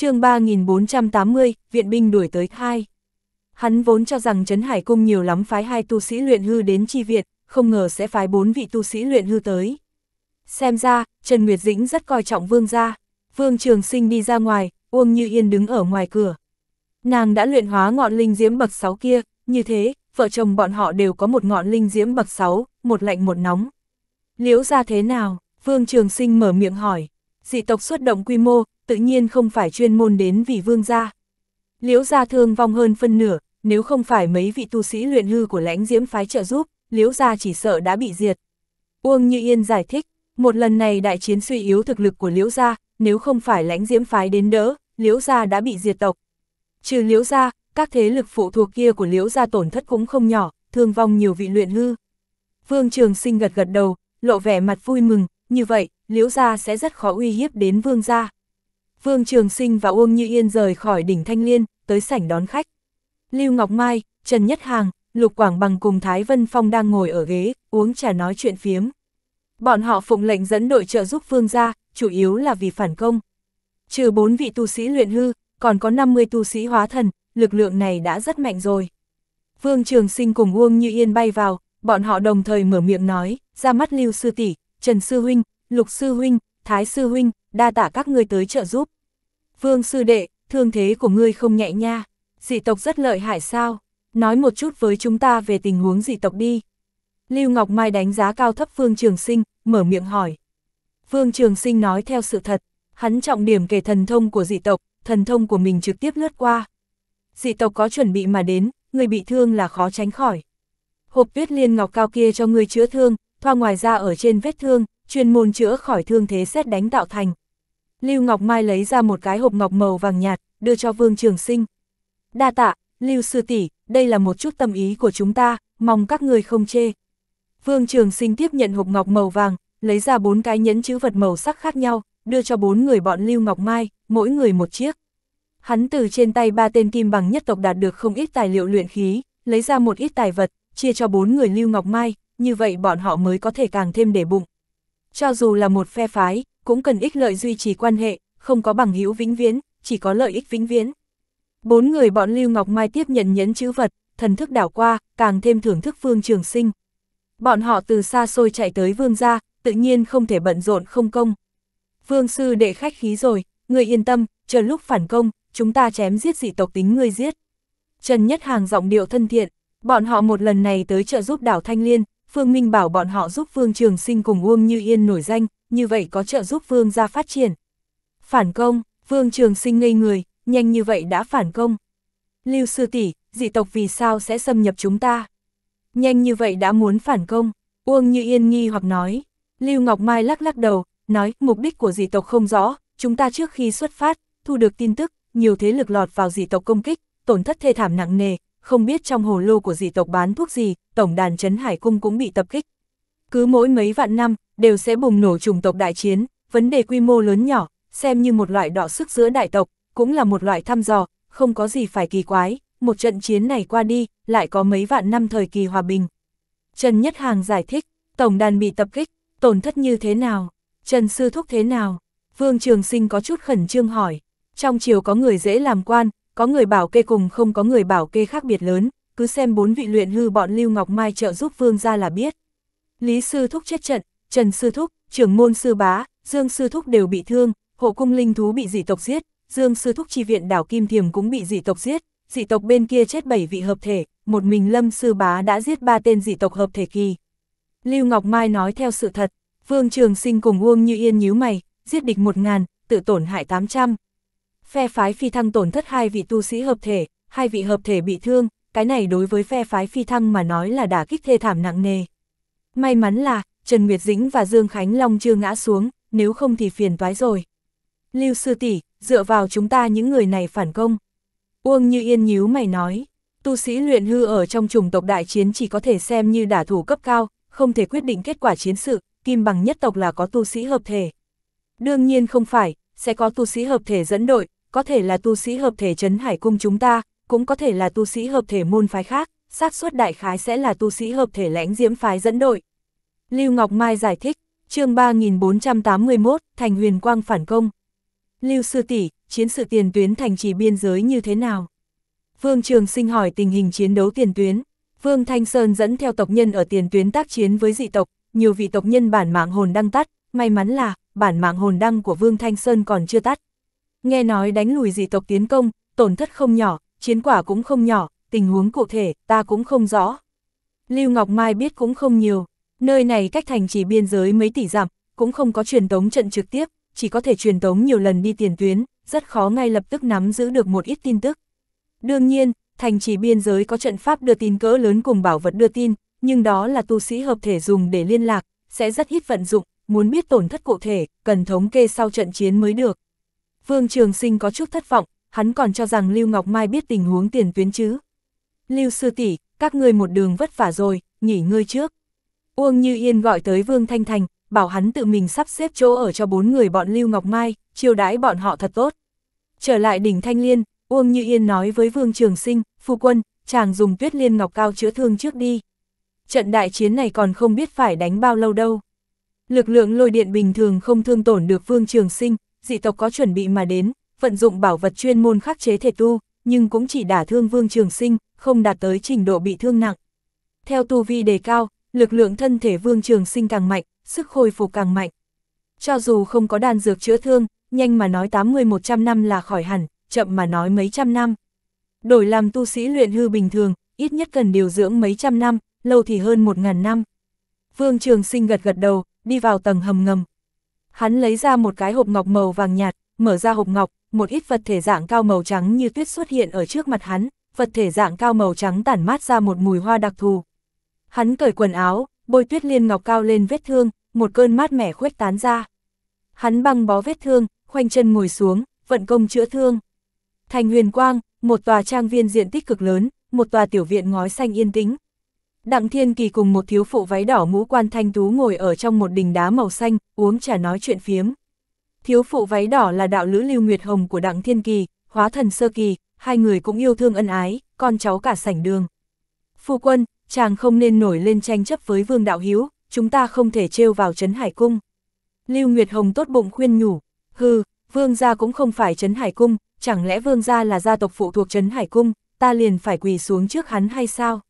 chương 3480, viện binh đuổi tới hai. Hắn vốn cho rằng Trấn Hải Cung nhiều lắm phái hai tu sĩ luyện hư đến chi viện, không ngờ sẽ phái bốn vị tu sĩ luyện hư tới. Xem ra, Trần Nguyệt Dĩnh rất coi trọng vương gia. Vương Trường Sinh đi ra ngoài, Uông Như Yên đứng ở ngoài cửa. Nàng đã luyện hóa ngọn linh diễm bậc 6 kia, như thế, vợ chồng bọn họ đều có một ngọn linh diễm bậc 6, một lạnh một nóng. Liễu ra thế nào? Vương Trường Sinh mở miệng hỏi. Dị tộc xuất động quy mô, tự nhiên không phải chuyên môn đến vì vương gia. Liễu gia thương vong hơn phân nửa, nếu không phải mấy vị tu sĩ luyện hư của lãnh diễm phái trợ giúp, liễu gia chỉ sợ đã bị diệt. Uông Như Yên giải thích, một lần này đại chiến suy yếu thực lực của liễu gia, nếu không phải lãnh diễm phái đến đỡ, liễu gia đã bị diệt tộc. Trừ liễu gia, các thế lực phụ thuộc kia của liễu gia tổn thất cũng không nhỏ, thương vong nhiều vị luyện hư. Vương Trường Sinh gật gật đầu, lộ vẻ mặt vui mừng, như vậy, liễu gia sẽ rất khó uy hiếp đến vương gia. Vương Trường Sinh và Uông Như Yên rời khỏi đỉnh Thanh Liên, tới sảnh đón khách. Lưu Ngọc Mai, Trần Nhất Hàng, Lục Quảng Bằng cùng Thái Vân Phong đang ngồi ở ghế, uống trà nói chuyện phiếm. Bọn họ phụng lệnh dẫn đội trợ giúp Vương gia, chủ yếu là vì phản công. Trừ bốn vị tu sĩ luyện hư, còn có 50 tu sĩ hóa thần, lực lượng này đã rất mạnh rồi. Vương Trường Sinh cùng Uông Như Yên bay vào, bọn họ đồng thời mở miệng nói, ra mắt Lưu Sư Tỷ, Trần Sư Huynh, Lục Sư Huynh, Thái Sư Huynh, đa tả các ngươi tới trợ giúp. Vương sư đệ, thương thế của ngươi không nhẹ nha, dị tộc rất lợi hại sao, nói một chút với chúng ta về tình huống dị tộc đi. Lưu Ngọc Mai đánh giá cao thấp Vương Trường Sinh, mở miệng hỏi. Vương Trường Sinh nói theo sự thật, hắn trọng điểm kể thần thông của dị tộc, thần thông của mình trực tiếp lướt qua. Dị tộc có chuẩn bị mà đến, người bị thương là khó tránh khỏi. Hộp Viết liên ngọc cao kia cho người chữa thương, thoa ngoài ra ở trên vết thương, chuyên môn chữa khỏi thương thế xét đánh tạo thành, Lưu Ngọc Mai lấy ra một cái hộp ngọc màu vàng nhạt, đưa cho Vương Trường Sinh. Đa tạ, Lưu Sư tỷ đây là một chút tâm ý của chúng ta, mong các người không chê. Vương Trường Sinh tiếp nhận hộp ngọc màu vàng, lấy ra bốn cái nhẫn chữ vật màu sắc khác nhau, đưa cho bốn người bọn Lưu Ngọc Mai, mỗi người một chiếc. Hắn từ trên tay ba tên kim bằng nhất tộc đạt được không ít tài liệu luyện khí, lấy ra một ít tài vật, chia cho bốn người Lưu Ngọc Mai, như vậy bọn họ mới có thể càng thêm để bụng. Cho dù là một phe phái, cũng cần ích lợi duy trì quan hệ, không có bằng hữu vĩnh viễn, chỉ có lợi ích vĩnh viễn. Bốn người bọn Lưu Ngọc Mai tiếp nhận nhấn chữ vật, thần thức đảo qua, càng thêm thưởng thức phương Trường Sinh. Bọn họ từ xa xôi chạy tới Vương gia, tự nhiên không thể bận rộn không công. Vương sư đệ khách khí rồi, người yên tâm, chờ lúc phản công, chúng ta chém giết dị tộc tính ngươi giết. Trần Nhất Hàng giọng điệu thân thiện, bọn họ một lần này tới trợ giúp đảo Thanh Liên, Phương Minh bảo bọn họ giúp phương Trường Sinh cùng Uông Như Yên nổi danh, như vậy có trợ giúp vương gia phát triển. Phản công, vương trường sinh ngây người, nhanh như vậy đã phản công. Lưu sư tỷ, dị tộc vì sao sẽ xâm nhập chúng ta? Nhanh như vậy đã muốn phản công, Uông Như Yên nghi hoặc nói. Lưu Ngọc Mai lắc lắc đầu, nói mục đích của dị tộc không rõ, chúng ta trước khi xuất phát, thu được tin tức, nhiều thế lực lọt vào dị tộc công kích, tổn thất thê thảm nặng nề, không biết trong hồ lô của dị tộc bán thuốc gì, tổng đàn trấn hải cung cũng bị tập kích. Cứ mỗi mấy vạn năm, đều sẽ bùng nổ chủng tộc đại chiến, vấn đề quy mô lớn nhỏ, xem như một loại đọ sức giữa đại tộc, cũng là một loại thăm dò, không có gì phải kỳ quái, một trận chiến này qua đi, lại có mấy vạn năm thời kỳ hòa bình. Trần Nhất Hàng giải thích, tổng đàn bị tập kích, tổn thất như thế nào, Trần Sư Thúc thế nào, Vương Trường Sinh có chút khẩn trương hỏi, trong chiều có người dễ làm quan, có người bảo kê cùng không có người bảo kê khác biệt lớn, cứ xem bốn vị luyện hư bọn Lưu Ngọc Mai trợ giúp Vương ra là biết. Lý Sư Thúc chết trận, Trần Sư Thúc, trưởng môn Sư Bá, Dương Sư Thúc đều bị thương, hộ cung linh thú bị dị tộc giết, Dương Sư Thúc chi viện đảo Kim Thiềm cũng bị dị tộc giết, dị tộc bên kia chết 7 vị hợp thể, một mình Lâm Sư Bá đã giết ba tên dị tộc hợp thể kỳ. Lưu Ngọc Mai nói theo sự thật, Vương Trường Sinh cùng Uông Như Yên nhíu mày, giết địch 1000, tự tổn hại 800. Phe phái phi thăng tổn thất hai vị tu sĩ hợp thể, hai vị hợp thể bị thương, cái này đối với phe phái phi thăng mà nói là đả kích thê thảm nặng nề. May mắn là, Trần Nguyệt Dĩnh và Dương Khánh Long chưa ngã xuống, nếu không thì phiền toái rồi. Lưu sư tỷ, dựa vào chúng ta những người này phản công. Uông Như Yên nhíu mày nói, tu sĩ luyện hư ở trong chủng tộc đại chiến chỉ có thể xem như đả thủ cấp cao, không thể quyết định kết quả chiến sự, kim bằng nhất tộc là có tu sĩ hợp thể. Đương nhiên không phải, sẽ có tu sĩ hợp thể dẫn đội, có thể là tu sĩ hợp thể trấn hải cung chúng ta, cũng có thể là tu sĩ hợp thể môn phái khác, xác suất đại khái sẽ là tu sĩ hợp thể lãnh diễm phái dẫn đội. Lưu Ngọc Mai giải thích, chương 3481, Thành Huyền Quang phản công. Lưu Sư tỷ chiến sự tiền tuyến thành trì biên giới như thế nào? Vương Trường Sinh hỏi tình hình chiến đấu tiền tuyến. Vương Thanh Sơn dẫn theo tộc nhân ở tiền tuyến tác chiến với dị tộc, nhiều vị tộc nhân bản mạng hồn đăng tắt, may mắn là bản mạng hồn đăng của Vương Thanh Sơn còn chưa tắt. Nghe nói đánh lùi dị tộc tiến công, tổn thất không nhỏ, chiến quả cũng không nhỏ, tình huống cụ thể ta cũng không rõ. Lưu Ngọc Mai biết cũng không nhiều, Nơi này cách thành trì biên giới mấy tỷ dặm, cũng không có truyền tống trận trực tiếp, chỉ có thể truyền tống nhiều lần đi tiền tuyến, rất khó ngay lập tức nắm giữ được một ít tin tức. Đương nhiên, thành trì biên giới có trận pháp đưa tin cỡ lớn cùng bảo vật đưa tin, nhưng đó là tu sĩ hợp thể dùng để liên lạc, sẽ rất ít vận dụng, muốn biết tổn thất cụ thể, cần thống kê sau trận chiến mới được. Vương Trường Sinh có chút thất vọng, hắn còn cho rằng Lưu Ngọc Mai biết tình huống tiền tuyến chứ. Lưu Sư tỷ các ngươi một đường vất vả rồi, nghỉ ngơi trước. Uông Như Yên gọi tới Vương Thanh Thành, bảo hắn tự mình sắp xếp chỗ ở cho bốn người bọn Lưu Ngọc Mai, chiêu đãi bọn họ thật tốt. Trở lại đỉnh Thanh Liên, Uông Như Yên nói với Vương Trường Sinh, Phu Quân, chàng dùng tuyết liên ngọc cao chữa thương trước đi. Trận đại chiến này còn không biết phải đánh bao lâu đâu. Lực lượng lôi điện bình thường không thương tổn được Vương Trường Sinh, dị tộc có chuẩn bị mà đến, vận dụng bảo vật chuyên môn khắc chế thể tu, nhưng cũng chỉ đả thương Vương Trường Sinh, không đạt tới trình độ bị thương nặng. Theo tu vi đề cao, lực lượng thân thể Vương Trường Sinh càng mạnh, sức khôi phục càng mạnh. Cho dù không có đan dược chữa thương, nhanh mà nói 80-100 năm là khỏi hẳn, chậm mà nói mấy trăm năm. Đổi làm tu sĩ luyện hư bình thường, ít nhất cần điều dưỡng mấy trăm năm, lâu thì hơn một ngàn năm. Vương Trường Sinh gật gật đầu, đi vào tầng hầm ngầm. Hắn lấy ra một cái hộp ngọc màu vàng nhạt, mở ra hộp ngọc, một ít vật thể dạng cao màu trắng như tuyết xuất hiện ở trước mặt hắn, vật thể dạng cao màu trắng tản mát ra một mùi hoa đặc thù, Hắn cởi quần áo, bôi tuyết liên ngọc cao lên vết thương, một cơn mát mẻ khuếch tán ra. Hắn băng bó vết thương, khoanh chân ngồi xuống, vận công chữa thương. Thành huyền quang, một tòa trang viên diện tích cực lớn, một tòa tiểu viện ngói xanh yên tĩnh. Đặng Thiên Kỳ cùng một thiếu phụ váy đỏ mũ quan thanh tú ngồi ở trong một đình đá màu xanh, uống trà nói chuyện phiếm. Thiếu phụ váy đỏ là đạo lữ Lưu Nguyệt Hồng của Đặng Thiên Kỳ, hóa thần sơ kỳ, hai người cũng yêu thương ân ái, con cháu cả sảnh đường. Phu quân, chàng không nên nổi lên tranh chấp với Vương Đạo Hiếu, chúng ta không thể trêu vào Trấn Hải Cung. Lưu Nguyệt Hồng tốt bụng khuyên nhủ, hừ, Vương gia cũng không phải Trấn Hải Cung, chẳng lẽ Vương gia là gia tộc phụ thuộc Trấn Hải Cung, ta liền phải quỳ xuống trước hắn hay sao?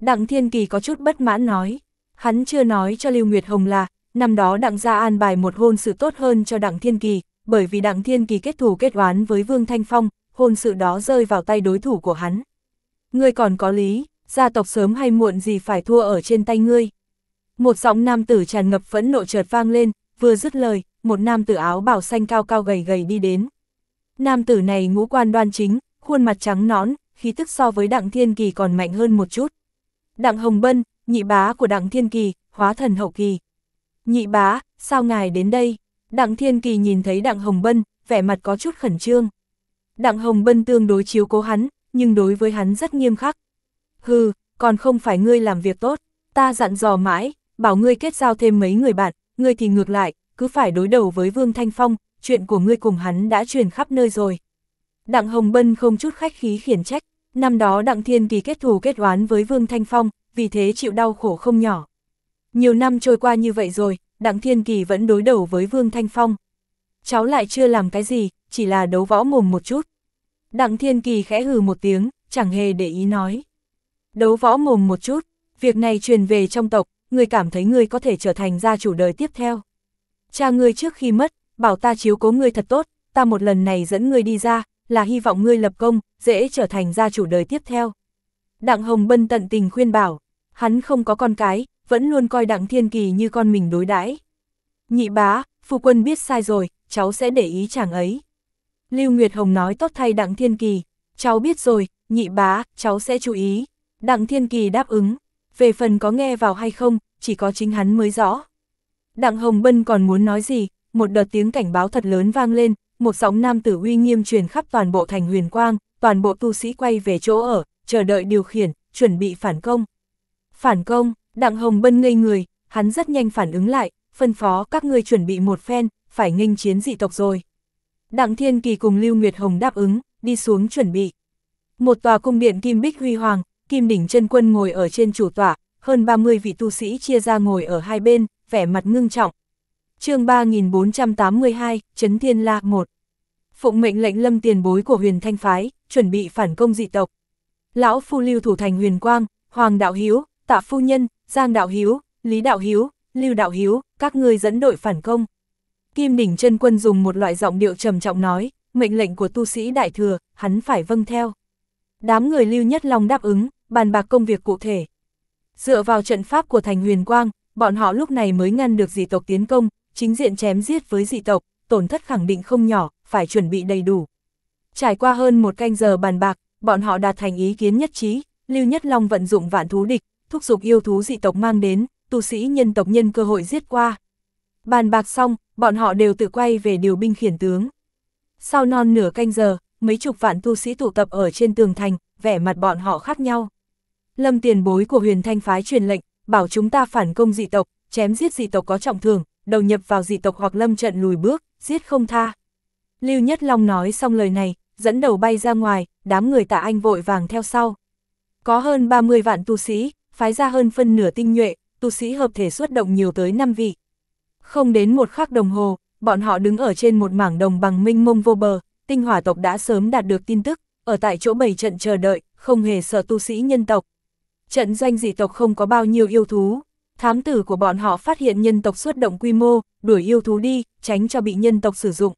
Đặng Thiên Kỳ có chút bất mãn nói, hắn chưa nói cho Lưu Nguyệt Hồng là, năm đó Đặng gia an bài một hôn sự tốt hơn cho Đặng Thiên Kỳ, bởi vì Đặng Thiên Kỳ kết thù kết oán với Vương Thanh Phong, hôn sự đó rơi vào tay đối thủ của hắn. Người còn có lý, gia tộc sớm hay muộn gì phải thua ở trên tay ngươi. Một giọng nam tử tràn ngập phẫn nộ chợt vang lên, vừa dứt lời, một nam tử áo bảo xanh cao cao gầy gầy đi đến. Nam tử này ngũ quan đoan chính, khuôn mặt trắng nõn, khí tức so với Đặng Thiên Kỳ còn mạnh hơn một chút. Đặng Hồng Bân, nhị bá của Đặng Thiên Kỳ, hóa thần hậu kỳ. Nhị bá, sao ngài đến đây? Đặng Thiên Kỳ nhìn thấy Đặng Hồng Bân, vẻ mặt có chút khẩn trương. Đặng Hồng Bân tương đối chiếu cố hắn, nhưng đối với hắn rất nghiêm khắc, hừ, còn không phải ngươi làm việc tốt, ta dặn dò mãi, bảo ngươi kết giao thêm mấy người bạn, ngươi thì ngược lại, cứ phải đối đầu với Vương Thanh Phong, chuyện của ngươi cùng hắn đã truyền khắp nơi rồi. Đặng Hồng Bân không chút khách khí khiển trách, năm đó Đặng Thiên Kỳ kết thù kết oán với Vương Thanh Phong, vì thế chịu đau khổ không nhỏ. Nhiều năm trôi qua như vậy rồi, Đặng Thiên Kỳ vẫn đối đầu với Vương Thanh Phong. Cháu lại chưa làm cái gì, chỉ là đấu võ mồm một chút. Đặng Thiên Kỳ khẽ hừ một tiếng, chẳng hề để ý nói. Đấu võ mồm một chút, việc này truyền về trong tộc, người cảm thấy ngươi có thể trở thành gia chủ đời tiếp theo. Cha ngươi trước khi mất, bảo ta chiếu cố ngươi thật tốt, ta một lần này dẫn ngươi đi ra, là hy vọng ngươi lập công, dễ trở thành gia chủ đời tiếp theo. Đặng Hồng Bân tận tình khuyên bảo, hắn không có con cái, vẫn luôn coi Đặng Thiên Kỳ như con mình đối đãi. Nhị bá, phu quân biết sai rồi, cháu sẽ để ý chàng ấy. Lưu Nguyệt Hồng nói tốt thay Đặng Thiên Kỳ, cháu biết rồi, nhị bá, cháu sẽ chú ý. Đặng Thiên Kỳ đáp ứng, về phần có nghe vào hay không, chỉ có chính hắn mới rõ. Đặng Hồng Bân còn muốn nói gì, một đợt tiếng cảnh báo thật lớn vang lên, một sóng nam tử uy nghiêm truyền khắp toàn bộ thành huyền quang, toàn bộ tu sĩ quay về chỗ ở, chờ đợi điều khiển, chuẩn bị phản công. Phản công, Đặng Hồng Bân ngây người, hắn rất nhanh phản ứng lại, phân phó các người chuẩn bị một phen, phải nghênh chiến dị tộc rồi. Đặng Thiên Kỳ cùng Lưu Nguyệt Hồng đáp ứng, đi xuống chuẩn bị. Một tòa cung điện kim bích huy hoàng, Kim Đỉnh chân Quân ngồi ở trên chủ tọa, hơn 30 vị tu sĩ chia ra ngồi ở hai bên, vẻ mặt ngưng trọng. chương 3482, Trấn Thiên La 1 Phụng mệnh lệnh lâm tiền bối của huyền thanh phái, chuẩn bị phản công dị tộc. Lão Phu Lưu Thủ Thành Huyền Quang, Hoàng Đạo Hiếu, Tạ Phu Nhân, Giang Đạo Hiếu, Lý Đạo Hiếu, Lưu Đạo Hiếu, các ngươi dẫn đội phản công. Kim Đỉnh chân Quân dùng một loại giọng điệu trầm trọng nói, mệnh lệnh của tu sĩ đại thừa, hắn phải vâng theo. Đám người Lưu Nhất Long đáp ứng, bàn bạc công việc cụ thể. Dựa vào trận pháp của thành huyền quang, bọn họ lúc này mới ngăn được dị tộc tiến công, chính diện chém giết với dị tộc, tổn thất khẳng định không nhỏ, phải chuẩn bị đầy đủ. Trải qua hơn một canh giờ bàn bạc, bọn họ đạt thành ý kiến nhất trí, Lưu Nhất Long vận dụng vạn thú địch, thúc giục yêu thú dị tộc mang đến, tu sĩ nhân tộc nhân cơ hội giết qua. Bàn bạc xong, bọn họ đều tự quay về điều binh khiển tướng. Sau non nửa canh giờ, mấy chục vạn tu sĩ tụ tập ở trên tường thành, vẻ mặt bọn họ khác nhau. Lâm tiền bối của huyền thanh phái truyền lệnh, bảo chúng ta phản công dị tộc, chém giết dị tộc có trọng thường, đầu nhập vào dị tộc hoặc lâm trận lùi bước, giết không tha. Lưu Nhất Long nói xong lời này, dẫn đầu bay ra ngoài, đám người tạ anh vội vàng theo sau. Có hơn 30 vạn tu sĩ, phái ra hơn phân nửa tinh nhuệ, tu sĩ hợp thể xuất động nhiều tới 5 vị. Không đến một khắc đồng hồ, bọn họ đứng ở trên một mảng đồng bằng minh mông vô bờ, tinh hỏa tộc đã sớm đạt được tin tức, ở tại chỗ bảy trận chờ đợi, không hề sợ tu sĩ nhân tộc, trận doanh dị tộc không có bao nhiêu yêu thú. Thám tử của bọn họ phát hiện nhân tộc xuất động quy mô, đuổi yêu thú đi, tránh cho bị nhân tộc sử dụng.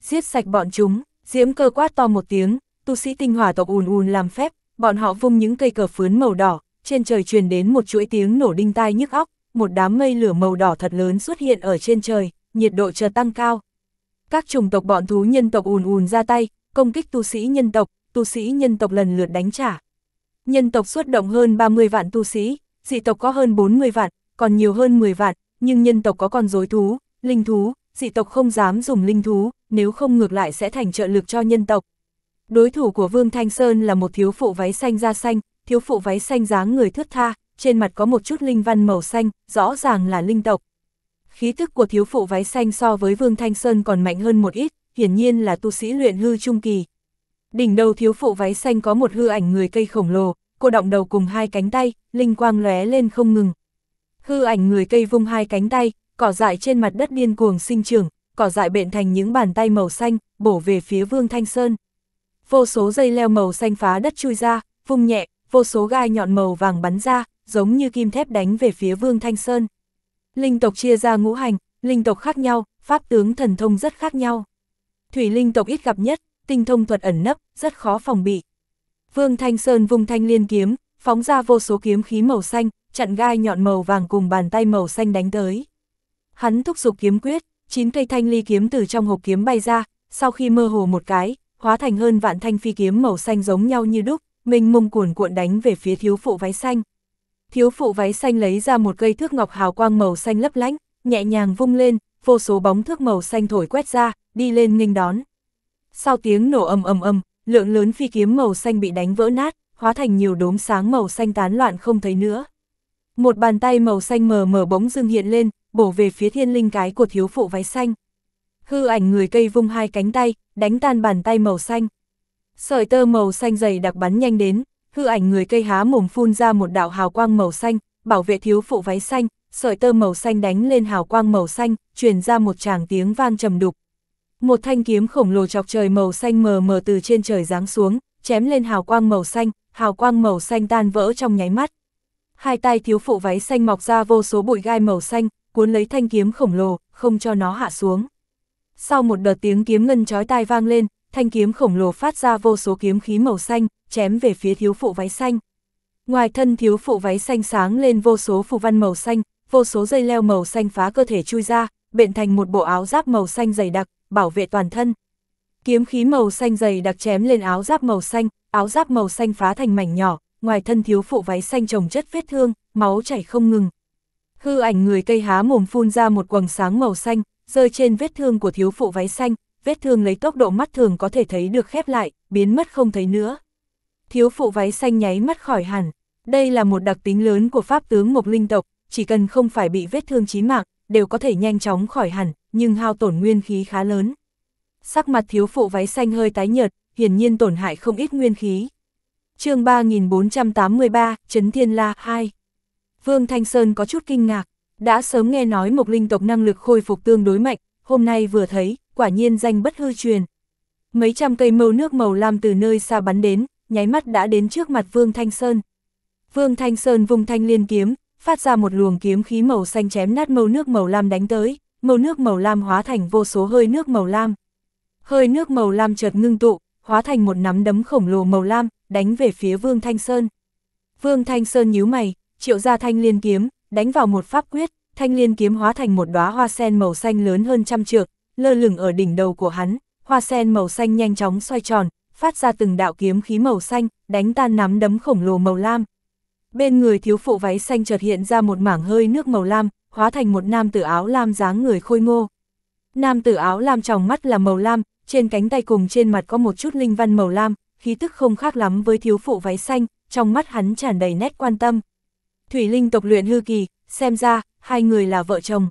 Giết sạch bọn chúng, diễm cơ quát to một tiếng, tu sĩ tinh hỏa tộc ùn ùn làm phép, bọn họ vung những cây cờ phướn màu đỏ, trên trời truyền đến một chuỗi tiếng nổ đinh tai nhức óc, một đám mây lửa màu đỏ thật lớn xuất hiện ở trên trời, nhiệt độ chợt tăng cao. Các chủng tộc bọn thú nhân tộc ùn ùn ra tay, công kích tu sĩ nhân tộc, tu sĩ nhân tộc lần lượt đánh trả. Nhân tộc xuất động hơn 30 vạn tu sĩ, dị tộc có hơn 40 vạn, còn nhiều hơn 10 vạn, nhưng nhân tộc có con rối thú, linh thú, dị tộc không dám dùng linh thú, nếu không ngược lại sẽ thành trợ lực cho nhân tộc. Đối thủ của Vương Thanh Sơn là một thiếu phụ váy xanh da xanh, thiếu phụ váy xanh dáng người thướt tha, trên mặt có một chút linh văn màu xanh, rõ ràng là linh tộc. Khí tức của thiếu phụ váy xanh so với Vương Thanh Sơn còn mạnh hơn một ít, hiển nhiên là tu sĩ luyện hư trung kỳ, Đỉnh đầu thiếu phụ váy xanh có một hư ảnh người cây khổng lồ, cô động đầu cùng hai cánh tay, linh quang lóe lên không ngừng. Hư ảnh người cây vung hai cánh tay, cỏ dại trên mặt đất điên cuồng sinh trưởng, cỏ dại bện thành những bàn tay màu xanh, bổ về phía Vương Thanh Sơn. Vô số dây leo màu xanh phá đất chui ra, vung nhẹ, vô số gai nhọn màu vàng bắn ra, giống như kim thép đánh về phía Vương Thanh Sơn. Linh tộc chia ra ngũ hành, linh tộc khác nhau, pháp tướng thần thông rất khác nhau. Thủy linh tộc ít gặp nhất, tinh thông thuật ẩn nấp, rất khó phòng bị. Vương Thanh Sơn vung thanh liên kiếm, phóng ra vô số kiếm khí màu xanh, chặn gai nhọn màu vàng cùng bàn tay màu xanh đánh tới. Hắn thúc giục kiếm quyết, chín cây thanh ly kiếm từ trong hộp kiếm bay ra, sau khi mơ hồ một cái, hóa thành hơn vạn thanh phi kiếm màu xanh giống nhau như đúc, mình mông cuồn cuộn đánh về phía thiếu phụ váy xanh. Thiếu phụ váy xanh lấy ra một cây thước ngọc hào quang màu xanh lấp lánh, nhẹ nhàng vung lên, vô số bóng thước màu xanh thổi quét ra, đi lên nghênh đón. Sau tiếng nổ ầm ầm ầm, lượng lớn phi kiếm màu xanh bị đánh vỡ nát, hóa thành nhiều đốm sáng màu xanh tán loạn không thấy nữa. Một bàn tay màu xanh mờ mờ bỗng dưng hiện lên, bổ về phía thiên linh cái của thiếu phụ váy xanh. Hư ảnh người cây vung hai cánh tay, đánh tan bàn tay màu xanh. Sợi tơ màu xanh dày đặc bắn nhanh đến, hư ảnh người cây há mồm phun ra một đạo hào quang màu xanh, bảo vệ thiếu phụ váy xanh, sợi tơ màu xanh đánh lên hào quang màu xanh, truyền ra một tràng tiếng vang trầm đục, một thanh kiếm khổng lồ chọc trời màu xanh mờ mờ từ trên trời giáng xuống, chém lên hào quang màu xanh, hào quang màu xanh tan vỡ trong nháy mắt. Hai tay thiếu phụ váy xanh mọc ra vô số bụi gai màu xanh, cuốn lấy thanh kiếm khổng lồ, không cho nó hạ xuống. Sau một đợt tiếng kiếm ngân chói tai vang lên, thanh kiếm khổng lồ phát ra vô số kiếm khí màu xanh, chém về phía thiếu phụ váy xanh. Ngoài thân thiếu phụ váy xanh sáng lên vô số phù văn màu xanh, vô số dây leo màu xanh phá cơ thể chui ra, bện thành một bộ áo giáp màu xanh dày đặc, bảo vệ toàn thân. Kiếm khí màu xanh dày đặc chém lên áo giáp màu xanh, áo giáp màu xanh phá thành mảnh nhỏ, ngoài thân thiếu phụ váy xanh trồng chất vết thương, máu chảy không ngừng. Hư ảnh người cây há mồm phun ra một quầng sáng màu xanh, rơi trên vết thương của thiếu phụ váy xanh, vết thương lấy tốc độ mắt thường có thể thấy được khép lại, biến mất không thấy nữa. Thiếu phụ váy xanh nháy mắt khỏi hẳn, đây là một đặc tính lớn của pháp tướng Mộc Linh tộc, chỉ cần không phải bị vết thương chí mạng, đều có thể nhanh chóng khỏi hẳn, nhưng hao tổn nguyên khí khá lớn. Sắc mặt thiếu phụ váy xanh hơi tái nhợt, hiển nhiên tổn hại không ít nguyên khí. chương 3483, Trấn Thiên La 2 Vương Thanh Sơn có chút kinh ngạc, đã sớm nghe nói một linh tộc năng lực khôi phục tương đối mạnh, hôm nay vừa thấy, quả nhiên danh bất hư truyền. Mấy trăm cây mâu nước màu lam từ nơi xa bắn đến, nháy mắt đã đến trước mặt Vương Thanh Sơn. Vương Thanh Sơn vùng thanh liên kiếm, phát ra một luồng kiếm khí màu xanh chém nát mâu nước màu lam đánh tới màu nước màu lam hóa thành vô số hơi nước màu lam. Hơi nước màu lam chợt ngưng tụ, hóa thành một nắm đấm khổng lồ màu lam, đánh về phía Vương Thanh Sơn. Vương Thanh Sơn nhíu mày, triệu ra thanh liên kiếm, đánh vào một pháp quyết, thanh liên kiếm hóa thành một đóa hoa sen màu xanh lớn hơn trăm trượng, lơ lửng ở đỉnh đầu của hắn, hoa sen màu xanh nhanh chóng xoay tròn, phát ra từng đạo kiếm khí màu xanh, đánh tan nắm đấm khổng lồ màu lam. Bên người thiếu phụ váy xanh chợt hiện ra một mảng hơi nước màu lam, hóa thành một nam tử áo lam dáng người khôi ngô. Nam tử áo lam trong mắt là màu lam, trên cánh tay cùng trên mặt có một chút linh văn màu lam, khí tức không khác lắm với thiếu phụ váy xanh, trong mắt hắn tràn đầy nét quan tâm. Thủy Linh tộc luyện hư kỳ, xem ra, hai người là vợ chồng.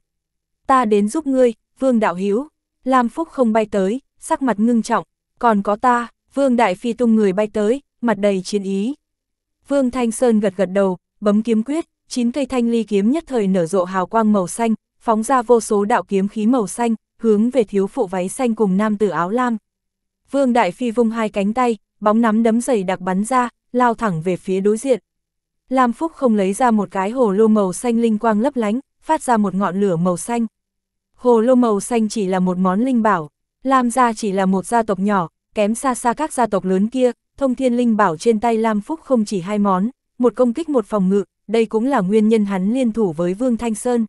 Ta đến giúp ngươi, Vương Đạo Hiếu. Lam Phúc không bay tới, sắc mặt ngưng trọng, còn có ta, Vương Đại Phi tung người bay tới, mặt đầy chiến ý. Vương Thanh Sơn gật gật đầu, bấm kiếm quyết, chín cây thanh ly kiếm nhất thời nở rộ hào quang màu xanh, phóng ra vô số đạo kiếm khí màu xanh, hướng về thiếu phụ váy xanh cùng nam tử áo lam. Vương Đại Phi vung hai cánh tay, bóng nắm đấm dày đặc bắn ra, lao thẳng về phía đối diện. Lam Phúc không lấy ra một cái hồ lô màu xanh linh quang lấp lánh, phát ra một ngọn lửa màu xanh. Hồ lô màu xanh chỉ là một món linh bảo, Lam gia chỉ là một gia tộc nhỏ, kém xa xa các gia tộc lớn kia, thông thiên linh bảo trên tay Lam Phúc không chỉ hai món, một công kích một phòng ngự, đây cũng là nguyên nhân hắn liên thủ với Vương Thanh Sơn.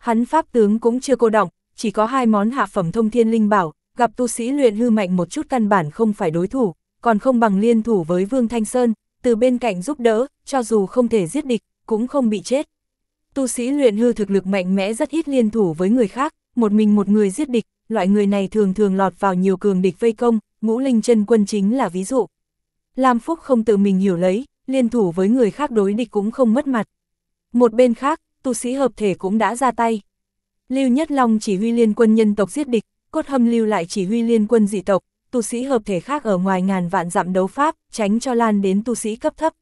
Hắn pháp tướng cũng chưa cô động, chỉ có hai món hạ phẩm thông thiên linh bảo, gặp tu sĩ luyện hư mạnh một chút căn bản không phải đối thủ, còn không bằng liên thủ với Vương Thanh Sơn, từ bên cạnh giúp đỡ, cho dù không thể giết địch, cũng không bị chết. Tu sĩ luyện hư thực lực mạnh mẽ rất ít liên thủ với người khác, một mình một người giết địch, loại người này thường thường lọt vào nhiều cường địch vây công, ngũ linh chân quân chính là ví dụ. Lam Phúc không tự mình hiểu lấy, liên thủ với người khác đối địch cũng không mất mặt. Một bên khác, tu sĩ hợp thể cũng đã ra tay. Lưu Nhất Long chỉ huy liên quân nhân tộc giết địch, cốt hâm lưu lại chỉ huy liên quân dị tộc, tu sĩ hợp thể khác ở ngoài ngàn vạn dặm đấu pháp, tránh cho lan đến tu sĩ cấp thấp.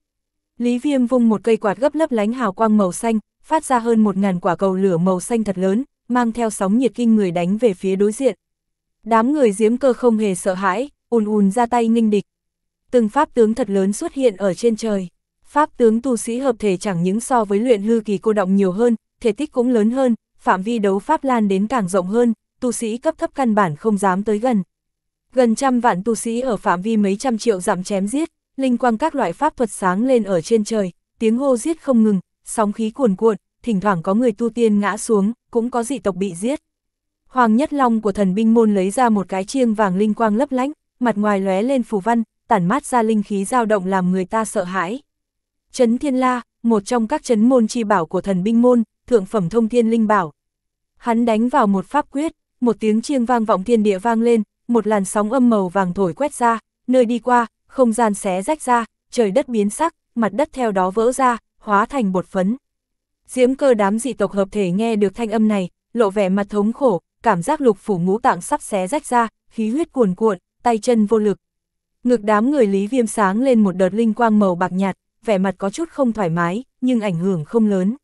Lý Viêm vung một cây quạt gấp lấp lánh hào quang màu xanh, phát ra hơn một ngàn quả cầu lửa màu xanh thật lớn, mang theo sóng nhiệt kinh người đánh về phía đối diện. Đám người giếm cơ không hề sợ hãi, ùn ùn ra tay nghênh địch từng pháp tướng thật lớn xuất hiện ở trên trời. Pháp tướng tu sĩ hợp thể chẳng những so với luyện hư kỳ cô động nhiều hơn, thể tích cũng lớn hơn, phạm vi đấu pháp lan đến càng rộng hơn, tu sĩ cấp thấp căn bản không dám tới gần. Gần trăm vạn tu sĩ ở phạm vi mấy trăm triệu giảm chém giết, linh quang các loại pháp thuật sáng lên ở trên trời, tiếng hô giết không ngừng, sóng khí cuồn cuộn, thỉnh thoảng có người tu tiên ngã xuống, cũng có dị tộc bị giết. Hoàng Nhất Long của thần binh môn lấy ra một cái chiêng vàng linh quang lấp lánh, mặt ngoài lóe lên phù văn, tản mát ra linh khí dao động làm người ta sợ hãi. Trấn Thiên La, một trong các trấn môn chi bảo của thần binh môn, thượng phẩm thông thiên linh bảo. Hắn đánh vào một pháp quyết, một tiếng chiêng vang vọng thiên địa vang lên, một làn sóng âm màu vàng thổi quét ra, nơi đi qua, không gian xé rách ra, trời đất biến sắc, mặt đất theo đó vỡ ra, hóa thành bột phấn. Diễm cơ đám dị tộc hợp thể nghe được thanh âm này, lộ vẻ mặt thống khổ, cảm giác lục phủ ngũ tạng sắp xé rách ra, khí huyết cuồn cuộn, tay chân vô lực, Ngược đám người Lý Viêm sáng lên một đợt linh quang màu bạc nhạt, vẻ mặt có chút không thoải mái, nhưng ảnh hưởng không lớn.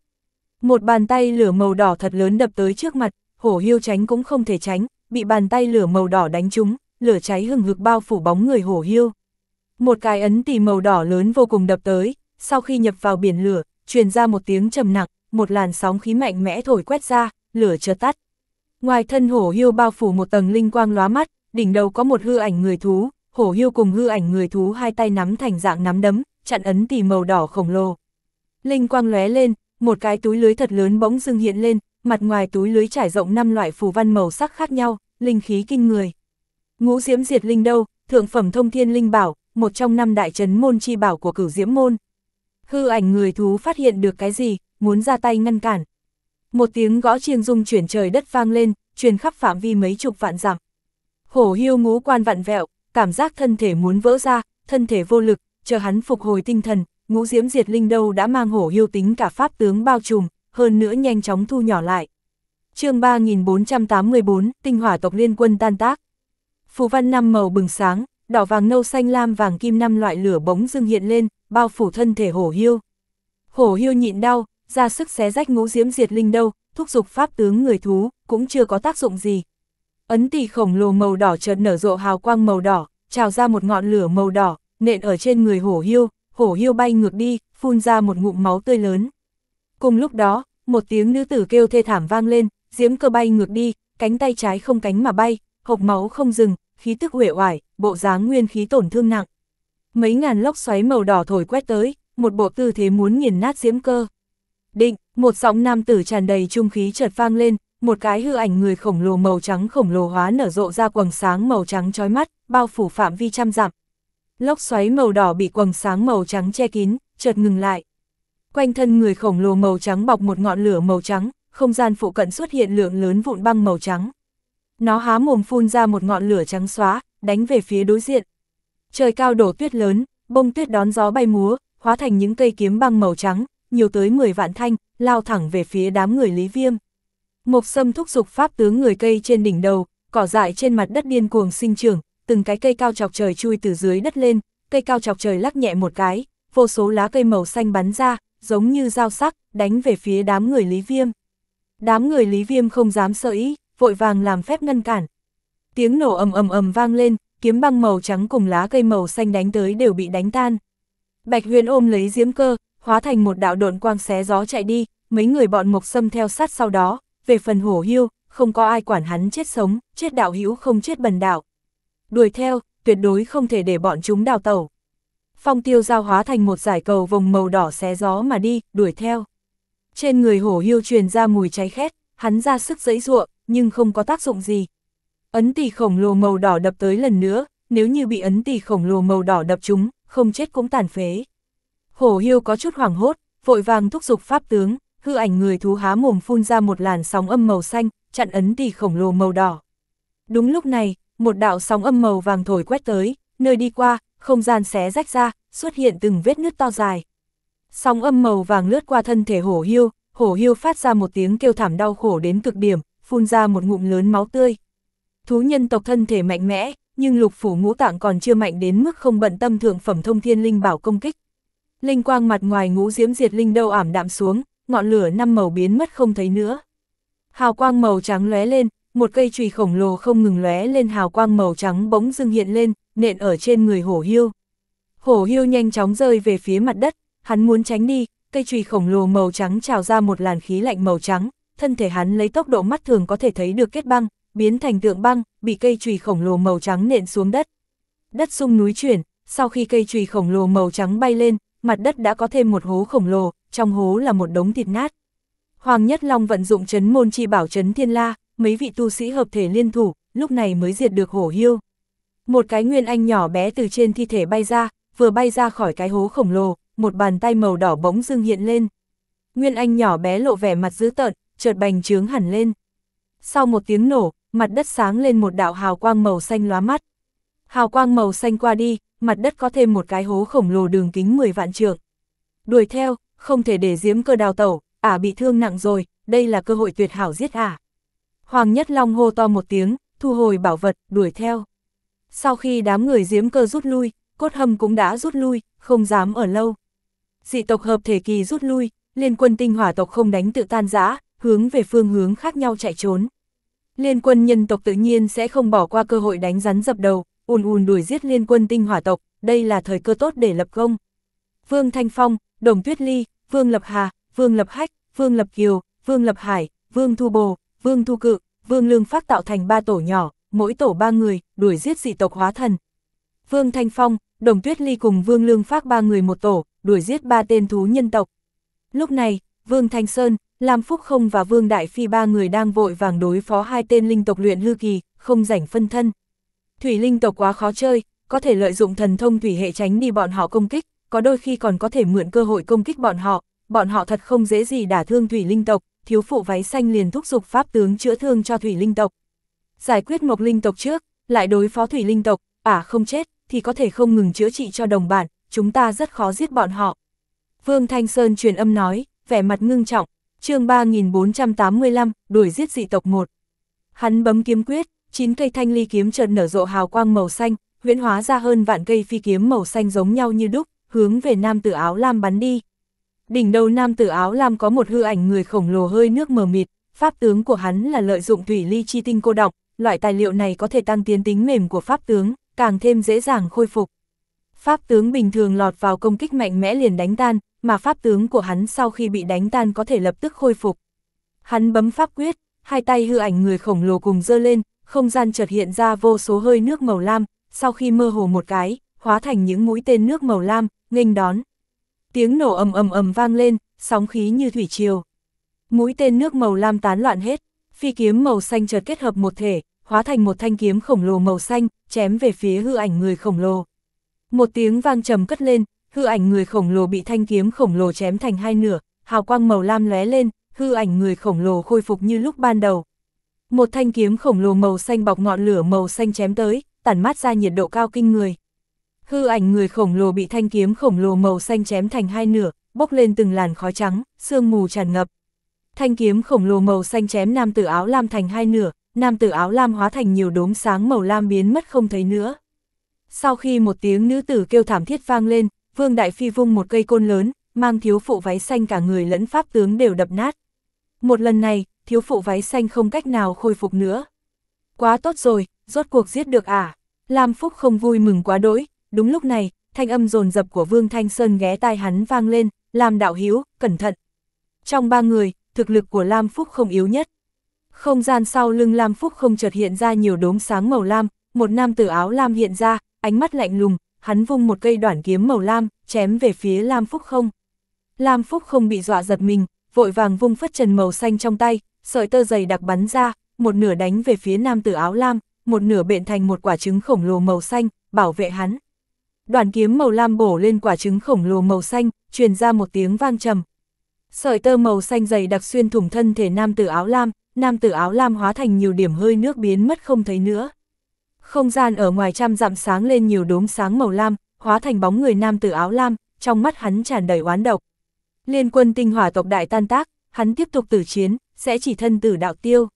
Một bàn tay lửa màu đỏ thật lớn đập tới trước mặt, hổ hiêu tránh cũng không thể tránh, bị bàn tay lửa màu đỏ đánh trúng, lửa cháy hừng hực bao phủ bóng người hổ hiêu. Một cái ấn tì màu đỏ lớn vô cùng đập tới, sau khi nhập vào biển lửa, truyền ra một tiếng trầm nặng, một làn sóng khí mạnh mẽ thổi quét ra, lửa chợt tắt. Ngoài thân hổ hiêu bao phủ một tầng linh quang lóa mắt, đỉnh đầu có một hư ảnh người thú, hổ hưu cùng hư ảnh người thú hai tay nắm thành dạng nắm đấm, chặn ấn tì màu đỏ khổng lồ. Linh quang lóe lên, một cái túi lưới thật lớn bỗng dưng hiện lên, mặt ngoài túi lưới trải rộng năm loại phù văn màu sắc khác nhau, linh khí kinh người. Ngũ diễm diệt linh đâu, thượng phẩm thông thiên linh bảo, một trong năm đại trấn môn chi bảo của cửu diễm môn. Hư ảnh người thú phát hiện được cái gì, muốn ra tay ngăn cản. Một tiếng gõ chiêng rung chuyển trời đất vang lên, truyền khắp phạm vi mấy chục vạn dặm. Hổ hưu ngũ quan vặn vẹo, cảm giác thân thể muốn vỡ ra, thân thể vô lực, chờ hắn phục hồi tinh thần, ngũ diễm diệt linh đâu đã mang hổ yêu tính cả pháp tướng bao trùm, hơn nữa nhanh chóng thu nhỏ lại. chương 3484, tinh hỏa tộc liên quân tan tác. Phù văn năm màu bừng sáng, đỏ vàng nâu xanh lam vàng kim năm loại lửa bóng dưng hiện lên, bao phủ thân thể hổ hiêu. Hổ hiêu nhịn đau, ra sức xé rách ngũ diễm diệt linh đâu, thúc giục pháp tướng người thú, cũng chưa có tác dụng gì, Ấn tỷ khổng lồ màu đỏ chợt nở rộ hào quang màu đỏ, trào ra một ngọn lửa màu đỏ, nện ở trên người hổ hiêu, hổ hiêu bay ngược đi, phun ra một ngụm máu tươi lớn. Cùng lúc đó, một tiếng nữ tử kêu thê thảm vang lên, diễm cơ bay ngược đi, cánh tay trái không cánh mà bay, hộc máu không dừng, khí tức uể oải, bộ dáng nguyên khí tổn thương nặng. Mấy ngàn lốc xoáy màu đỏ thổi quét tới, một bộ tư thế muốn nghiền nát diễm cơ. Định, một giọng nam tử tràn đầy trung khí chợt vang lên, một cái hư ảnh người khổng lồ màu trắng khổng lồ hóa nở rộ ra quầng sáng màu trắng trói mắt, bao phủ phạm vi trăm dặm. Lốc xoáy màu đỏ bị quầng sáng màu trắng che kín, chợt ngừng lại. Quanh thân người khổng lồ màu trắng bọc một ngọn lửa màu trắng, không gian phụ cận xuất hiện lượng lớn vụn băng màu trắng. Nó há mồm phun ra một ngọn lửa trắng xóa, đánh về phía đối diện. Trời cao đổ tuyết lớn, bông tuyết đón gió bay múa, hóa thành những cây kiếm băng màu trắng, nhiều tới 10 vạn thanh, lao thẳng về phía đám người Lý Viêm. Mộc sâm thúc giục pháp tướng người cây trên đỉnh đầu, cỏ dại trên mặt đất điên cuồng sinh trưởng, từng cái cây cao chọc trời chui từ dưới đất lên, cây cao chọc trời lắc nhẹ một cái, vô số lá cây màu xanh bắn ra, giống như dao sắc, đánh về phía đám người Lý Viêm. Đám người Lý Viêm không dám sợ ý, vội vàng làm phép ngăn cản. Tiếng nổ ầm ầm ầm vang lên, kiếm băng màu trắng cùng lá cây màu xanh đánh tới đều bị đánh tan. Bạch Huyền ôm lấy diễm cơ, hóa thành một đạo độn quang xé gió chạy đi, mấy người bọn Mộc Sâm theo sát sau đó, về phần hổ hưu không có ai quản hắn chết sống, chết đạo hữu không chết bần đạo. Đuổi theo, tuyệt đối không thể để bọn chúng đào tẩu. Phong tiêu giao hóa thành một giải cầu vòng màu đỏ xé gió mà đi, đuổi theo. Trên người hổ hưu truyền ra mùi cháy khét, hắn ra sức dẫy ruộng, nhưng không có tác dụng gì. Ấn tỷ khổng lồ màu đỏ đập tới lần nữa, nếu như bị ấn tỷ khổng lồ màu đỏ đập chúng, không chết cũng tàn phế. Hổ hưu có chút hoảng hốt, vội vàng thúc giục pháp tướng, hư ảnh người thú há mồm phun ra một làn sóng âm màu xanh, chặn ấn tỷ khổng lồ màu đỏ. Đúng lúc này, một đạo sóng âm màu vàng thổi quét tới, nơi đi qua, không gian xé rách ra, xuất hiện từng vết nứt to dài. Sóng âm màu vàng lướt qua thân thể hổ hưu hổ hưu phát ra một tiếng kêu thảm đau khổ đến cực điểm, phun ra một ngụm lớn máu tươi. Thú nhân tộc thân thể mạnh mẽ, nhưng lục phủ ngũ tạng còn chưa mạnh đến mức không bận tâm thượng phẩm thông thiên linh bảo công kích. Linh quang mặt ngoài ngũ diễm diệt linh đâu ảm đạm xuống, ngọn lửa năm màu biến mất không thấy nữa. Hào quang màu trắng lóe lên, một cây chùy khổng lồ không ngừng lóe lên hào quang màu trắng bỗng dưng hiện lên, nện ở trên người hổ hiêu. Hổ hiêu nhanh chóng rơi về phía mặt đất, hắn muốn tránh đi, cây chùy khổng lồ màu trắng trào ra một làn khí lạnh màu trắng, thân thể hắn lấy tốc độ mắt thường có thể thấy được kết băng, biến thành tượng băng, bị cây chùy khổng lồ màu trắng nện xuống đất. Đất sung núi chuyển, sau khi cây chùy khổng lồ màu trắng bay lên, mặt đất đã có thêm một hố khổng lồ, trong hố là một đống thịt nát. Hoàng Nhất Long vận dụng chấn môn chi bảo chấn thiên la, mấy vị tu sĩ hợp thể liên thủ, lúc này mới diệt được hổ hiêu. Một cái nguyên anh nhỏ bé từ trên thi thể bay ra, vừa bay ra khỏi cái hố khổng lồ, một bàn tay màu đỏ bỗng dưng hiện lên. Nguyên anh nhỏ bé lộ vẻ mặt dữ tợn, chợt bành trướng hẳn lên. Sau một tiếng nổ, mặt đất sáng lên một đạo hào quang màu xanh lóa mắt. Hào quang màu xanh qua đi, mặt đất có thêm một cái hố khổng lồ đường kính 10 vạn trượng. Đuổi theo, không thể để diếm cơ đào tẩu, ả à bị thương nặng rồi, đây là cơ hội tuyệt hảo giết ả. À. Hoàng Nhất Long hô to một tiếng, thu hồi bảo vật, đuổi theo. Sau khi đám người diếm cơ rút lui, cốt hâm cũng đã rút lui, không dám ở lâu. Dị tộc hợp thể kỳ rút lui, liên quân tinh hỏa tộc không đánh tự tan giã, hướng về phương hướng khác nhau chạy trốn. Liên quân nhân tộc tự nhiên sẽ không bỏ qua cơ hội đánh rắn dập đầu, ùn ùn đuổi giết liên quân tinh hỏa tộc, đây là thời cơ tốt để lập công. Vương Thanh Phong, Đồng Tuyết Ly, Vương Lập Hà, Vương Lập Hách, Vương Lập Kiều, Vương Lập Hải, Vương Thu Bồ, Vương Thu Cự, Vương Lương Phác tạo thành ba tổ nhỏ, mỗi tổ ba người, đuổi giết dị tộc hóa thần. Vương Thanh Phong, Đồng Tuyết Ly cùng Vương Lương Phác ba người một tổ, đuổi giết ba tên thú nhân tộc. Lúc này, Vương Thanh Sơn, Lam Phúc Không và Vương Đại Phi ba người đang vội vàng đối phó hai tên linh tộc luyện lưu kỳ, không rảnh phân thân. Thủy linh tộc quá khó chơi, có thể lợi dụng thần thông thủy hệ tránh đi bọn họ công kích, có đôi khi còn có thể mượn cơ hội công kích bọn họ, bọn họ thật không dễ gì đả thương thủy linh tộc, thiếu phụ váy xanh liền thúc giục pháp tướng chữa thương cho thủy linh tộc. Giải quyết Mộc linh tộc trước, lại đối phó thủy linh tộc, ả à không chết thì có thể không ngừng chữa trị cho đồng bản, chúng ta rất khó giết bọn họ. Vương Thanh Sơn truyền âm nói, vẻ mặt ngưng trọng, chương 3485, đuổi giết dị tộc một Hắn bấm kiếm quyết, chín cây thanh ly kiếm chợt nở rộ hào quang màu xanh, huyễn hóa ra hơn vạn cây phi kiếm màu xanh giống nhau như đúc, hướng về nam tử áo lam bắn đi. Đỉnh đầu nam tử áo lam có một hư ảnh người khổng lồ hơi nước mờ mịt, pháp tướng của hắn là lợi dụng thủy ly chi tinh cô độc, loại tài liệu này có thể tăng tiến tính mềm của pháp tướng, càng thêm dễ dàng khôi phục. Pháp tướng bình thường lọt vào công kích mạnh mẽ liền đánh tan, mà pháp tướng của hắn sau khi bị đánh tan có thể lập tức khôi phục. Hắn bấm pháp quyết, hai tay hư ảnh người khổng lồ cùng dơ lên, không gian chợt hiện ra vô số hơi nước màu lam, sau khi mơ hồ một cái, hóa thành những mũi tên nước màu lam, nghênh đón. Tiếng nổ ầm ầm ầm vang lên, sóng khí như thủy triều. Mũi tên nước màu lam tán loạn hết, phi kiếm màu xanh chợt kết hợp một thể, hóa thành một thanh kiếm khổng lồ màu xanh, chém về phía hư ảnh người khổng lồ. Một tiếng vang trầm cất lên, hư ảnh người khổng lồ bị thanh kiếm khổng lồ chém thành hai nửa, hào quang màu lam lóe lên, hư ảnh người khổng lồ khôi phục như lúc ban đầu, một thanh kiếm khổng lồ màu xanh bọc ngọn lửa màu xanh chém tới, tản mát ra nhiệt độ cao kinh người. Hư ảnh người khổng lồ bị thanh kiếm khổng lồ màu xanh chém thành hai nửa, bốc lên từng làn khói trắng, sương mù tràn ngập. Thanh kiếm khổng lồ màu xanh chém nam tử áo lam thành hai nửa, nam tử áo lam hóa thành nhiều đốm sáng màu lam biến mất không thấy nữa. Sau khi một tiếng nữ tử kêu thảm thiết vang lên, Vương Đại Phi vung một cây côn lớn, mang thiếu phụ váy xanh cả người lẫn pháp tướng đều đập nát. Một lần này, thiếu phụ váy xanh không cách nào khôi phục nữa. Quá tốt rồi, rốt cuộc giết được à? Lam Phúc không vui mừng quá đỗi, đúng lúc này, thanh âm rồn rập của Vương Thanh Sơn ghé tai hắn vang lên, Lam Đạo Hiếu, cẩn thận. Trong ba người, thực lực của Lam Phúc không yếu nhất. Không gian sau lưng Lam Phúc không chợt hiện ra nhiều đốm sáng màu lam, một nam tử áo lam hiện ra, ánh mắt lạnh lùng, hắn vung một cây đoạn kiếm màu lam, chém về phía Lam Phúc không. Lam Phúc không bị dọa giật mình, vội vàng vung phất trần màu xanh trong tay, sợi tơ dày đặc bắn ra, một nửa đánh về phía nam tử áo lam, một nửa bện thành một quả trứng khổng lồ màu xanh, bảo vệ hắn. Đoàn kiếm màu lam bổ lên quả trứng khổng lồ màu xanh, truyền ra một tiếng vang trầm. Sợi tơ màu xanh dày đặc xuyên thủng thân thể nam tử áo lam, nam tử áo lam hóa thành nhiều điểm hơi nước biến mất không thấy nữa. Không gian ở ngoài trăm dặm sáng lên nhiều đốm sáng màu lam, hóa thành bóng người nam tử áo lam, trong mắt hắn tràn đầy oán độc. Liên quân tinh hỏa tộc đại tan tác, hắn tiếp tục tử chiến, sẽ chỉ thân tử đạo tiêu.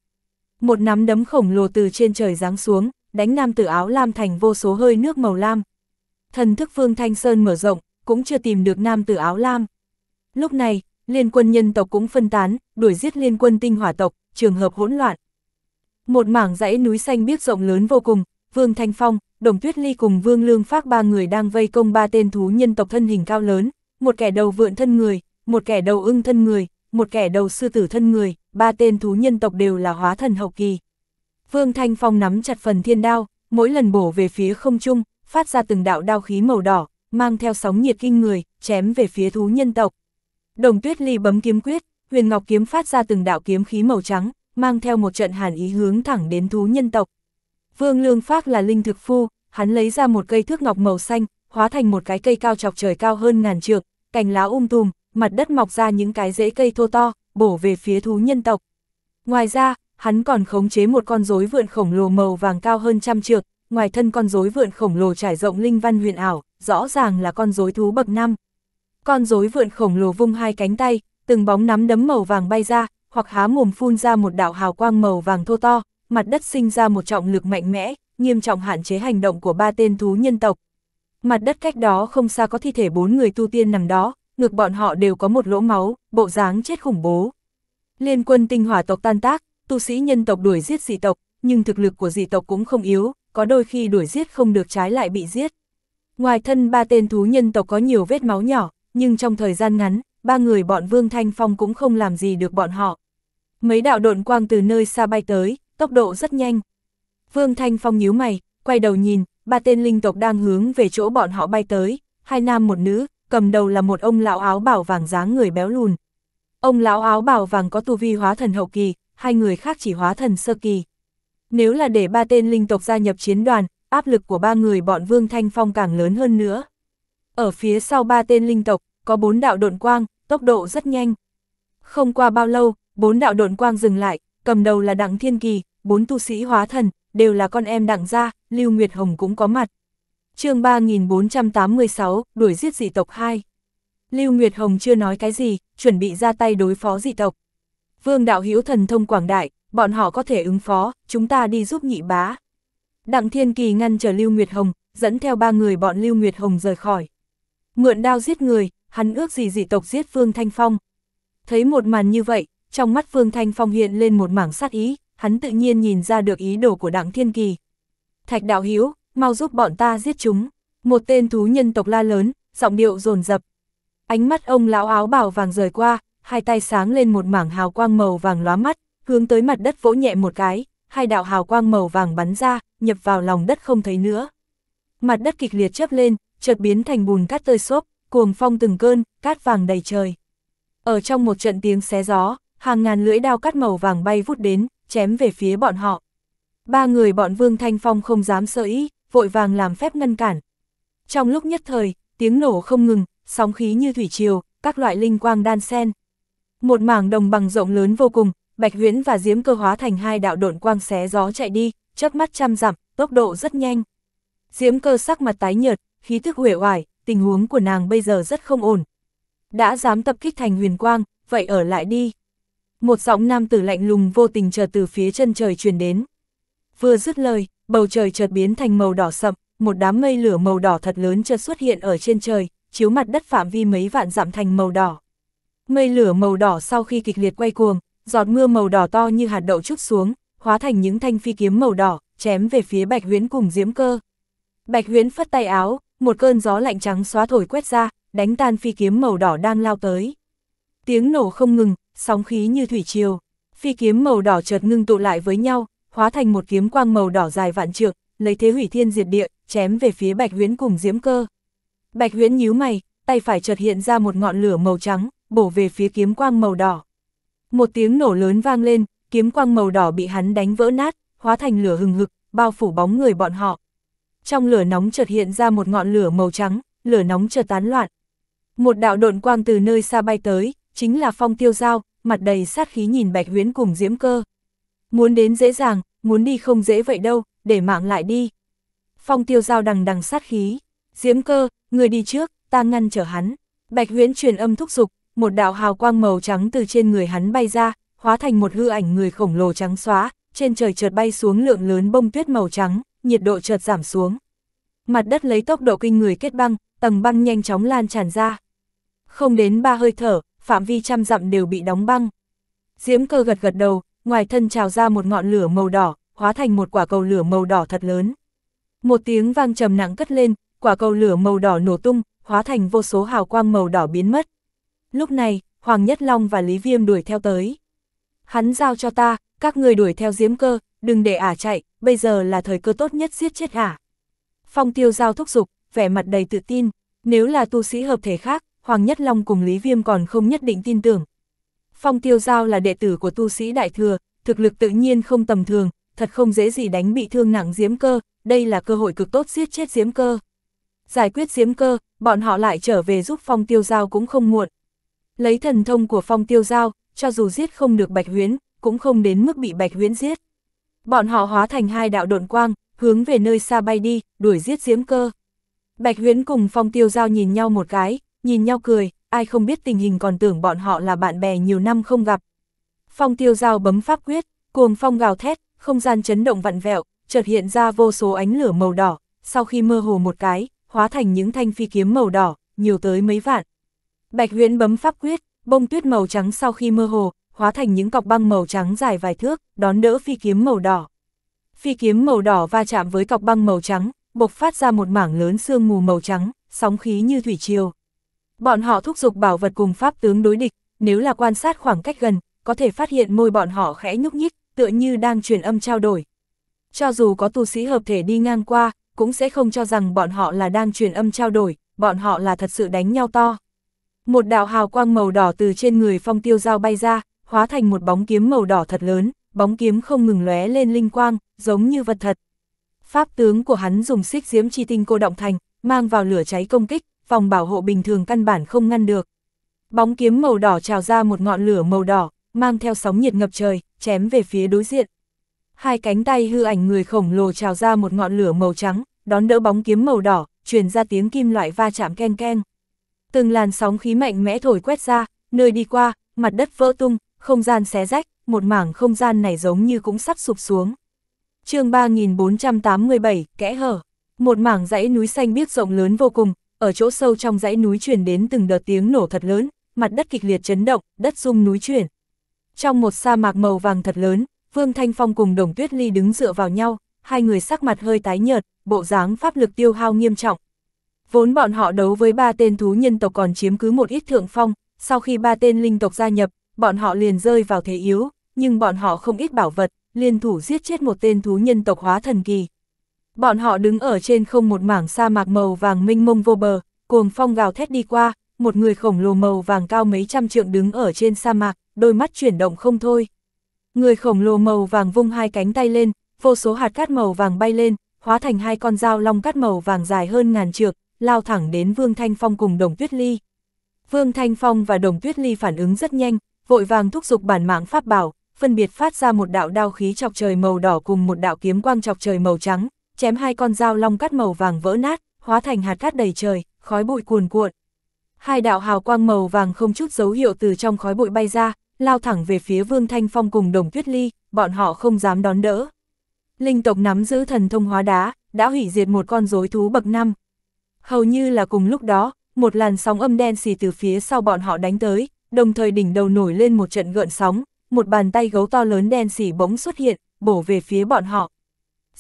Một nắm đấm khổng lồ từ trên trời giáng xuống, đánh nam tử áo lam thành vô số hơi nước màu lam. Thần thức Phương Thanh Sơn mở rộng, cũng chưa tìm được nam tử áo lam. Lúc này, liên quân nhân tộc cũng phân tán, đuổi giết liên quân tinh hỏa tộc, trường hợp hỗn loạn. Một mảng dãy núi xanh biếc rộng lớn vô cùng, Vương Thanh Phong, Đồng Tuyết Ly cùng Vương Lương Phác ba người đang vây công ba tên thú nhân tộc thân hình cao lớn, một kẻ đầu vượn thân người, một kẻ đầu ưng thân người, một kẻ đầu sư tử thân người, ba tên thú nhân tộc đều là hóa thần hậu kỳ. Vương Thanh Phong nắm chặt phần thiên đao, mỗi lần bổ về phía không trung, phát ra từng đạo đao khí màu đỏ, mang theo sóng nhiệt kinh người, chém về phía thú nhân tộc. Đồng Tuyết Ly bấm kiếm quyết, Huyền Ngọc kiếm phát ra từng đạo kiếm khí màu trắng, mang theo một trận hàn ý hướng thẳng đến thú nhân tộc. Vương Lương Phác là linh thực phu, hắn lấy ra một cây thước ngọc màu xanh, hóa thành một cái cây cao chọc trời cao hơn ngàn trượng, cành lá um tùm, mặt đất mọc ra những cái rễ cây thô to, bổ về phía thú nhân tộc. Ngoài ra, hắn còn khống chế một con rối vượn khổng lồ màu vàng cao hơn trăm trượng, ngoài thân con rối vượn khổng lồ trải rộng linh văn huyền ảo, rõ ràng là con rối thú bậc năm. Con rối vượn khổng lồ vung hai cánh tay, từng bóng nắm đấm màu vàng bay ra, hoặc há mồm phun ra một đạo hào quang màu vàng thô to, mặt đất sinh ra một trọng lực mạnh mẽ, nghiêm trọng hạn chế hành động của ba tên thú nhân tộc. Mặt đất cách đó không xa có thi thể bốn người tu tiên nằm đó, ngực bọn họ đều có một lỗ máu, bộ dáng chết khủng bố. Liên quân tinh hỏa tộc tan tác, tu sĩ nhân tộc đuổi giết dị tộc, nhưng thực lực của dị tộc cũng không yếu, có đôi khi đuổi giết không được trái lại bị giết. Ngoài thân ba tên thú nhân tộc có nhiều vết máu nhỏ, nhưng trong thời gian ngắn, ba người bọn Vương Thanh Phong cũng không làm gì được bọn họ. Mấy đạo độn quang từ nơi xa bay tới, tốc độ rất nhanh. Vương Thanh Phong nhíu mày, quay đầu nhìn, ba tên linh tộc đang hướng về chỗ bọn họ bay tới, hai nam một nữ, cầm đầu là một ông lão áo bảo vàng dáng người béo lùn. Ông lão áo bảo vàng có tu vi hóa thần hậu kỳ, hai người khác chỉ hóa thần sơ kỳ. Nếu là để ba tên linh tộc gia nhập chiến đoàn, áp lực của ba người bọn Vương Thanh Phong càng lớn hơn nữa. Ở phía sau ba tên linh tộc, có bốn đạo độn quang, tốc độ rất nhanh. Không qua bao lâu, bốn đạo độn quang dừng lại, cầm đầu là Đặng Thiên Kỳ, bốn tu sĩ hóa thần, đều là con em Đặng gia, Lưu Nguyệt Hồng cũng có mặt chương 3486, đuổi giết dị tộc 2. Lưu Nguyệt Hồng chưa nói cái gì, chuẩn bị ra tay đối phó dị tộc. Vương đạo hiếu thần thông quảng đại, bọn họ có thể ứng phó, chúng ta đi giúp nhị bá. Đặng Thiên Kỳ ngăn trở Lưu Nguyệt Hồng, dẫn theo ba người bọn Lưu Nguyệt Hồng rời khỏi. Mượn đao giết người, hắn ước gì dị tộc giết vương Thanh Phong. Thấy một màn như vậy, trong mắt vương Thanh Phong hiện lên một mảng sát ý, hắn tự nhiên nhìn ra được ý đồ của Đặng Thiên Kỳ. Thạch đạo hiếu, mau giúp bọn ta giết chúng. Một tên thú nhân tộc la lớn, giọng điệu dồn dập Ánh mắt ông lão áo bảo vàng rời qua, hai tay sáng lên một mảng hào quang màu vàng lóa mắt, hướng tới mặt đất vỗ nhẹ một cái, hai đạo hào quang màu vàng bắn ra, nhập vào lòng đất không thấy nữa. Mặt đất kịch liệt chớp lên, chợt biến thành bùn cát tơi xốp, cuồng phong từng cơn, cát vàng đầy trời. Ở trong một trận tiếng xé gió, hàng ngàn lưỡi đao cắt màu vàng bay vút đến, chém về phía bọn họ. Ba người bọn Vương Thanh Phong không dám sơ ý, vội vàng làm phép ngăn cản. Trong lúc nhất thời, tiếng nổ không ngừng, sóng khí như thủy triều, các loại linh quang đan xen. Một mảng đồng bằng rộng lớn vô cùng, Bạch Huyễn và Diễm Cơ hóa thành hai đạo độn quang xé gió chạy đi, chớp mắt trăm dặm, tốc độ rất nhanh. Diễm Cơ sắc mặt tái nhợt, khí tức uể oải, tình huống của nàng bây giờ rất không ổn. Đã dám tập kích thành huyền quang, vậy ở lại đi. Một giọng nam tử lạnh lùng vô tình chờ từ phía chân trời truyền đến. Vừa dứt lời, bầu trời chợt biến thành màu đỏ sậm, một đám mây lửa màu đỏ thật lớn chợt xuất hiện ở trên trời, chiếu mặt đất phạm vi mấy vạn dặm thành màu đỏ. Mây lửa màu đỏ sau khi kịch liệt quay cuồng, giọt mưa màu đỏ to như hạt đậu chút xuống, hóa thành những thanh phi kiếm màu đỏ, chém về phía Bạch Huyễn cùng Diễm Cơ. Bạch Huyễn phất tay áo, một cơn gió lạnh trắng xóa thổi quét ra, đánh tan phi kiếm màu đỏ đang lao tới. Tiếng nổ không ngừng, sóng khí như thủy triều. Phi kiếm màu đỏ chợt ngưng tụ lại với nhau, hóa thành một kiếm quang màu đỏ dài vạn trượng, lấy thế hủy thiên diệt địa, chém về phía Bạch Huyễn cùng Diễm Cơ. Bạch Huyễn nhíu mày, tay phải chợt hiện ra một ngọn lửa màu trắng, bổ về phía kiếm quang màu đỏ. Một tiếng nổ lớn vang lên, kiếm quang màu đỏ bị hắn đánh vỡ nát, hóa thành lửa hừng hực, bao phủ bóng người bọn họ. Trong lửa nóng chợt hiện ra một ngọn lửa màu trắng, lửa nóng chợt tán loạn. Một đạo độn quang từ nơi xa bay tới, chính là Phong Tiêu Giao, mặt đầy sát khí nhìn Bạch Huyễn cùng Diễm Cơ. Muốn đến dễ dàng, muốn đi không dễ vậy đâu, để mạng lại đi. Phong tiêu giao đằng đằng sát khí. Diễm cơ, người đi trước, ta ngăn trở hắn. Bạch huyễn truyền âm thúc giục, một đạo hào quang màu trắng từ trên người hắn bay ra, hóa thành một hư ảnh người khổng lồ trắng xóa, trên trời chợt bay xuống lượng lớn bông tuyết màu trắng, nhiệt độ chợt giảm xuống. Mặt đất lấy tốc độ kinh người kết băng, tầng băng nhanh chóng lan tràn ra. Không đến ba hơi thở, phạm vi trăm dặm đều bị đóng băng. Diễm cơ gật gật đầu, ngoài thân trào ra một ngọn lửa màu đỏ, hóa thành một quả cầu lửa màu đỏ thật lớn. Một tiếng vang trầm nặng cất lên, quả cầu lửa màu đỏ nổ tung, hóa thành vô số hào quang màu đỏ biến mất. Lúc này, Hoàng Nhất Long và Lý Viêm đuổi theo tới. Hắn giao cho ta, các người đuổi theo diếm cơ, đừng để ả chạy, bây giờ là thời cơ tốt nhất giết chết ả. Phong tiêu giao thúc giục, vẻ mặt đầy tự tin, nếu là tu sĩ hợp thể khác, Hoàng Nhất Long cùng Lý Viêm còn không nhất định tin tưởng, Phong tiêu giao là đệ tử của tu sĩ đại thừa, thực lực tự nhiên không tầm thường, thật không dễ gì đánh bị thương nặng diếm cơ, đây là cơ hội cực tốt giết chết diếm cơ. Giải quyết diếm cơ, bọn họ lại trở về giúp phong tiêu giao cũng không muộn. Lấy thần thông của phong tiêu giao, cho dù giết không được bạch huyến, cũng không đến mức bị bạch huyến giết. Bọn họ hóa thành hai đạo độn quang, hướng về nơi xa bay đi, đuổi giết diếm cơ. Bạch huyến cùng phong tiêu giao nhìn nhau một cái, nhìn nhau cười, ai không biết tình hình còn tưởng bọn họ là bạn bè nhiều năm không gặp. Phong tiêu dao bấm pháp quyết, cuồng phong gào thét, không gian chấn động vặn vẹo, chợt hiện ra vô số ánh lửa màu đỏ, sau khi mơ hồ một cái, hóa thành những thanh phi kiếm màu đỏ, nhiều tới mấy vạn. Bạch huyễn bấm pháp quyết, bông tuyết màu trắng sau khi mơ hồ, hóa thành những cọc băng màu trắng dài vài thước, đón đỡ phi kiếm màu đỏ. Phi kiếm màu đỏ va chạm với cọc băng màu trắng, bộc phát ra một mảng lớn sương mù màu trắng, sóng khí như thủy triều. Bọn họ thúc giục bảo vật cùng pháp tướng đối địch, nếu là quan sát khoảng cách gần, có thể phát hiện môi bọn họ khẽ nhúc nhích, tựa như đang truyền âm trao đổi. Cho dù có tu sĩ hợp thể đi ngang qua, cũng sẽ không cho rằng bọn họ là đang truyền âm trao đổi, bọn họ là thật sự đánh nhau to. Một đạo hào quang màu đỏ từ trên người phong tiêu dao bay ra, hóa thành một bóng kiếm màu đỏ thật lớn, bóng kiếm không ngừng lóe lên linh quang, giống như vật thật. Pháp tướng của hắn dùng xích diễm chi tinh cô động thành, mang vào lửa cháy công kích, phòng bảo hộ bình thường căn bản không ngăn được. Bóng kiếm màu đỏ trào ra một ngọn lửa màu đỏ, mang theo sóng nhiệt ngập trời, chém về phía đối diện. Hai cánh tay hư ảnh người khổng lồ trào ra một ngọn lửa màu trắng, đón đỡ bóng kiếm màu đỏ, truyền ra tiếng kim loại va chạm ken ken. Từng làn sóng khí mạnh mẽ thổi quét ra, nơi đi qua, mặt đất vỡ tung, không gian xé rách, một mảng không gian này giống như cũng sắp sụp xuống. chương 3487, kẽ hở. Một mảng dãy núi xanh biếc rộng lớn vô cùng, ở chỗ sâu trong dãy núi truyền đến từng đợt tiếng nổ thật lớn, mặt đất kịch liệt chấn động, đất rung núi chuyển. Trong một sa mạc màu vàng thật lớn, Vương Thanh Phong cùng Đồng Tuyết Ly đứng dựa vào nhau, hai người sắc mặt hơi tái nhợt, bộ dáng pháp lực tiêu hao nghiêm trọng. Vốn bọn họ đấu với ba tên thú nhân tộc còn chiếm cứ một ít thượng phong, sau khi ba tên linh tộc gia nhập, bọn họ liền rơi vào thế yếu, nhưng bọn họ không ít bảo vật, liên thủ giết chết một tên thú nhân tộc hóa thần kỳ, Bọn họ đứng ở trên không một mảng sa mạc màu vàng minh mông vô bờ, cuồng phong gào thét đi qua, một người khổng lồ màu vàng cao mấy trăm trượng đứng ở trên sa mạc, đôi mắt chuyển động không thôi. Người khổng lồ màu vàng vung hai cánh tay lên, vô số hạt cát màu vàng bay lên, hóa thành hai con dao long cát màu vàng dài hơn ngàn trượng, lao thẳng đến Vương Thanh Phong cùng Đồng Tuyết Ly. Vương Thanh Phong và Đồng Tuyết Ly phản ứng rất nhanh, vội vàng thúc giục bản mạng pháp bảo, phân biệt phát ra một đạo đao khí chọc trời màu đỏ cùng một đạo kiếm quang chọc trời màu trắng, chém hai con dao long cắt màu vàng vỡ nát, hóa thành hạt cát đầy trời, khói bụi cuồn cuộn. Hai đạo hào quang màu vàng không chút dấu hiệu từ trong khói bụi bay ra, lao thẳng về phía Vương Thanh Phong cùng Đồng Tuyết Ly, bọn họ không dám đón đỡ. Linh tộc nắm giữ thần thông hóa đá, đã hủy diệt một con rối thú bậc năm. Hầu như là cùng lúc đó, một làn sóng âm đen xì từ phía sau bọn họ đánh tới, đồng thời đỉnh đầu nổi lên một trận gợn sóng, một bàn tay gấu to lớn đen xì bỗng xuất hiện, bổ về phía bọn họ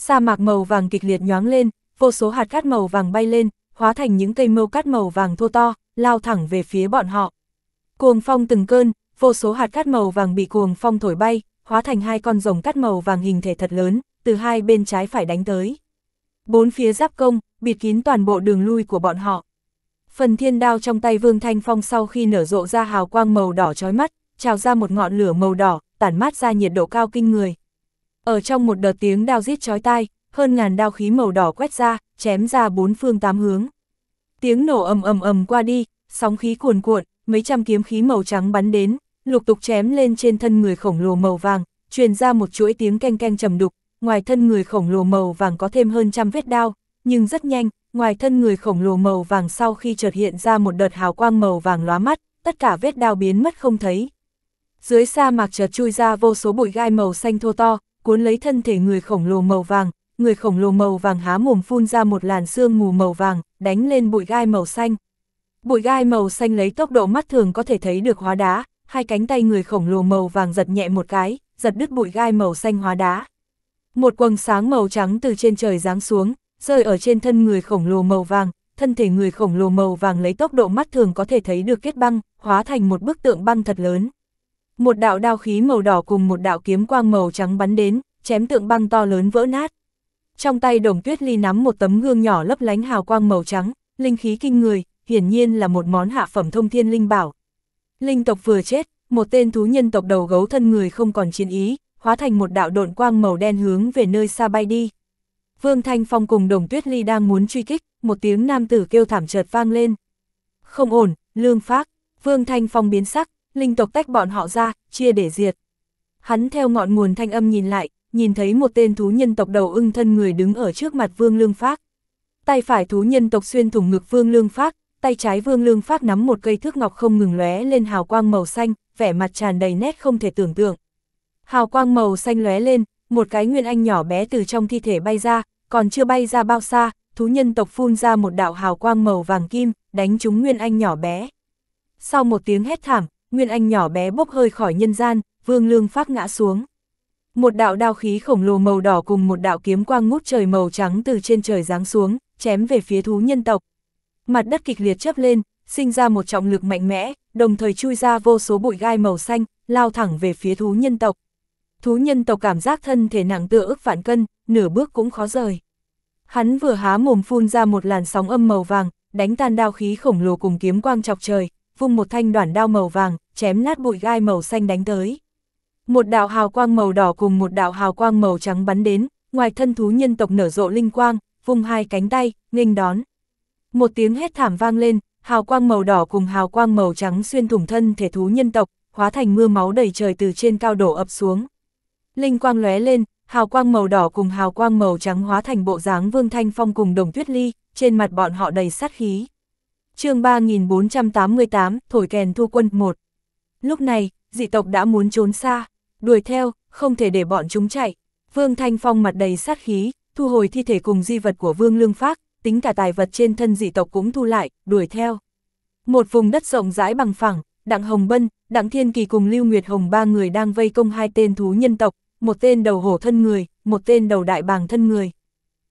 sa mạc màu vàng kịch liệt nhoáng lên, vô số hạt cát màu vàng bay lên, hóa thành những cây mâu cát màu vàng thô to, lao thẳng về phía bọn họ. Cuồng phong từng cơn, vô số hạt cát màu vàng bị cuồng phong thổi bay, hóa thành hai con rồng cát màu vàng hình thể thật lớn, từ hai bên trái phải đánh tới. Bốn phía giáp công, bịt kín toàn bộ đường lui của bọn họ. Phần thiên đao trong tay Vương Thanh Phong sau khi nở rộ ra hào quang màu đỏ chói mắt, trào ra một ngọn lửa màu đỏ, tản mát ra nhiệt độ cao kinh người. Ở trong một đợt tiếng đao giết chói tai, hơn ngàn đao khí màu đỏ quét ra, chém ra bốn phương tám hướng. Tiếng nổ ầm ầm ầm qua đi, sóng khí cuồn cuộn, mấy trăm kiếm khí màu trắng bắn đến, lục tục chém lên trên thân người khổng lồ màu vàng, truyền ra một chuỗi tiếng canh canh trầm đục, ngoài thân người khổng lồ màu vàng có thêm hơn trăm vết đao, nhưng rất nhanh, ngoài thân người khổng lồ màu vàng sau khi chợt hiện ra một đợt hào quang màu vàng lóa mắt, tất cả vết đao biến mất không thấy. Dưới sa mạc chợt chui ra vô số bụi gai màu xanh thô to, cuốn lấy thân thể người khổng lồ màu vàng, người khổng lồ màu vàng há mồm phun ra một làn sương mù màu vàng, đánh lên bụi gai màu xanh. Bụi gai màu xanh lấy tốc độ mắt thường có thể thấy được hóa đá, hai cánh tay người khổng lồ màu vàng giật nhẹ một cái, giật đứt bụi gai màu xanh hóa đá. Một quầng sáng màu trắng từ trên trời giáng xuống, rơi ở trên thân người khổng lồ màu vàng, thân thể người khổng lồ màu vàng lấy tốc độ mắt thường có thể thấy được kết băng, hóa thành một bức tượng băng thật lớn. Một đạo đao khí màu đỏ cùng một đạo kiếm quang màu trắng bắn đến, chém tượng băng to lớn vỡ nát. Trong tay Đồng Tuyết Ly nắm một tấm gương nhỏ lấp lánh hào quang màu trắng, linh khí kinh người, hiển nhiên là một món hạ phẩm thông thiên linh bảo. Linh tộc vừa chết, một tên thú nhân tộc đầu gấu thân người không còn chiến ý, hóa thành một đạo độn quang màu đen hướng về nơi xa bay đi. Vương Thanh Phong cùng Đồng Tuyết Ly đang muốn truy kích, một tiếng nam tử kêu thảm chợt vang lên. Không ổn, lương phác, Vương Thanh Phong biến sắc, linh tộc tách bọn họ ra, chia để diệt. Hắn theo ngọn nguồn thanh âm nhìn lại, nhìn thấy một tên thú nhân tộc đầu ưng thân người đứng ở trước mặt Vương Lương Phác. Tay phải thú nhân tộc xuyên thủng ngực Vương Lương Phác, tay trái Vương Lương Phác nắm một cây thước ngọc không ngừng lóe lên hào quang màu xanh, vẻ mặt tràn đầy nét không thể tưởng tượng. Hào quang màu xanh lóe lên, một cái nguyên anh nhỏ bé từ trong thi thể bay ra, còn chưa bay ra bao xa, thú nhân tộc phun ra một đạo hào quang màu vàng kim, đánh trúng nguyên anh nhỏ bé. Sau một tiếng hét thảm, Nguyên Anh nhỏ bé bốc hơi khỏi nhân gian, vương lương phát ngã xuống. Một đạo đao khí khổng lồ màu đỏ cùng một đạo kiếm quang ngút trời màu trắng từ trên trời giáng xuống, chém về phía thú nhân tộc. Mặt đất kịch liệt chấp lên, sinh ra một trọng lực mạnh mẽ, đồng thời chui ra vô số bụi gai màu xanh, lao thẳng về phía thú nhân tộc. Thú nhân tộc cảm giác thân thể nặng tựa ức vạn cân, nửa bước cũng khó rời. Hắn vừa há mồm phun ra một làn sóng âm màu vàng, đánh tan đao khí khổng lồ cùng kiếm quang chọc trời, vung một thanh đoản đao màu vàng, chém nát bụi gai màu xanh đánh tới. Một đạo hào quang màu đỏ cùng một đạo hào quang màu trắng bắn đến, ngoài thân thú nhân tộc nở rộ linh quang, vung hai cánh tay, nghênh đón. Một tiếng hét thảm vang lên, hào quang màu đỏ cùng hào quang màu trắng xuyên thủng thân thể thú nhân tộc, hóa thành mưa máu đầy trời từ trên cao đổ ập xuống. Linh quang lóe lên, hào quang màu đỏ cùng hào quang màu trắng hóa thành bộ dáng Vương Thanh Phong cùng Đồng Tuyết Ly, trên mặt bọn họ đầy sát khí chương 3488, thổi kèn thu quân 1. Lúc này, dị tộc đã muốn trốn xa, đuổi theo, không thể để bọn chúng chạy. Vương Thanh Phong mặt đầy sát khí, thu hồi thi thể cùng di vật của Vương Lương Phác, tính cả tài vật trên thân dị tộc cũng thu lại, đuổi theo. Một vùng đất rộng rãi bằng phẳng, Đặng Hồng Bân, Đặng Thiên Kỳ cùng Lưu Nguyệt Hồng ba người đang vây công hai tên thú nhân tộc, một tên đầu hổ thân người, một tên đầu đại bàng thân người.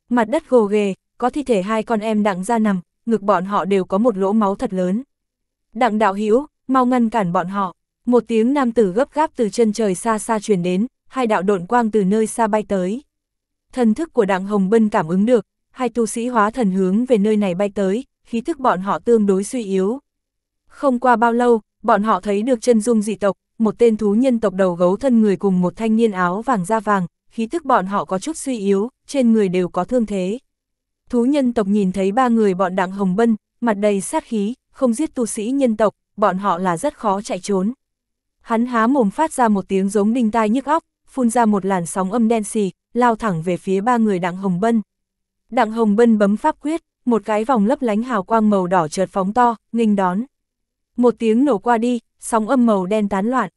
Mặt đất gồ ghề, có thi thể hai con em Đặng ra nằm, ngực bọn họ đều có một lỗ máu thật lớn. Đặng đạo hữu mau ngăn cản bọn họ. Một tiếng nam tử gấp gáp từ chân trời xa xa truyền đến, hai đạo độn quang từ nơi xa bay tới. Thần thức của đặng Hồng Bân cảm ứng được, hai tu sĩ hóa thần hướng về nơi này bay tới, khí thức bọn họ tương đối suy yếu. Không qua bao lâu, bọn họ thấy được chân dung dị tộc, một tên thú nhân tộc đầu gấu thân người cùng một thanh niên áo vàng da vàng, khí thức bọn họ có chút suy yếu, trên người đều có thương thế. Thú nhân tộc nhìn thấy ba người bọn đặng Hồng Bân, mặt đầy sát khí, không giết tu sĩ nhân tộc, bọn họ là rất khó chạy trốn. Hắn há mồm phát ra một tiếng giống đinh tai nhức óc, phun ra một làn sóng âm đen xì, lao thẳng về phía ba người đặng Hồng Bân. Đặng Hồng Bân bấm pháp quyết, một cái vòng lấp lánh hào quang màu đỏ chợt phóng to, nghênh đón. Một tiếng nổ qua đi, sóng âm màu đen tán loạn.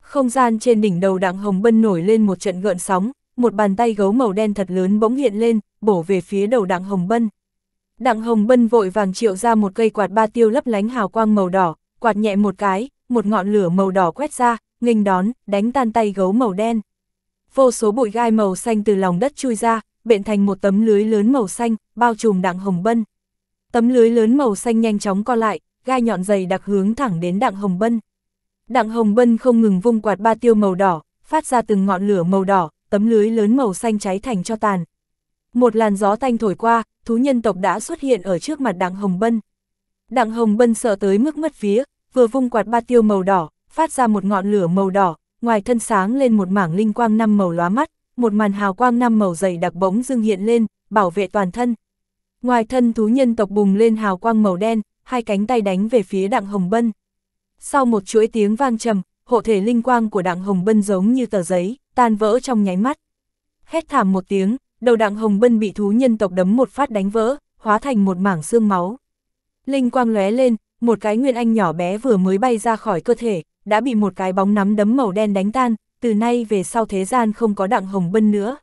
Không gian trên đỉnh đầu đặng Hồng Bân nổi lên một trận gợn sóng, một bàn tay gấu màu đen thật lớn bỗng hiện lên, bổ về phía đầu Đặng Hồng Bân. Đặng Hồng Bân vội vàng triệu ra một cây quạt ba tiêu lấp lánh hào quang màu đỏ, quạt nhẹ một cái, một ngọn lửa màu đỏ quét ra, nghênh đón, đánh tan tay gấu màu đen. Vô số bụi gai màu xanh từ lòng đất chui ra, bện thành một tấm lưới lớn màu xanh, bao trùm Đặng Hồng Bân. Tấm lưới lớn màu xanh nhanh chóng co lại, gai nhọn dày đặc hướng thẳng đến Đặng Hồng Bân. Đặng Hồng Bân không ngừng vung quạt ba tiêu màu đỏ, phát ra từng ngọn lửa màu đỏ, tấm lưới lớn màu xanh cháy thành cho tàn. Một làn gió thanh thổi qua, thú nhân tộc đã xuất hiện ở trước mặt đặng Hồng Bân. Đặng Hồng Bân sợ tới mức mất vía, vừa vung quạt ba tiêu màu đỏ, phát ra một ngọn lửa màu đỏ, ngoài thân sáng lên một mảng linh quang năm màu lóa mắt, một màn hào quang năm màu dày đặc bỗng dưng hiện lên, bảo vệ toàn thân. Ngoài thân thú nhân tộc bùng lên hào quang màu đen, hai cánh tay đánh về phía đặng Hồng Bân. Sau một chuỗi tiếng vang trầm, hộ thể linh quang của đặng Hồng Bân giống như tờ giấy, tan vỡ trong nháy mắt. Hét thảm một tiếng, đầu đặng Hồng Bân bị thú nhân tộc đấm một phát đánh vỡ, hóa thành một mảng xương máu. Linh quang lóe lên, một cái nguyên anh nhỏ bé vừa mới bay ra khỏi cơ thể, đã bị một cái bóng nắm đấm màu đen đánh tan, từ nay về sau thế gian không có đặng Hồng Bân nữa.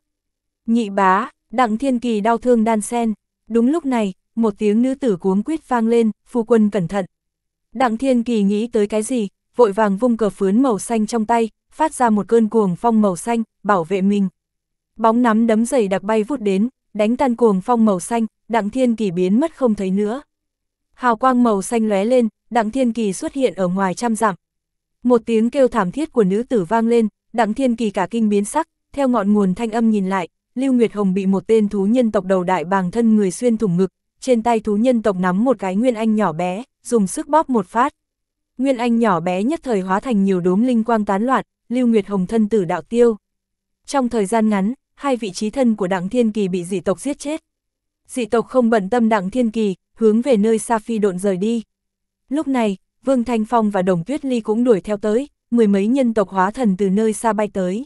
Nhị bá, đặng thiên kỳ đau thương đan sen, đúng lúc này, một tiếng nữ tử cuống quýt vang lên, phu quân cẩn thận. Đặng thiên kỳ nghĩ tới cái gì, vội vàng vung cờ phướn màu xanh trong tay, phát ra một cơn cuồng phong màu xanh, bảo vệ mình. Bóng nắm đấm dày đặc bay vút đến, đánh tan cuồng phong màu xanh, đặng thiên kỳ biến mất không thấy nữa. Hào quang màu xanh lóe lên, đặng thiên kỳ xuất hiện ở ngoài trăm dặm. Một tiếng kêu thảm thiết của nữ tử vang lên, đặng thiên kỳ cả kinh biến sắc, theo ngọn nguồn thanh âm nhìn lại, Lưu Nguyệt Hồng bị một tên thú nhân tộc đầu đại bàng thân người xuyên thủng ngực, trên tay thú nhân tộc nắm một cái nguyên anh nhỏ bé, dùng sức bóp một phát, Nguyên Anh nhỏ bé nhất thời hóa thành nhiều đốm linh quang tán loạn, Lưu Nguyệt Hồng thân tử đạo tiêu. Trong thời gian ngắn, hai vị trí thân của Đặng Thiên Kỳ bị dị tộc giết chết. Dị tộc không bận tâm Đặng Thiên Kỳ, hướng về nơi Sa Phi độn rời đi. Lúc này, Vương Thanh Phong và Đồng Tuyết Ly cũng đuổi theo tới, mười mấy nhân tộc hóa thần từ nơi xa bay tới.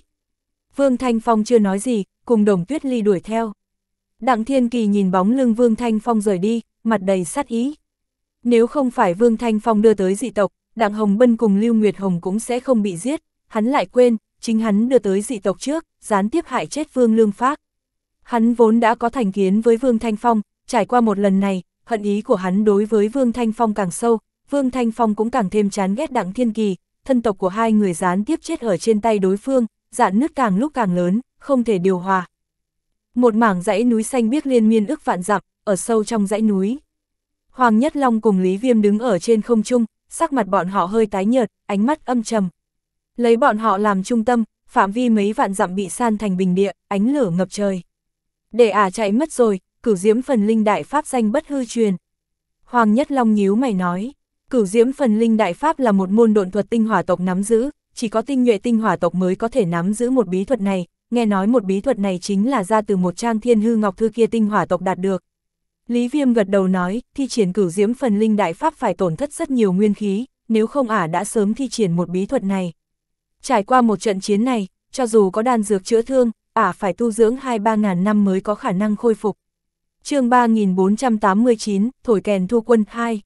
Vương Thanh Phong chưa nói gì, cùng Đồng Tuyết Ly đuổi theo. Đặng Thiên Kỳ nhìn bóng lưng Vương Thanh Phong rời đi, mặt đầy sát ý. Nếu không phải Vương Thanh Phong đưa tới dị tộc, Đặng Hồng Bân cùng Lưu Nguyệt Hồng cũng sẽ không bị giết, hắn lại quên, chính hắn đưa tới dị tộc trước, gián tiếp hại chết Vương Lương Phác. Hắn vốn đã có thành kiến với Vương Thanh Phong, trải qua một lần này, hận ý của hắn đối với Vương Thanh Phong càng sâu, Vương Thanh Phong cũng càng thêm chán ghét Đặng Thiên Kỳ, thân tộc của hai người gián tiếp chết ở trên tay đối phương, dạn nứt càng lúc càng lớn, không thể điều hòa. Một mảng dãy núi xanh biếc liên miên ức vạn dặm, ở sâu trong dãy núi. Hoàng Nhất Long cùng Lý Viêm đứng ở trên không trung, sắc mặt bọn họ hơi tái nhợt, ánh mắt âm trầm. Lấy bọn họ làm trung tâm, phạm vi mấy vạn dặm bị san thành bình địa, ánh lửa ngập trời. Để à chạy mất rồi, cửu diễm phần linh đại pháp danh bất hư truyền. Hoàng Nhất Long nhíu mày nói, cửu diễm phần linh đại pháp là một môn độn thuật tinh hỏa tộc nắm giữ, chỉ có tinh nhuệ tinh hỏa tộc mới có thể nắm giữ một bí thuật này, nghe nói một bí thuật này chính là ra từ một trang thiên hư ngọc thư kia tinh hỏa tộc đạt được, Lý Viêm gật đầu nói, thi triển cửu diễm phần linh đại pháp phải tổn thất rất nhiều nguyên khí, nếu không ả đã sớm thi triển một bí thuật này. Trải qua một trận chiến này, cho dù có đan dược chữa thương, ả phải tu dưỡng 2-3 ngàn năm mới có khả năng khôi phục. chương 3489, Thổi kèn thu quân 2.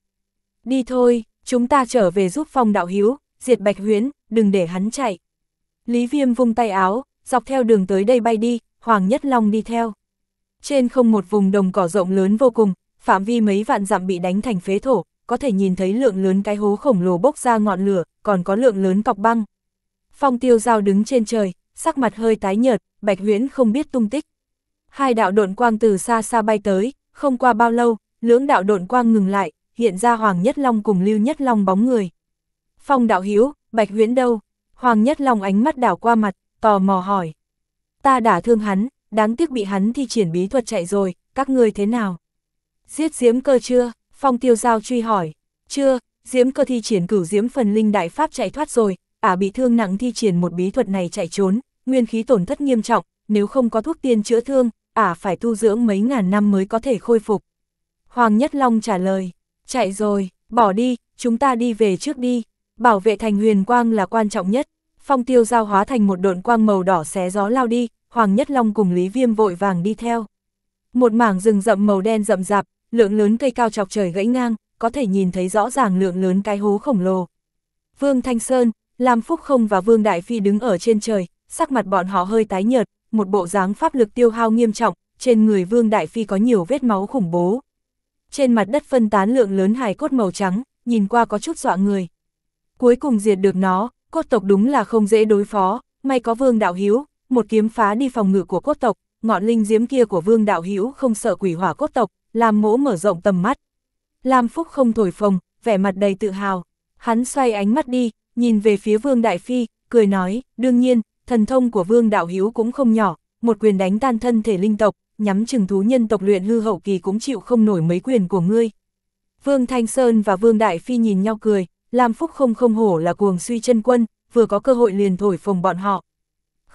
Đi thôi, chúng ta trở về giúp phong đạo hiếu, diệt bạch huyến, đừng để hắn chạy. Lý Viêm vung tay áo, dọc theo đường tới đây bay đi, Hoàng Nhất Long đi theo. Trên không một vùng đồng cỏ rộng lớn vô cùng, phạm vi mấy vạn dặm bị đánh thành phế thổ, có thể nhìn thấy lượng lớn cái hố khổng lồ bốc ra ngọn lửa, còn có lượng lớn cọc băng. Phong tiêu giao đứng trên trời, sắc mặt hơi tái nhợt, bạch huyễn không biết tung tích. Hai đạo độn quang từ xa xa bay tới, không qua bao lâu, lưỡng đạo độn quang ngừng lại, hiện ra Hoàng Nhất Long cùng Lưu Nhất Long bóng người. Phong đạo hiếu, bạch huyễn đâu? Hoàng Nhất Long ánh mắt đảo qua mặt, tò mò hỏi. Ta đã thương hắn, đáng tiếc bị hắn thi triển bí thuật chạy rồi, các người thế nào? Giết Diếm cơ chưa? Phong tiêu giao truy hỏi. Chưa, Diếm cơ thi triển cửu Diếm phần linh đại pháp chạy thoát rồi, ả à bị thương nặng thi triển một bí thuật này chạy trốn, nguyên khí tổn thất nghiêm trọng, nếu không có thuốc tiên chữa thương, ả à phải tu dưỡng mấy ngàn năm mới có thể khôi phục. Hoàng Nhất Long trả lời, chạy rồi, bỏ đi, chúng ta đi về trước đi, bảo vệ thành huyền quang là quan trọng nhất. Phong tiêu giao hóa thành một độn quang màu đỏ xé gió lao đi, Hoàng Nhất Long cùng Lý Viêm vội vàng đi theo. Một mảng rừng rậm màu đen rậm rạp, lượng lớn cây cao chọc trời gãy ngang, có thể nhìn thấy rõ ràng lượng lớn cái hố khổng lồ. Vương Thanh Sơn, Lam Phúc Không và Vương Đại Phi đứng ở trên trời, sắc mặt bọn họ hơi tái nhợt, một bộ dáng pháp lực tiêu hao nghiêm trọng, trên người Vương Đại Phi có nhiều vết máu khủng bố. Trên mặt đất phân tán lượng lớn hài cốt màu trắng, nhìn qua có chút dọa người. Cuối cùng diệt được nó, cốt tộc đúng là không dễ đối phó, may có Vương Đạo Hiếu, một kiếm phá đi phòng ngự của cốt tộc, ngọn linh diếm kia của vương đạo hữu không sợ quỷ hỏa cốt tộc, làm mỗ mở rộng tầm mắt. Lam Phúc không thổi phồng, vẻ mặt đầy tự hào. Hắn xoay ánh mắt đi, nhìn về phía vương đại phi, cười nói, đương nhiên, thần thông của vương đạo hữu cũng không nhỏ, một quyền đánh tan thân thể linh tộc, nhắm chừng thú nhân tộc luyện hư hậu kỳ cũng chịu không nổi mấy quyền của ngươi. Vương Thanh Sơn và Vương Đại Phi nhìn nhau cười, Lam Phúc không không hổ là cuồng suy chân quân, vừa có cơ hội liền thổi phồng bọn họ.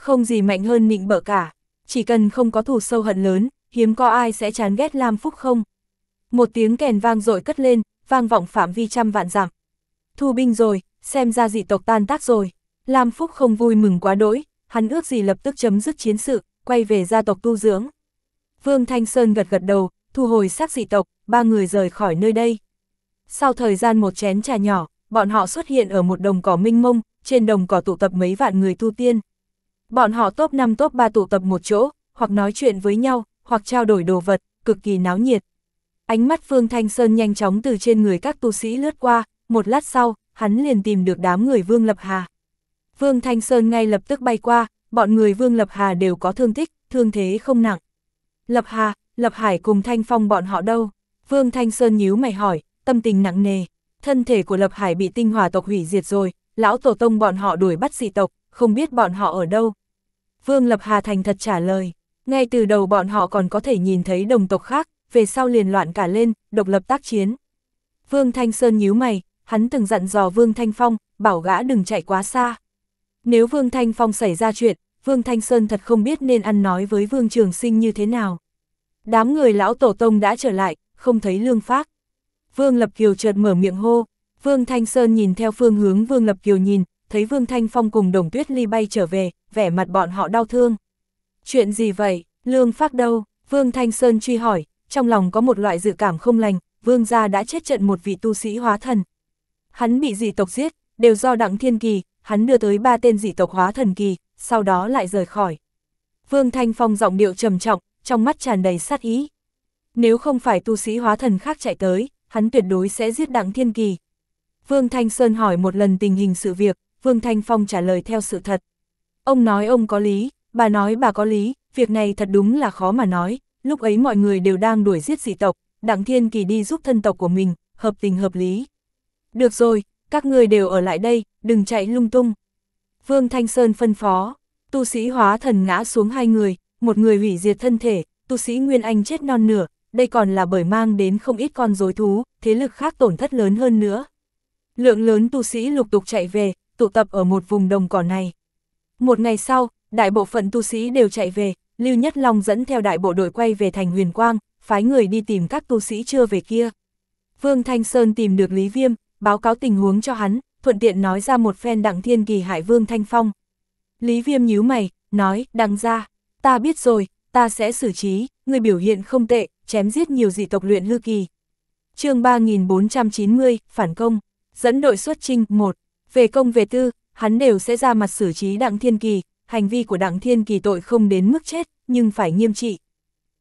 Không gì mạnh hơn nịnh bợ cả, chỉ cần không có thù sâu hận lớn, hiếm có ai sẽ chán ghét Lam Phúc không. Một tiếng kèn vang dội cất lên, vang vọng phạm vi trăm vạn giảm. Thu binh rồi, xem ra dị tộc tan tác rồi. Lam Phúc không vui mừng quá đỗi, hắn ước gì lập tức chấm dứt chiến sự, quay về gia tộc tu dưỡng. Vương Thanh Sơn gật gật đầu, thu hồi xác dị tộc, ba người rời khỏi nơi đây. Sau thời gian một chén trà nhỏ, bọn họ xuất hiện ở một đồng cỏ minh mông, trên đồng cỏ tụ tập mấy vạn người tu tiên. Bọn họ top 5 top 3 tụ tập một chỗ, hoặc nói chuyện với nhau, hoặc trao đổi đồ vật, cực kỳ náo nhiệt. Ánh mắt Phương Thanh Sơn nhanh chóng từ trên người các tu sĩ lướt qua, một lát sau, hắn liền tìm được đám người Vương Lập Hà. Vương Thanh Sơn ngay lập tức bay qua, bọn người Vương Lập Hà đều có thương tích, thương thế không nặng. Lập Hà, Lập Hải cùng Thanh Phong bọn họ đâu? Vương Thanh Sơn nhíu mày hỏi, tâm tình nặng nề. Thân thể của Lập Hải bị tinh hỏa tộc hủy diệt rồi, lão tổ tông bọn họ đuổi bắt dị tộc, không biết bọn họ ở đâu. Vương Lập Hà thành thật trả lời, ngay từ đầu bọn họ còn có thể nhìn thấy đồng tộc khác, về sau liền loạn cả lên, độc lập tác chiến. Vương Thanh Sơn nhíu mày, hắn từng dặn dò Vương Thanh Phong, bảo gã đừng chạy quá xa. Nếu Vương Thanh Phong xảy ra chuyện, Vương Thanh Sơn thật không biết nên ăn nói với Vương Trường Sinh như thế nào. Đám người lão tổ tông đã trở lại, không thấy lương Phác. Vương Lập Kiều chợt mở miệng hô, Vương Thanh Sơn nhìn theo phương hướng Vương Lập Kiều nhìn, thấy Vương Thanh Phong cùng Đồng Tuyết Ly bay trở về, vẻ mặt bọn họ đau thương. Chuyện gì vậy, lương Phác đâu, Vương Thanh Sơn truy hỏi, trong lòng có một loại dự cảm không lành, Vương gia đã chết trận một vị tu sĩ hóa thần. Hắn bị dị tộc giết, đều do Đặng Thiên Kỳ, hắn đưa tới ba tên dị tộc hóa thần kỳ, sau đó lại rời khỏi. Vương Thanh Phong giọng điệu trầm trọng, trong mắt tràn đầy sát ý. Nếu không phải tu sĩ hóa thần khác chạy tới, hắn tuyệt đối sẽ giết Đặng Thiên Kỳ. Vương Thanh Sơn hỏi một lần tình hình sự việc, Vương Thanh Phong trả lời theo sự thật. Ông nói ông có lý, bà nói bà có lý, việc này thật đúng là khó mà nói, lúc ấy mọi người đều đang đuổi giết dị tộc, Đặng Thiên Kỳ đi giúp thân tộc của mình, hợp tình hợp lý. Được rồi, các người đều ở lại đây, đừng chạy lung tung. Vương Thanh Sơn phân phó, tu sĩ hóa thần ngã xuống hai người, một người hủy diệt thân thể, tu sĩ Nguyên Anh chết non nửa, đây còn là bởi mang đến không ít con rối thú, thế lực khác tổn thất lớn hơn nữa. Lượng lớn tu sĩ lục tục chạy về, tụ tập ở một vùng đồng cỏ này. Một ngày sau, đại bộ phận tu sĩ đều chạy về, Lưu Nhất Long dẫn theo đại bộ đội quay về thành huyền quang, phái người đi tìm các tu sĩ chưa về kia. Vương Thanh Sơn tìm được Lý Viêm, báo cáo tình huống cho hắn, thuận tiện nói ra một phen đặng thiên kỳ hại Vương Thanh Phong. Lý Viêm nhíu mày, nói, đặng ra, ta biết rồi, ta sẽ xử trí, người biểu hiện không tệ, chém giết nhiều dị tộc luyện hư kỳ. chương 3490, phản công, dẫn đội xuất trinh, 1 về công về tư, hắn đều sẽ ra mặt xử trí Đặng Thiên Kỳ, hành vi của Đặng Thiên Kỳ tội không đến mức chết, nhưng phải nghiêm trị.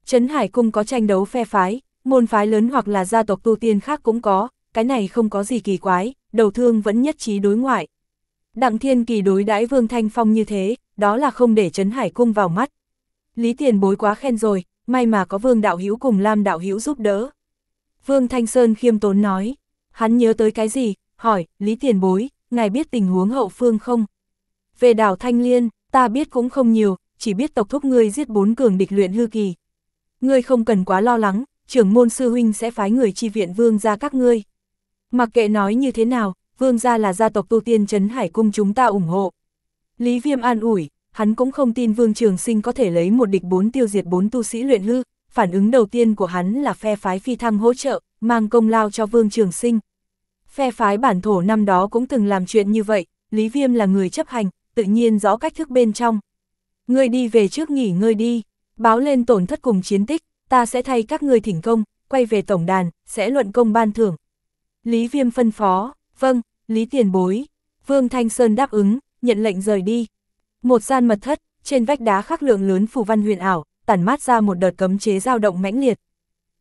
Trấn Hải Cung có tranh đấu phe phái, môn phái lớn hoặc là gia tộc tu tiên khác cũng có, cái này không có gì kỳ quái, đầu thương vẫn nhất trí đối ngoại. Đặng Thiên Kỳ đối đãi Vương Thanh Phong như thế, đó là không để Trấn Hải Cung vào mắt. Lý Tiền bối quá khen rồi, may mà có Vương Đạo Hữu cùng Lam Đạo Hữu giúp đỡ. Vương Thanh Sơn khiêm tốn nói, hắn nhớ tới cái gì, hỏi, Lý Tiền bối, ngài biết tình huống hậu phương không? Về đảo Thanh Liên, ta biết cũng không nhiều, chỉ biết tộc thúc ngươi giết bốn cường địch luyện hư kỳ. Ngươi không cần quá lo lắng, trưởng môn sư huynh sẽ phái người chi viện vương gia các ngươi. Mặc kệ nói như thế nào, vương gia là gia tộc tu tiên trấn hải cung chúng ta ủng hộ. Lý Viêm an ủi, hắn cũng không tin vương trường sinh có thể lấy một địch bốn tiêu diệt bốn tu sĩ luyện hư, phản ứng đầu tiên của hắn là phe phái phi thăng hỗ trợ, mang công lao cho vương trường sinh, Phe phái bản thổ năm đó cũng từng làm chuyện như vậy, Lý Viêm là người chấp hành, tự nhiên rõ cách thức bên trong. Ngươi đi về trước nghỉ ngơi đi, báo lên tổn thất cùng chiến tích, ta sẽ thay các ngươi thỉnh công, quay về tổng đàn, sẽ luận công ban thưởng. Lý Viêm phân phó, vâng, Lý Tiền Bối. Vương Thanh Sơn đáp ứng, nhận lệnh rời đi. Một gian mật thất, trên vách đá khắc lượng lớn phù văn huyền ảo, tản mát ra một đợt cấm chế dao động mãnh liệt.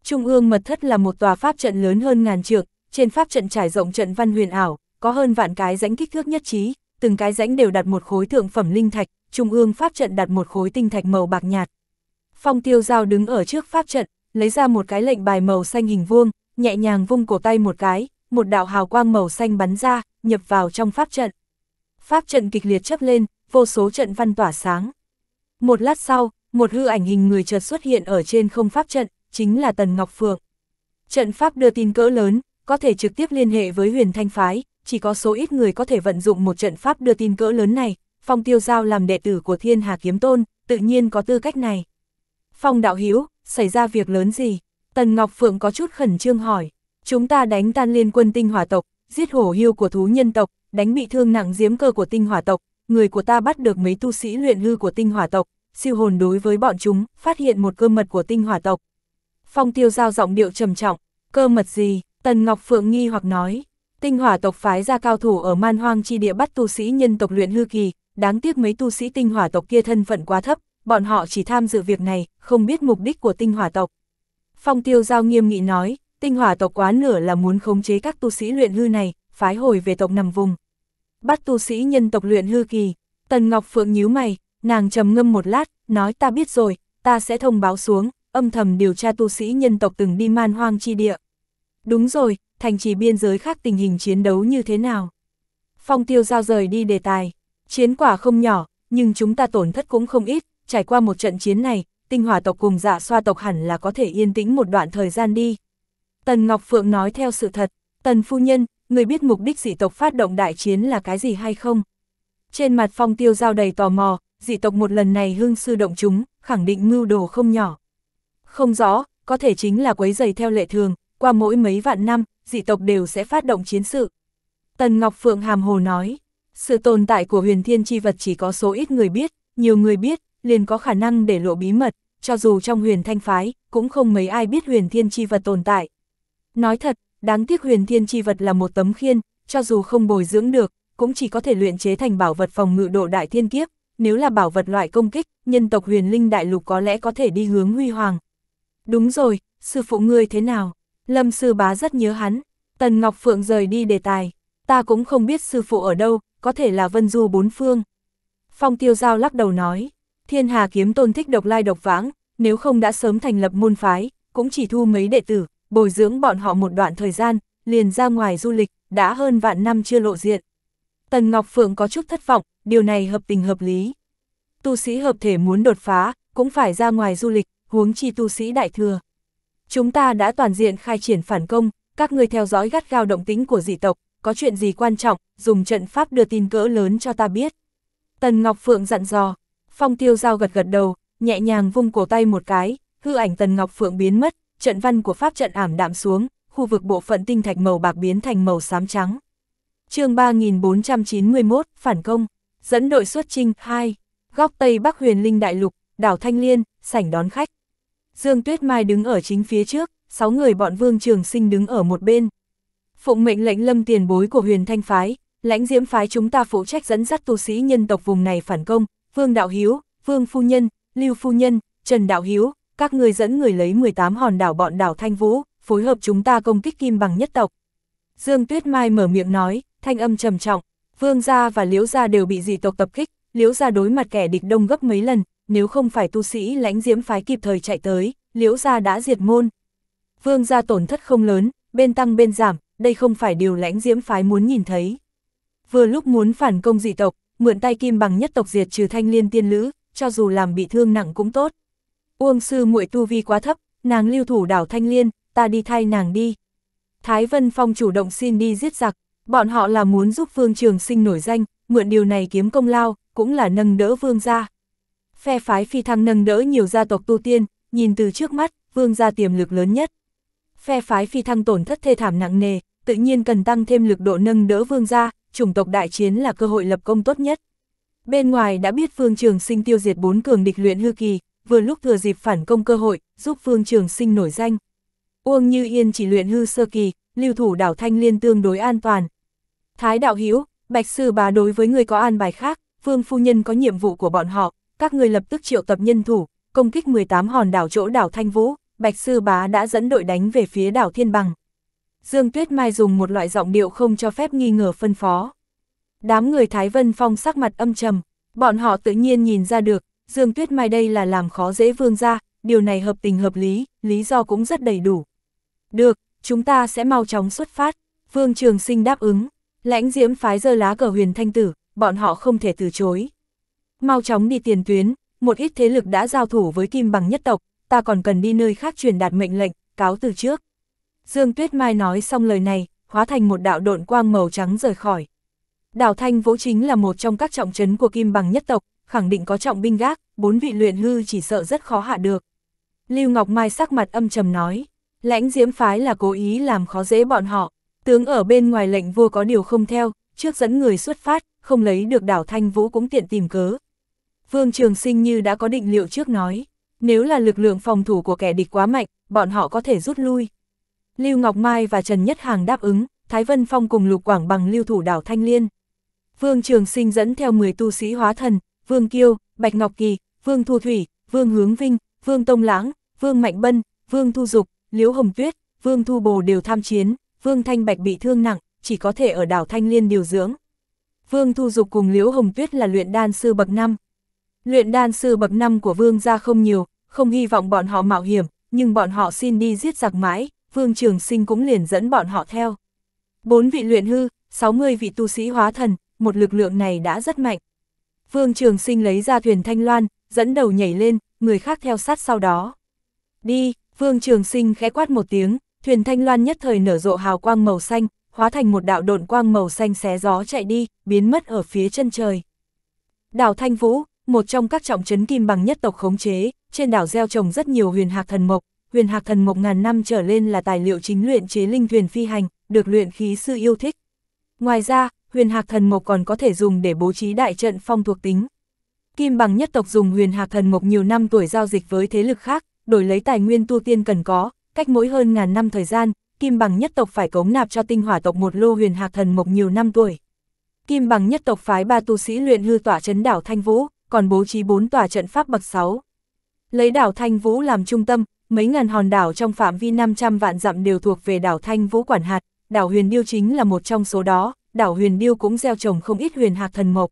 Trung ương mật thất là một tòa pháp trận lớn hơn ngàn trượng, trên pháp trận trải rộng trận văn huyền ảo, có hơn vạn cái rãnh kích thước nhất trí, từng cái rãnh đều đặt một khối thượng phẩm linh thạch, trung ương pháp trận đặt một khối tinh thạch màu bạc nhạt. Phong Tiêu Giao đứng ở trước pháp trận, lấy ra một cái lệnh bài màu xanh hình vuông, nhẹ nhàng vung cổ tay một cái, một đạo hào quang màu xanh bắn ra, nhập vào trong pháp trận. Pháp trận kịch liệt chấp lên, vô số trận văn tỏa sáng. Một lát sau, một hư ảnh hình người chợt xuất hiện ở trên không pháp trận, chính là Tần Ngọc Phượng. Trận pháp đưa tin cỡ lớn, có thể trực tiếp liên hệ với huyền thanh phái, chỉ có số ít người có thể vận dụng một trận pháp đưa tin cỡ lớn này, Phong Tiêu Giao làm đệ tử của Thiên Hà Kiếm Tôn, tự nhiên có tư cách này. Phong Đạo Hiếu, xảy ra việc lớn gì? Tần Ngọc Phượng có chút khẩn trương hỏi, chúng ta đánh tan liên quân tinh Hòa tộc, giết hổ Hưu của thú nhân tộc, đánh bị thương nặng diếm cơ của tinh Hòa tộc, người của ta bắt được mấy tu sĩ luyện hư của tinh Hòa tộc, siêu hồn đối với bọn chúng, phát hiện một cơ mật của tinh Hòa tộc. Phong Tiêu Giao giọng điệu trầm trọng, cơ mật gì? Tần Ngọc Phượng nghi hoặc nói, tinh hỏa tộc phái ra cao thủ ở man hoang chi địa bắt tu sĩ nhân tộc luyện hư kỳ, đáng tiếc mấy tu sĩ tinh hỏa tộc kia thân phận quá thấp, bọn họ chỉ tham dự việc này, không biết mục đích của tinh hỏa tộc. Phong tiêu giao nghiêm nghị nói, tinh hỏa tộc quá nửa là muốn khống chế các tu sĩ luyện hư này, phái hồi về tộc nằm vùng. Bắt tu sĩ nhân tộc luyện hư kỳ, Tần Ngọc Phượng nhíu mày, nàng trầm ngâm một lát, nói ta biết rồi, ta sẽ thông báo xuống, âm thầm điều tra tu sĩ nhân tộc từng đi man hoang chi địa. Đúng rồi, thành trì biên giới khác tình hình chiến đấu như thế nào? Phong tiêu giao rời đi đề tài. Chiến quả không nhỏ, nhưng chúng ta tổn thất cũng không ít, trải qua một trận chiến này, tinh hỏa tộc cùng dạ xoa tộc hẳn là có thể yên tĩnh một đoạn thời gian đi. Tần Ngọc Phượng nói theo sự thật, Tần Phu Nhân, người biết mục đích dị tộc phát động đại chiến là cái gì hay không? Trên mặt phong tiêu giao đầy tò mò, dị tộc một lần này hương sư động chúng, khẳng định mưu đồ không nhỏ. Không rõ, có thể chính là quấy giày theo lệ thường, qua mỗi mấy vạn năm, dị tộc đều sẽ phát động chiến sự. Tần Ngọc Phượng hàm hồ nói, sự tồn tại của huyền thiên chi vật chỉ có số ít người biết, nhiều người biết, liền có khả năng để lộ bí mật, cho dù trong huyền thanh phái, cũng không mấy ai biết huyền thiên chi vật tồn tại. Nói thật, đáng tiếc huyền thiên chi vật là một tấm khiên, cho dù không bồi dưỡng được, cũng chỉ có thể luyện chế thành bảo vật phòng ngự độ đại thiên kiếp, nếu là bảo vật loại công kích, nhân tộc huyền linh đại lục có lẽ có thể đi hướng huy hoàng. Đúng rồi, sư phụ ngươi thế nào? Lâm sư bá rất nhớ hắn, Tần Ngọc Phượng rời đi đề tài, ta cũng không biết sư phụ ở đâu, có thể là vân du bốn phương. Phong tiêu giao lắc đầu nói, thiên hà kiếm tôn thích độc lai độc vãng, nếu không đã sớm thành lập môn phái, cũng chỉ thu mấy đệ tử, bồi dưỡng bọn họ một đoạn thời gian, liền ra ngoài du lịch, đã hơn vạn năm chưa lộ diện. Tần Ngọc Phượng có chút thất vọng, điều này hợp tình hợp lý. Tu sĩ hợp thể muốn đột phá, cũng phải ra ngoài du lịch, huống chi tu sĩ đại thừa. Chúng ta đã toàn diện khai triển phản công, các người theo dõi gắt gao động tính của dị tộc, có chuyện gì quan trọng, dùng trận pháp đưa tin cỡ lớn cho ta biết. Tần Ngọc Phượng dặn dò, phong tiêu giao gật gật đầu, nhẹ nhàng vung cổ tay một cái, hư ảnh Tần Ngọc Phượng biến mất, trận văn của pháp trận ảm đạm xuống, khu vực bộ phận tinh thạch màu bạc biến thành màu xám trắng. chương 3491, phản công, dẫn đội xuất chinh 2, góc Tây Bắc Huyền Linh Đại Lục, đảo Thanh Liên, sảnh đón khách. Dương Tuyết Mai đứng ở chính phía trước, sáu người bọn Vương Trường Sinh đứng ở một bên. Phụng mệnh lệnh lâm tiền bối của huyền thanh phái, lãnh diễm phái chúng ta phụ trách dẫn dắt tu sĩ nhân tộc vùng này phản công, Vương Đạo Hiếu, Vương Phu Nhân, Lưu Phu Nhân, Trần Đạo Hiếu, các người dẫn người lấy 18 hòn đảo bọn đảo Thanh Vũ, phối hợp chúng ta công kích kim bằng nhất tộc. Dương Tuyết Mai mở miệng nói, thanh âm trầm trọng, Vương gia và Liễu gia đều bị dị tộc tập kích, Liễu gia đối mặt kẻ địch đông gấp mấy lần, nếu không phải tu sĩ lãnh diễm phái kịp thời chạy tới, liễu gia đã diệt môn. Vương gia tổn thất không lớn, bên tăng bên giảm, đây không phải điều lãnh diễm phái muốn nhìn thấy. Vừa lúc muốn phản công dị tộc, mượn tay kim bằng nhất tộc diệt trừ thanh liên tiên lữ, cho dù làm bị thương nặng cũng tốt. Uông sư muội tu vi quá thấp, nàng lưu thủ đảo thanh liên, ta đi thay nàng đi. Thái Vân Phong chủ động xin đi giết giặc, bọn họ là muốn giúp Vương Trường Sinh nổi danh, mượn điều này kiếm công lao, cũng là nâng đỡ Vương gia phe phái phi thăng nâng đỡ nhiều gia tộc tu tiên, nhìn từ trước mắt, vương gia tiềm lực lớn nhất. Phe phái phi thăng tổn thất thê thảm nặng nề, tự nhiên cần tăng thêm lực độ nâng đỡ vương gia, chủng tộc đại chiến là cơ hội lập công tốt nhất. Bên ngoài đã biết phương Trường Sinh tiêu diệt bốn cường địch luyện hư kỳ, vừa lúc thừa dịp phản công cơ hội, giúp phương Trường Sinh nổi danh. Uông Như Yên chỉ luyện hư sơ kỳ, lưu thủ đảo Thanh Liên tương đối an toàn. Thái đạo hữu, Bạch sư bà đối với người có an bài khác, Vương phu nhân có nhiệm vụ của bọn họ, các người lập tức triệu tập nhân thủ, công kích 18 hòn đảo chỗ đảo Thanh Vũ, Bạch Sư Bá đã dẫn đội đánh về phía đảo Thiên Bằng. Dương Tuyết Mai dùng một loại giọng điệu không cho phép nghi ngờ phân phó. Đám người Thái Vân Phong sắc mặt âm trầm, bọn họ tự nhiên nhìn ra được, Dương Tuyết Mai đây là làm khó dễ vương ra, điều này hợp tình hợp lý, lý do cũng rất đầy đủ. Được, chúng ta sẽ mau chóng xuất phát, Vương Trường Sinh đáp ứng, lãnh diễm phái dơ lá cờ huyền thanh tử, bọn họ không thể từ chối mau chóng đi tiền tuyến, một ít thế lực đã giao thủ với kim bằng nhất tộc, ta còn cần đi nơi khác truyền đạt mệnh lệnh, cáo từ trước. Dương Tuyết Mai nói xong lời này, hóa thành một đạo độn quang màu trắng rời khỏi. Đảo Thanh Vũ chính là một trong các trọng trấn của kim bằng nhất tộc, khẳng định có trọng binh gác, bốn vị luyện hư chỉ sợ rất khó hạ được. Lưu Ngọc Mai sắc mặt âm trầm nói, lãnh diễm phái là cố ý làm khó dễ bọn họ, tướng ở bên ngoài lệnh vua có điều không theo, trước dẫn người xuất phát, không lấy được đảo Thanh Vũ cũng tiện tìm cớ, Vương Trường Sinh như đã có định liệu trước nói, nếu là lực lượng phòng thủ của kẻ địch quá mạnh, bọn họ có thể rút lui. Lưu Ngọc Mai và Trần Nhất Hàng đáp ứng, Thái Vân Phong cùng Lục Quảng bằng lưu thủ đảo Thanh Liên. Vương Trường Sinh dẫn theo 10 tu sĩ hóa thần, Vương Kiêu, Bạch Ngọc Kỳ, Vương Thu Thủy, Vương Hướng Vinh, Vương Tông Lãng, Vương Mạnh Bân, Vương Thu Dục, Liễu Hồng Tuyết, Vương Thu Bồ đều tham chiến, Vương Thanh Bạch bị thương nặng, chỉ có thể ở đảo Thanh Liên điều dưỡng. Vương Thu Dục cùng Liễu Hồng Tuyết là luyện đan sư bậc 5, Luyện đan sư bậc năm của vương gia không nhiều, không hy vọng bọn họ mạo hiểm, nhưng bọn họ xin đi giết giặc mãi, vương trường sinh cũng liền dẫn bọn họ theo. Bốn vị luyện hư, 60 vị tu sĩ hóa thần, một lực lượng này đã rất mạnh. Vương trường sinh lấy ra thuyền thanh loan, dẫn đầu nhảy lên, người khác theo sát sau đó. Đi, vương trường sinh khẽ quát một tiếng, thuyền thanh loan nhất thời nở rộ hào quang màu xanh, hóa thành một đạo độn quang màu xanh xé gió chạy đi, biến mất ở phía chân trời. Đào Thanh Vũ, một trong các trọng trấn kim bằng nhất tộc khống chế, trên đảo gieo trồng rất nhiều huyền hạc thần mộc, huyền hạc thần mộc ngàn năm trở lên là tài liệu chính luyện chế linh thuyền phi hành, được luyện khí sư yêu thích. Ngoài ra, huyền hạc thần mộc còn có thể dùng để bố trí đại trận phong thuộc tính. Kim bằng nhất tộc dùng huyền hạc thần mộc nhiều năm tuổi giao dịch với thế lực khác, đổi lấy tài nguyên tu tiên cần có, cách mỗi hơn ngàn năm thời gian, kim bằng nhất tộc phải cống nạp cho tinh hỏa tộc một lô huyền hạc thần mộc nhiều năm tuổi. Kim bằng nhất tộc phái ba tu sĩ luyện hư tỏa chấn đảo Thanh Vũ, còn bố trí 4 tòa trận pháp bậc 6. Lấy đảo Thanh Vũ làm trung tâm, mấy ngàn hòn đảo trong phạm vi 500 vạn dặm đều thuộc về đảo Thanh Vũ quản hạt, đảo Huyền Điêu chính là một trong số đó, đảo Huyền Điêu cũng gieo trồng không ít huyền hạc thần mộc.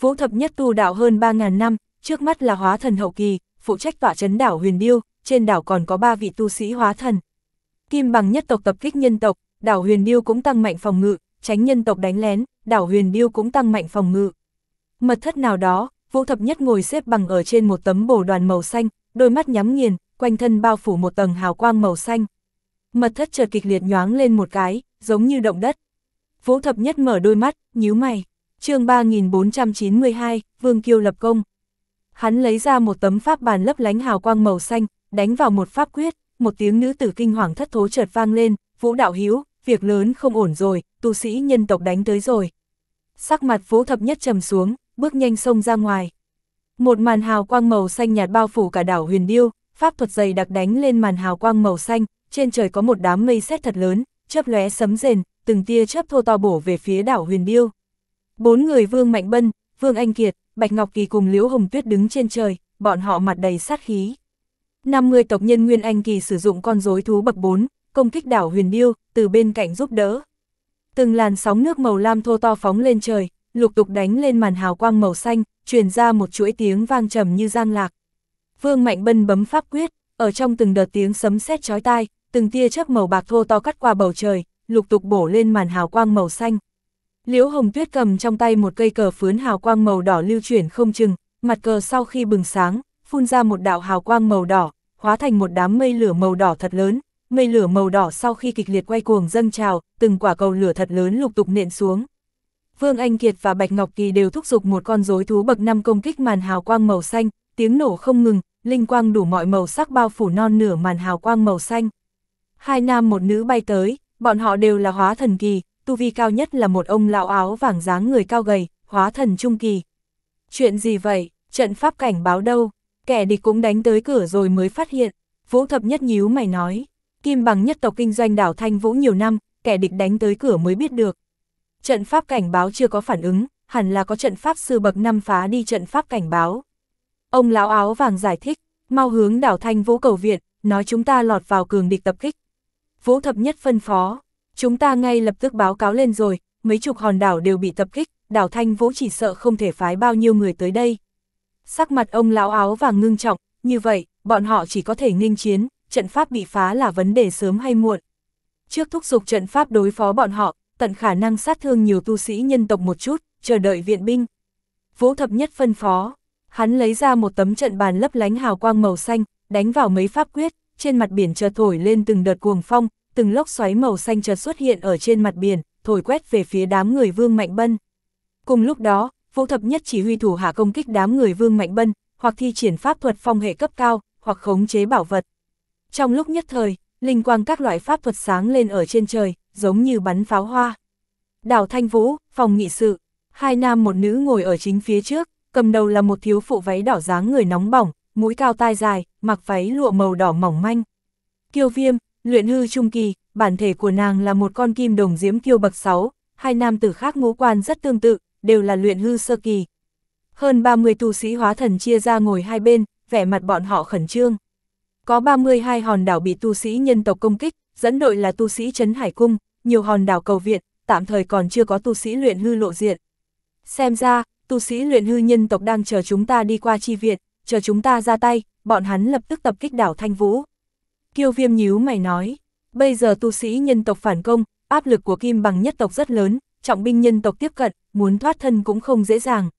Vũ thập nhất tu đạo hơn 3.000 năm, trước mắt là hóa thần hậu kỳ, phụ trách tỏa chấn đảo Huyền Điêu, trên đảo còn có 3 vị tu sĩ hóa thần. Kim bằng nhất tộc tập kích nhân tộc, đảo Huyền Điêu cũng tăng mạnh phòng ngự, tránh nhân tộc đánh lén, đảo Huyền Điêu cũng tăng mạnh phòng ngự. Mật thất nào đó, Vũ Thập Nhất ngồi xếp bằng ở trên một tấm bồ đoàn màu xanh, đôi mắt nhắm nghiền, quanh thân bao phủ một tầng hào quang màu xanh. Mật thất chợt kịch liệt nhoáng lên một cái, giống như động đất. Vũ Thập Nhất mở đôi mắt, nhíu mày. chương 3492, Vương Kiêu lập công. Hắn lấy ra một tấm pháp bàn lấp lánh hào quang màu xanh, đánh vào một pháp quyết, một tiếng nữ tử kinh hoàng thất thố chợt vang lên, Vũ Đạo Hiếu, việc lớn không ổn rồi, tu sĩ nhân tộc đánh tới rồi. Sắc mặt Vũ Thập Nhất trầm xuống, bước nhanh sông ra ngoài. Một màn hào quang màu xanh nhạt bao phủ cả đảo huyền điêu, pháp thuật dày đặc đánh lên màn hào quang màu xanh, trên trời có một đám mây xét thật lớn, chớp lóe sấm rền, từng tia chớp thô to bổ về phía đảo huyền điêu. Bốn người Vương Mạnh Bân, Vương Anh Kiệt, Bạch Ngọc Kỳ cùng Liễu Hồng Tuyết đứng trên trời, bọn họ mặt đầy sát khí. 50 tộc nhân Nguyên Anh Kỳ sử dụng con rối thú bậc 4, công kích đảo huyền điêu, từ bên cạnh giúp đỡ. Từng làn sóng nước màu lam thô to phóng lên trời, lục tục đánh lên màn hào quang màu xanh, truyền ra một chuỗi tiếng vang trầm như giang lạc. Vương Mạnh Bân bấm pháp quyết, ở trong từng đợt tiếng sấm sét chói tai, từng tia chớp màu bạc thô to cắt qua bầu trời, lục tục bổ lên màn hào quang màu xanh. Liễu Hồng Tuyết cầm trong tay một cây cờ phướn hào quang màu đỏ lưu chuyển không chừng, mặt cờ sau khi bừng sáng, phun ra một đạo hào quang màu đỏ, hóa thành một đám mây lửa màu đỏ thật lớn, mây lửa màu đỏ sau khi kịch liệt quay cuồng dâng trào, từng quả cầu lửa thật lớn lục tục nện xuống. Vương Anh Kiệt và Bạch Ngọc Kỳ đều thúc giục một con rối thú bậc năm công kích màn hào quang màu xanh, tiếng nổ không ngừng, linh quang đủ mọi màu sắc bao phủ non nửa màn hào quang màu xanh. Hai nam một nữ bay tới, bọn họ đều là hóa thần kỳ, tu vi cao nhất là một ông lão áo vàng dáng người cao gầy, hóa thần trung kỳ. Chuyện gì vậy, trận pháp cảnh báo đâu, kẻ địch cũng đánh tới cửa rồi mới phát hiện, Vũ Thập Nhất nhíu mày nói, Kim Bằng nhất tộc kinh doanh đảo Thanh Vũ nhiều năm, kẻ địch đánh tới cửa mới biết được trận pháp cảnh báo chưa có phản ứng, hẳn là có trận pháp sư bậc năm phá đi trận pháp cảnh báo. Ông lão áo vàng giải thích, mau hướng đảo thanh vũ cầu viện, nói chúng ta lọt vào cường địch tập kích. Vũ thập nhất phân phó, chúng ta ngay lập tức báo cáo lên rồi, mấy chục hòn đảo đều bị tập kích, đảo thanh vũ chỉ sợ không thể phái bao nhiêu người tới đây. Sắc mặt ông lão áo vàng ngưng trọng, như vậy, bọn họ chỉ có thể nghênh chiến, trận pháp bị phá là vấn đề sớm hay muộn. Trước thúc giục trận pháp đối phó bọn họ, tận khả năng sát thương nhiều tu sĩ nhân tộc một chút, chờ đợi viện binh. Vũ thập nhất phân phó, hắn lấy ra một tấm trận bàn lấp lánh hào quang màu xanh, đánh vào mấy pháp quyết, trên mặt biển chợt thổi lên từng đợt cuồng phong, từng lốc xoáy màu xanh chợt xuất hiện ở trên mặt biển, thổi quét về phía đám người Vương Mạnh Bân. Cùng lúc đó, Vũ Thập Nhất chỉ huy thủ hạ công kích đám người Vương Mạnh Bân, hoặc thi triển pháp thuật phong hệ cấp cao, hoặc khống chế bảo vật. Trong lúc nhất thời, linh quang các loại pháp thuật sáng lên ở trên trời, giống như bắn pháo hoa. Đào Thanh Vũ, phòng nghị sự, hai nam một nữ ngồi ở chính phía trước, cầm đầu là một thiếu phụ váy đỏ dáng người nóng bỏng, mũi cao tai dài, mặc váy lụa màu đỏ mỏng manh. Kiêu Viêm, luyện hư trung kỳ, bản thể của nàng là một con kim đồng diễm kiêu bậc 6, hai nam tử khác ngũ quan rất tương tự, đều là luyện hư sơ kỳ. Hơn 30 tu sĩ hóa thần chia ra ngồi hai bên, vẻ mặt bọn họ khẩn trương. Có 32 hòn đảo bị tu sĩ nhân tộc công kích, dẫn đội là tu sĩ Trấn Hải Cung, nhiều hòn đảo cầu viện, tạm thời còn chưa có tu sĩ luyện hư lộ diện. Xem ra, tu sĩ luyện hư nhân tộc đang chờ chúng ta đi qua chi viện, chờ chúng ta ra tay, bọn hắn lập tức tập kích đảo Thanh Vũ. Kiêu viêm nhíu mày nói, bây giờ tu sĩ nhân tộc phản công, áp lực của kim bằng nhất tộc rất lớn, trọng binh nhân tộc tiếp cận, muốn thoát thân cũng không dễ dàng.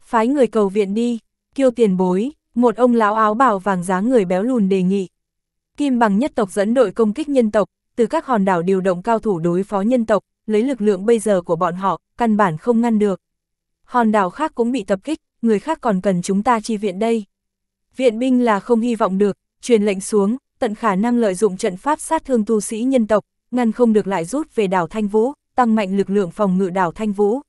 Phái người cầu viện đi, kiêu tiền bối, một ông lão áo bào vàng dáng người béo lùn đề nghị. Kim bằng nhất tộc dẫn đội công kích nhân tộc, từ các hòn đảo điều động cao thủ đối phó nhân tộc, lấy lực lượng bây giờ của bọn họ, căn bản không ngăn được. Hòn đảo khác cũng bị tập kích, người khác còn cần chúng ta chi viện đây. Viện binh là không hy vọng được, truyền lệnh xuống, tận khả năng lợi dụng trận pháp sát thương tu sĩ nhân tộc, ngăn không được lại rút về đảo Thanh Vũ, tăng mạnh lực lượng phòng ngự đảo Thanh Vũ.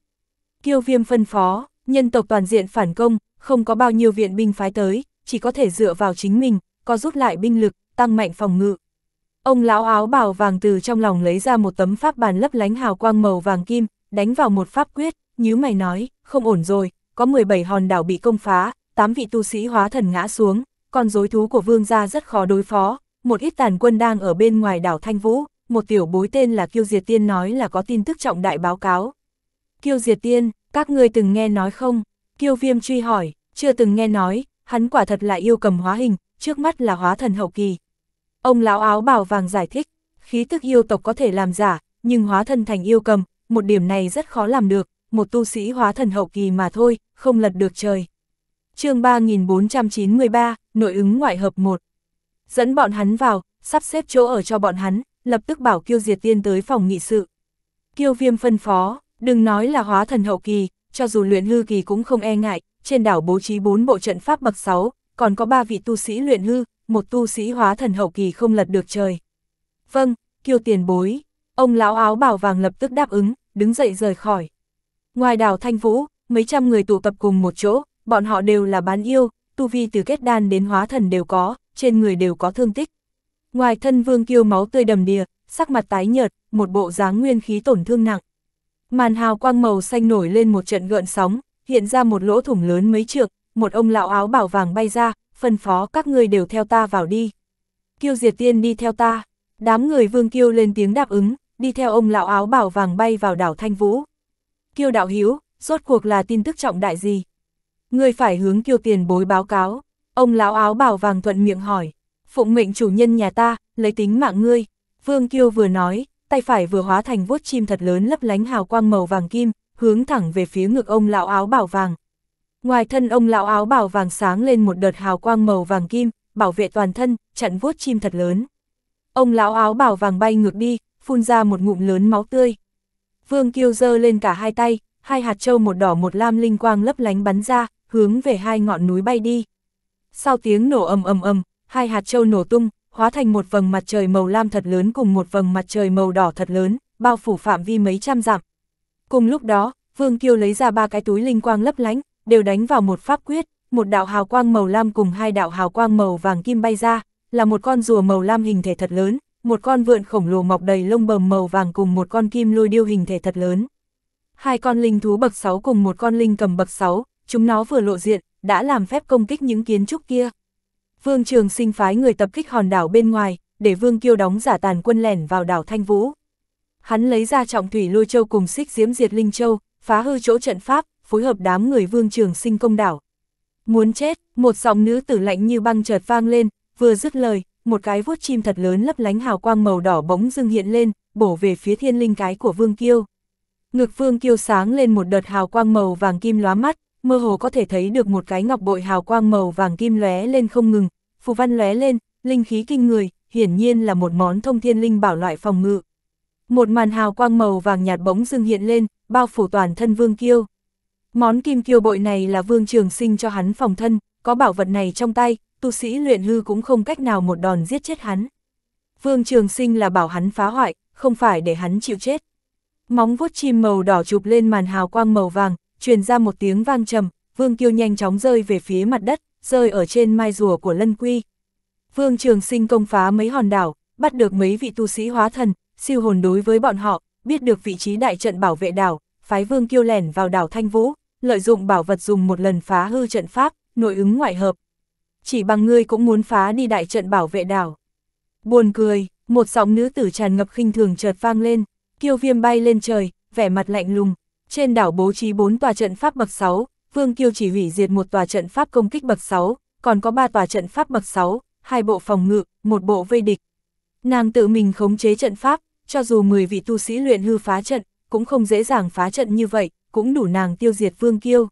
Kiêu viêm phân phó, nhân tộc toàn diện phản công, không có bao nhiêu viện binh phái tới, chỉ có thể dựa vào chính mình, có rút lại binh lực, tăng mạnh phòng ngự. Ông lão áo bào vàng từ trong lòng lấy ra một tấm pháp bàn lấp lánh hào quang màu vàng kim, đánh vào một pháp quyết, nhíu mày nói, không ổn rồi, có 17 hòn đảo bị công phá, 8 vị tu sĩ hóa thần ngã xuống, con rối thú của vương gia rất khó đối phó, một ít tàn quân đang ở bên ngoài đảo Thanh Vũ, một tiểu bối tên là Kiêu Diệt Tiên nói là có tin tức trọng đại báo cáo. Kiêu Diệt Tiên, các ngươi từng nghe nói không? Kiêu Viêm truy hỏi, chưa từng nghe nói, hắn quả thật là yêu cầm hóa hình, trước mắt là hóa thần hậu kỳ, Ông lão áo bào vàng giải thích, khí tức yêu tộc có thể làm giả, nhưng hóa thân thành yêu cầm, một điểm này rất khó làm được, một tu sĩ hóa thần hậu kỳ mà thôi, không lật được trời. chương 3493, nội ứng ngoại hợp 1. Dẫn bọn hắn vào, sắp xếp chỗ ở cho bọn hắn, lập tức bảo Kiêu Diệt Tiên tới phòng nghị sự. Kiêu Viêm phân phó, đừng nói là hóa thần hậu kỳ, cho dù luyện hư kỳ cũng không e ngại, trên đảo bố trí 4 bộ trận pháp bậc 6, còn có 3 vị tu sĩ luyện hư, một tu sĩ hóa thần hậu kỳ không lật được trời. Vâng, kiêu tiền bối, ông lão áo bảo vàng lập tức đáp ứng, đứng dậy rời khỏi. Ngoài đảo Thanh Vũ, mấy trăm người tụ tập cùng một chỗ, bọn họ đều là bán yêu, tu vi từ kết đan đến hóa thần đều có, trên người đều có thương tích. Ngoài thân vương kiêu máu tươi đầm đìa, sắc mặt tái nhợt, một bộ dáng nguyên khí tổn thương nặng. Màn hào quang màu xanh nổi lên một trận gợn sóng, hiện ra một lỗ thủng lớn mấy trượng, một ông lão áo bảo vàng bay ra, phân phó các người đều theo ta vào đi. Kiêu diệt tiên đi theo ta, đám người vương kiêu lên tiếng đáp ứng, đi theo ông lão áo bảo vàng bay vào đảo Thanh Vũ. Kiêu đạo hiếu, rốt cuộc là tin tức trọng đại gì? Người phải hướng kiêu tiền bối báo cáo, ông lão áo bảo vàng thuận miệng hỏi, phụng mệnh chủ nhân nhà ta, lấy tính mạng ngươi. Vương kiêu vừa nói, tay phải vừa hóa thành vuốt chim thật lớn lấp lánh hào quang màu vàng kim, hướng thẳng về phía ngực ông lão áo bảo vàng. Ngoài thân ông lão áo bảo vàng sáng lên một đợt hào quang màu vàng kim, bảo vệ toàn thân, chặn vuốt chim thật lớn. Ông lão áo bảo vàng bay ngược đi, phun ra một ngụm lớn máu tươi. Vương Kiêu giơ lên cả hai tay, hai hạt châu một đỏ một lam linh quang lấp lánh bắn ra, hướng về hai ngọn núi bay đi. Sau tiếng nổ ầm ầm ầm, hai hạt châu nổ tung, hóa thành một vầng mặt trời màu lam thật lớn cùng một vầng mặt trời màu đỏ thật lớn, bao phủ phạm vi mấy trăm dặm. Cùng lúc đó, Vương Kiêu lấy ra ba cái túi linh quang lấp lánh, đều đánh vào một pháp quyết, một đạo hào quang màu lam cùng hai đạo hào quang màu vàng kim bay ra, là một con rùa màu lam hình thể thật lớn, một con vượn khổng lồ mọc đầy lông bờm màu vàng cùng một con kim lôi điêu hình thể thật lớn. Hai con linh thú bậc 6 cùng một con linh cầm bậc 6, chúng nó vừa lộ diện, đã làm phép công kích những kiến trúc kia. Vương Trường Sinh phái người tập kích hòn đảo bên ngoài, để Vương Kiêu đóng giả tàn quân lẻn vào đảo Thanh Vũ. Hắn lấy ra trọng thủy lôi châu cùng xích diễm diệt linh châu, phá hư chỗ trận pháp, phối hợp đám người vương trường sinh công đảo. Muốn chết, một giọng nữ tử lạnh như băng chợt vang lên, vừa dứt lời, một cái vuốt chim thật lớn lấp lánh hào quang màu đỏ bỗng dưng hiện lên, bổ về phía thiên linh cái của vương kiêu. Ngực vương kiêu sáng lên một đợt hào quang màu vàng kim lóa mắt, mơ hồ có thể thấy được một cái ngọc bội hào quang màu vàng kim lóe lên không ngừng, phù văn lóe lên, linh khí kinh người, hiển nhiên là một món thông thiên linh bảo loại phòng ngự. Một màn hào quang màu vàng nhạt bỗng dưng hiện lên, bao phủ toàn thân Vương Kiêu. Món kim kiêu bội này là vương trường sinh cho hắn phòng thân, có bảo vật này trong tay, tu sĩ luyện hư cũng không cách nào một đòn giết chết hắn. Vương trường sinh là bảo hắn phá hoại, không phải để hắn chịu chết. Móng vuốt chim màu đỏ chụp lên màn hào quang màu vàng, truyền ra một tiếng vang trầm, vương kiêu nhanh chóng rơi về phía mặt đất, rơi ở trên mai rùa của lân quy. Vương trường sinh công phá mấy hòn đảo, bắt được mấy vị tu sĩ hóa thần, siêu hồn đối với bọn họ, biết được vị trí đại trận bảo vệ đảo, phái vương kiêu lẻn vào đảo Thanh Vũ, lợi dụng bảo vật dùng một lần phá hư trận pháp, nội ứng ngoại hợp. Chỉ bằng ngươi cũng muốn phá đi đại trận bảo vệ đảo. Buồn cười, một giọng nữ tử tràn ngập khinh thường chợt vang lên, kiêu viêm bay lên trời, vẻ mặt lạnh lùng. Trên đảo bố trí 4 tòa trận pháp bậc 6, Vương Kiêu chỉ hủy diệt một tòa trận pháp công kích bậc 6, còn có 3 tòa trận pháp bậc 6, hai bộ phòng ngự, một bộ vây địch. Nàng tự mình khống chế trận pháp, cho dù 10 vị tu sĩ luyện hư phá trận, cũng không dễ dàng phá trận như vậy, cũng đủ nàng tiêu diệt Vương Kiêu.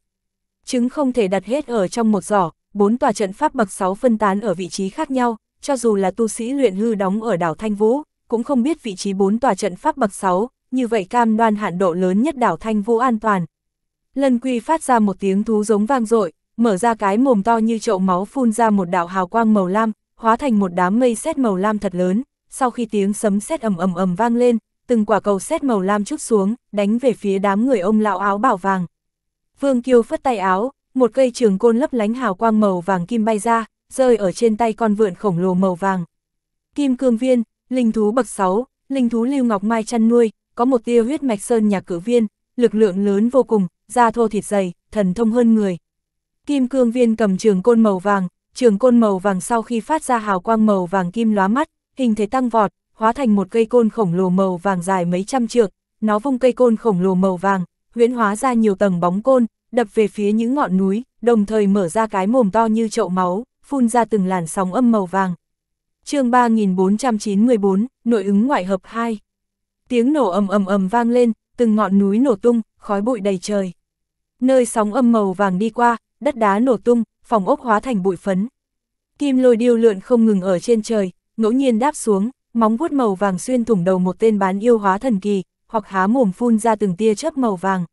Trứng không thể đặt hết ở trong một giỏ, bốn tòa trận pháp bậc 6 phân tán ở vị trí khác nhau, cho dù là tu sĩ luyện hư đóng ở đảo Thanh Vũ, cũng không biết vị trí bốn tòa trận pháp bậc 6, như vậy cam đoan hạn độ lớn nhất đảo Thanh Vũ an toàn. Lân Quy phát ra một tiếng thú giống vang dội, mở ra cái mồm to như chậu máu phun ra một đạo hào quang màu lam, hóa thành một đám mây sét màu lam thật lớn, sau khi tiếng sấm sét ầm ầm ầm vang lên, từng quả cầu xét màu lam chút xuống, đánh về phía đám người ông lão áo bảo vàng. Vương Kiêu phất tay áo, một cây trường côn lấp lánh hào quang màu vàng kim bay ra, rơi ở trên tay con vượn khổng lồ màu vàng. Kim cương viên, linh thú bậc 6, linh thú lưu ngọc mai chăn nuôi, có một tia huyết mạch sơn nhà cử viên, lực lượng lớn vô cùng, da thô thịt dày, thần thông hơn người. Kim cương viên cầm trường côn màu vàng, trường côn màu vàng sau khi phát ra hào quang màu vàng kim lóa mắt, hình thể tăng vọt, hóa thành một cây côn khổng lồ màu vàng dài mấy trăm trượng, nó vung cây côn khổng lồ màu vàng, huyễn hóa ra nhiều tầng bóng côn, đập về phía những ngọn núi, đồng thời mở ra cái mồm to như chậu máu, phun ra từng làn sóng âm màu vàng. chương 3494, nội ứng ngoại hợp 2. Tiếng nổ ầm ầm ầm vang lên, từng ngọn núi nổ tung, khói bụi đầy trời. Nơi sóng âm màu vàng đi qua, đất đá nổ tung, phòng ốc hóa thành bụi phấn. Kim lôi điêu lượn không ngừng ở trên trời, ngẫu nhiên đáp xuống, móng vuốt màu vàng xuyên thủng đầu một tên bán yêu hóa thần kỳ, hoặc há mồm phun ra từng tia chớp màu vàng.